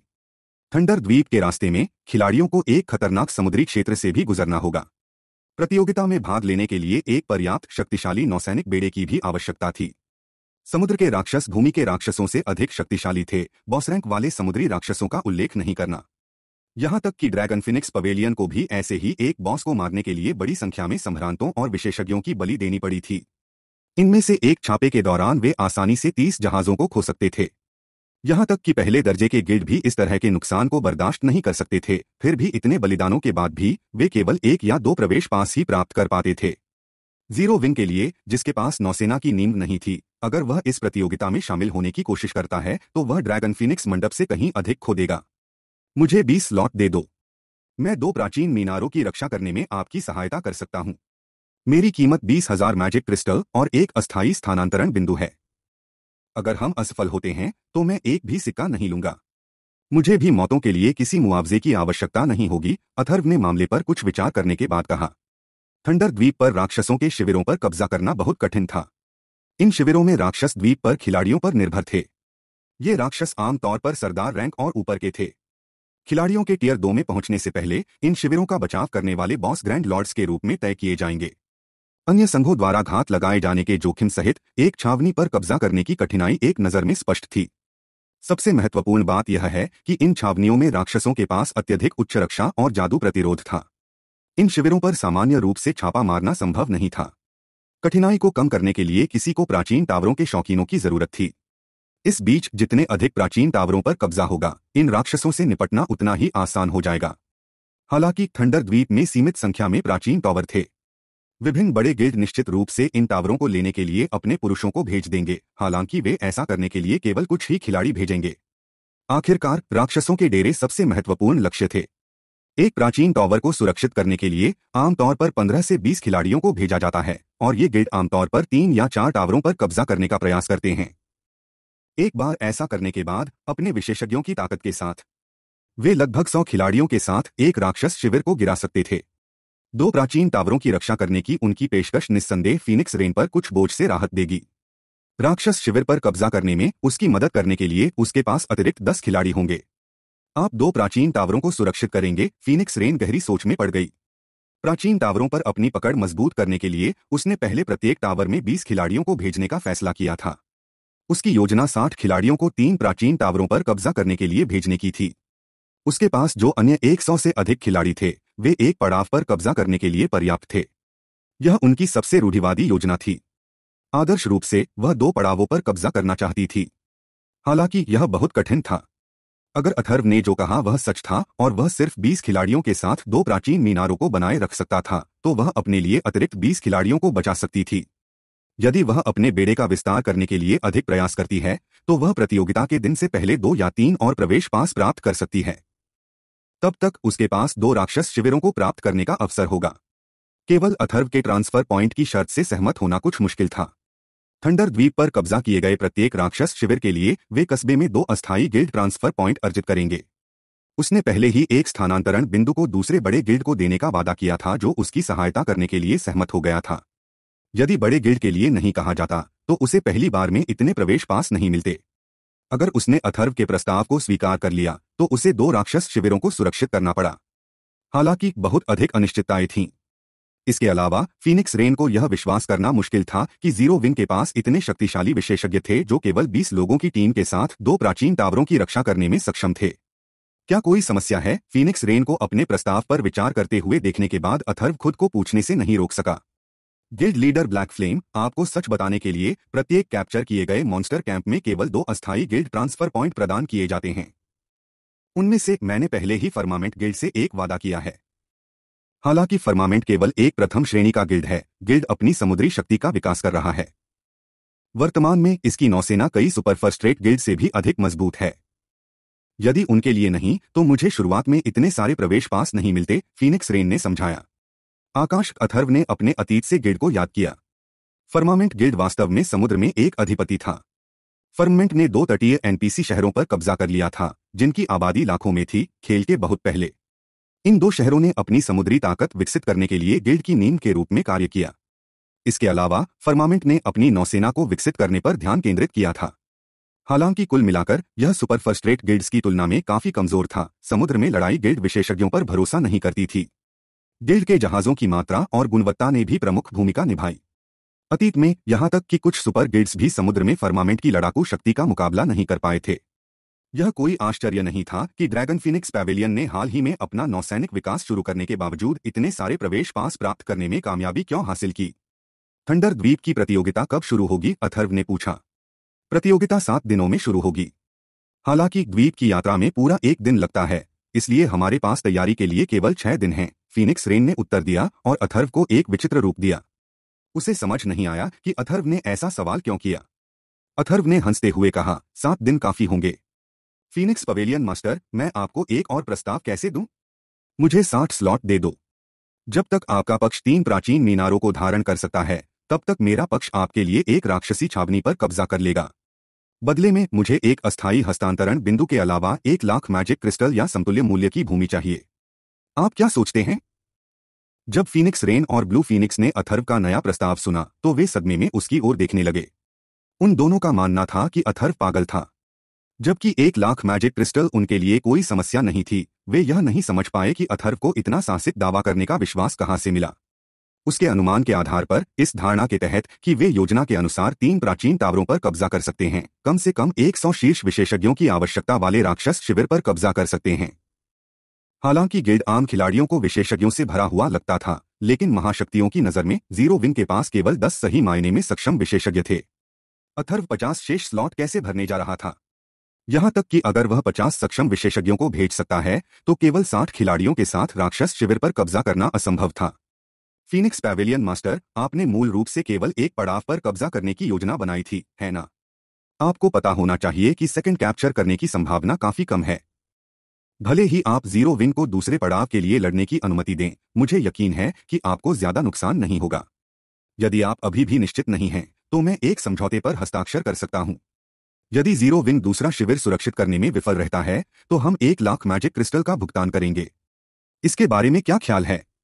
थंडर द्वीप के रास्ते में खिलाड़ियों को एक खतरनाक समुद्री क्षेत्र से भी गुजरना होगा प्रतियोगिता में भाग लेने के लिए एक पर्याप्त शक्तिशाली नौसैनिक बेड़े की भी आवश्यकता थी समुद्र के राक्षस भूमि के राक्षसों से अधिक शक्तिशाली थे बॉसरैंक वाले समुद्री राक्षसों का उल्लेख नहीं करना यहां तक कि ड्रैगन फिनिक्स पवेलियन को भी ऐसे ही एक बॉस को मारने के लिए बड़ी संख्या में सम्भ्रांतों और विशेषज्ञों की बलि देनी पड़ी थी इनमें से एक छापे के दौरान वे आसानी से तीस जहाजों को खो सकते थे यहाँ तक कि पहले दर्जे के गिल्ड भी इस तरह के नुकसान को बर्दाश्त नहीं कर सकते थे फिर भी इतने बलिदानों के बाद भी वे केवल एक या दो प्रवेश पास ही प्राप्त कर पाते थे जीरो विंग के लिए जिसके पास नौसेना की नींद नहीं थी अगर वह इस प्रतियोगिता में शामिल होने की कोशिश करता है तो वह ड्रैगन फिनिक्स मंडप से कहीं अधिक खो देगा मुझे बीस लॉट दे दो मैं दो प्राचीन मीनारों की रक्षा करने में आपकी सहायता कर सकता हूं मेरी कीमत बीस हजार मैजिक क्रिस्टल और एक अस्थायी स्थानांतरण बिंदु है अगर हम असफल होते हैं तो मैं एक भी सिक्का नहीं लूंगा मुझे भी मौतों के लिए किसी मुआवजे की आवश्यकता नहीं होगी अथर्व ने मामले पर कुछ विचार करने के बाद कहा थंडर द्वीप पर राक्षसों के शिविरों पर कब्जा करना बहुत कठिन था इन शिविरों में राक्षस द्वीप पर खिलाड़ियों पर निर्भर थे ये राक्षस आमतौर पर सरदार रैंक और ऊपर के थे खिलाड़ियों के टीयर दो में पहुंचने से पहले इन शिविरों का बचाव करने वाले बॉस ग्रैंड लॉर्ड्स के रूप में तय किए जाएंगे अन्य संघों द्वारा घात लगाए जाने के जोखिम सहित एक छावनी पर कब्जा करने की कठिनाई एक नज़र में स्पष्ट थी सबसे महत्वपूर्ण बात यह है कि इन छावनियों में राक्षसों के पास अत्यधिक उच्च रक्षा और जादू प्रतिरोध था इन शिविरों पर सामान्य रूप से छापा मारना संभव नहीं था कठिनाई को कम करने के लिए किसी को प्राचीन टावरों के शौकीनों की जरूरत थी इस बीच जितने अधिक प्राचीन टावरों पर कब्जा होगा इन राक्षसों से निपटना उतना ही आसान हो जाएगा हालांकि खंडर द्वीप में सीमित संख्या में प्राचीन टावर थे विभिन्न बड़े गिल्ड निश्चित रूप से इन टावरों को लेने के लिए अपने पुरुषों को भेज देंगे हालांकि वे ऐसा करने के लिए केवल कुछ ही खिलाड़ी भेजेंगे आखिरकार राक्षसों के डेरे सबसे महत्वपूर्ण लक्ष्य थे एक प्राचीन टॉवर को सुरक्षित करने के लिए आमतौर पर 15 से 20 खिलाड़ियों को भेजा जाता है और ये गिल्ड आमतौर पर तीन या चार टावरों पर कब्जा करने का प्रयास करते हैं एक बार ऐसा करने के बाद अपने विशेषज्ञों की ताकत के साथ वे लगभग सौ खिलाड़ियों के साथ एक राक्षस शिविर को गिरा सकते थे दो प्राचीन टावरों की रक्षा करने की उनकी पेशकश निस्संदेह फीनिक्स रेन पर कुछ बोझ से राहत देगी राक्षस शिविर पर कब्जा करने में उसकी मदद करने के लिए उसके पास अतिरिक्त दस खिलाड़ी होंगे आप दो प्राचीन टावरों को सुरक्षित करेंगे फीनिक्स रेन गहरी सोच में पड़ गई प्राचीन टावरों पर अपनी पकड़ मजबूत करने के लिए उसने पहले प्रत्येक टावर में 20 खिलाड़ियों को भेजने का फैसला किया था उसकी योजना 60 खिलाड़ियों को तीन प्राचीन टावरों पर कब्जा करने के लिए भेजने की थी उसके पास जो अन्य 100 से अधिक खिलाड़ी थे वे एक पड़ाव पर कब्जा करने के लिए पर्याप्त थे यह उनकी सबसे रूढ़िवादी योजना थी आदर्श रूप से वह दो पड़ावों पर कब्जा करना चाहती थी हालांकि यह बहुत कठिन था अगर अथर्व ने जो कहा वह सच था और वह सिर्फ 20 खिलाड़ियों के साथ दो प्राचीन मीनारों को बनाए रख सकता था तो वह अपने लिए अतिरिक्त 20 खिलाड़ियों को बचा सकती थी यदि वह अपने बेड़े का विस्तार करने के लिए अधिक प्रयास करती है तो वह प्रतियोगिता के दिन से पहले दो या तीन और प्रवेश पास प्राप्त कर सकती है तब तक उसके पास दो राक्षस शिविरों को प्राप्त करने का अवसर होगा केवल अथर्व के ट्रांसफर पॉइंट की शर्त से सहमत होना कुछ मुश्किल था थंडर द्वीप पर कब्जा किए गए प्रत्येक राक्षस शिविर के लिए वे कस्बे में दो अस्थायी गिल्ड ट्रांसफर पॉइंट अर्जित करेंगे उसने पहले ही एक स्थानांतरण बिंदु को दूसरे बड़े गिल्ड को देने का वादा किया था जो उसकी सहायता करने के लिए सहमत हो गया था यदि बड़े गिल्ड के लिए नहीं कहा जाता तो उसे पहली बार में इतने प्रवेश पास नहीं मिलते अगर उसने अथर्व के प्रस्ताव को स्वीकार कर लिया तो उसे दो राक्षस शिविरों को सुरक्षित करना पड़ा हालांकि बहुत अधिक अनिश्चितताएं थीं इसके अलावा फीनिक्स रेन को यह विश्वास करना मुश्किल था कि जीरो विंग के पास इतने शक्तिशाली विशेषज्ञ थे जो केवल 20 लोगों की टीम के साथ दो प्राचीन टावरों की रक्षा करने में सक्षम थे क्या कोई समस्या है फीनिक्स रेन को अपने प्रस्ताव पर विचार करते हुए देखने के बाद अथर्व खुद को पूछने से नहीं रोक सका गिल्ड लीडर ब्लैक फ्लेम आपको सच बताने के लिए प्रत्येक कैप्चर किए गए मॉन्स्टर कैंप में केवल दो अस्थायी गिल्ड ट्रांसफर पॉइंट प्रदान किए जाते हैं उनमें से मैंने पहले ही फर्मामेंट गिल्ड से एक वादा किया है हालांकि फर्मामेंट केवल एक प्रथम श्रेणी का गिल्ड है गिल्ड अपनी समुद्री शक्ति का विकास कर रहा है वर्तमान में इसकी नौसेना कई सुपरफर्स्ट्रेट गिल्ड से भी अधिक मजबूत है यदि उनके लिए नहीं तो मुझे शुरुआत में इतने सारे प्रवेश पास नहीं मिलते फीनिक्स रेन ने समझाया आकाश अथर्व ने अपने अतीत से गिल्ड को याद किया फर्मामेंट गिल्ड वास्तव में समुद्र में एक अधिपति था फर्मेंट ने दो तटीय एनपीसी शहरों पर कब्जा कर लिया था जिनकी आबादी लाखों में थी खेल के बहुत पहले इन दो शहरों ने अपनी समुद्री ताकत विकसित करने के लिए गिल्ड की नींव के रूप में कार्य किया इसके अलावा फर्मामेंट ने अपनी नौसेना को विकसित करने पर ध्यान केंद्रित किया था हालांकि कुल मिलाकर यह सुपर फर्स्ट्रेट गिल्ड्स की तुलना में काफी कमजोर था समुद्र में लड़ाई गिल्ड विशेषज्ञों पर भरोसा नहीं करती थी गिल्ड के जहाज़ों की मात्रा और गुणवत्ता ने भी प्रमुख भूमिका निभाई अतीत में यहां तक कि कुछ सुपर गिल्ड्स भी समुद्र में फर्मामेंट की लड़ाकू शक्ति का मुकाबला नहीं कर पाए थे यह कोई आश्चर्य नहीं था कि ड्रैगन फिनिक्स पैवेलियन ने हाल ही में अपना नौसैनिक विकास शुरू करने के बावजूद इतने सारे प्रवेश पास प्राप्त करने में कामयाबी क्यों हासिल की थंडर द्वीप की प्रतियोगिता कब शुरू होगी अथर्व ने पूछा प्रतियोगिता सात दिनों में शुरू होगी हालांकि द्वीप की यात्रा में पूरा एक दिन लगता है इसलिए हमारे पास तैयारी के लिए केवल छह दिन हैं फीनिक्स रेन ने उत्तर दिया और अथर्व को एक विचित्र रूप दिया उसे समझ नहीं आया कि अथर्व ने ऐसा सवाल क्यों किया अथर्व ने हंसते हुए कहा सात दिन काफी होंगे फीनिक्स पवेलियन मास्टर मैं आपको एक और प्रस्ताव कैसे दूं? मुझे साठ स्लॉट दे दो जब तक आपका पक्ष तीन प्राचीन मीनारों को धारण कर सकता है तब तक मेरा पक्ष आपके लिए एक राक्षसी छावनी पर कब्जा कर लेगा बदले में मुझे एक अस्थायी हस्तांतरण बिंदु के अलावा एक लाख मैजिक क्रिस्टल या समतुल्य मूल्य की भूमि चाहिए आप क्या सोचते हैं जब फीनिक्स रेन और ब्लू फीनिक्स ने अथर्व का नया प्रस्ताव सुना तो वे सदमे में उसकी ओर देखने लगे उन दोनों का मानना था कि अथर्व पागल था जबकि एक लाख मैजिक क्रिस्टल उनके लिए कोई समस्या नहीं थी वे यह नहीं समझ पाए कि अथर्व को इतना साहसिक दावा करने का विश्वास कहाँ से मिला उसके अनुमान के आधार पर इस धारणा के तहत कि वे योजना के अनुसार तीन प्राचीन टावरों पर कब्जा कर सकते हैं कम से कम 100 शीर्ष विशेषज्ञों की आवश्यकता वाले राक्षस शिविर पर कब्जा कर सकते हैं हालांकि गेड आम खिलाड़ियों को विशेषज्ञों से भरा हुआ लगता था लेकिन महाशक्तियों की नजर में जीरो विन के पास केवल दस सही मायने में सक्षम विशेषज्ञ थे अथर्व पचास शेष स्लॉट कैसे भरने जा रहा था यहां तक कि अगर वह पचास सक्षम विशेषज्ञों को भेज सकता है तो केवल साठ खिलाड़ियों के साथ राक्षस शिविर पर कब्जा करना असंभव था फीनिक्स पैवेलियन मास्टर आपने मूल रूप से केवल एक पड़ाव पर कब्जा करने की योजना बनाई थी है ना आपको पता होना चाहिए कि सेकंड कैप्चर करने की संभावना काफी कम है भले ही आप जीरो विन को दूसरे पड़ाव के लिए लड़ने की अनुमति दें मुझे यकीन है कि आपको ज्यादा नुकसान नहीं होगा यदि आप अभी भी निश्चित नहीं हैं तो मैं एक समझौते पर हस्ताक्षर कर सकता हूं यदि जीरो विन दूसरा शिविर सुरक्षित करने में विफल रहता है तो हम एक लाख मैजिक क्रिस्टल का भुगतान करेंगे इसके बारे में क्या ख्याल है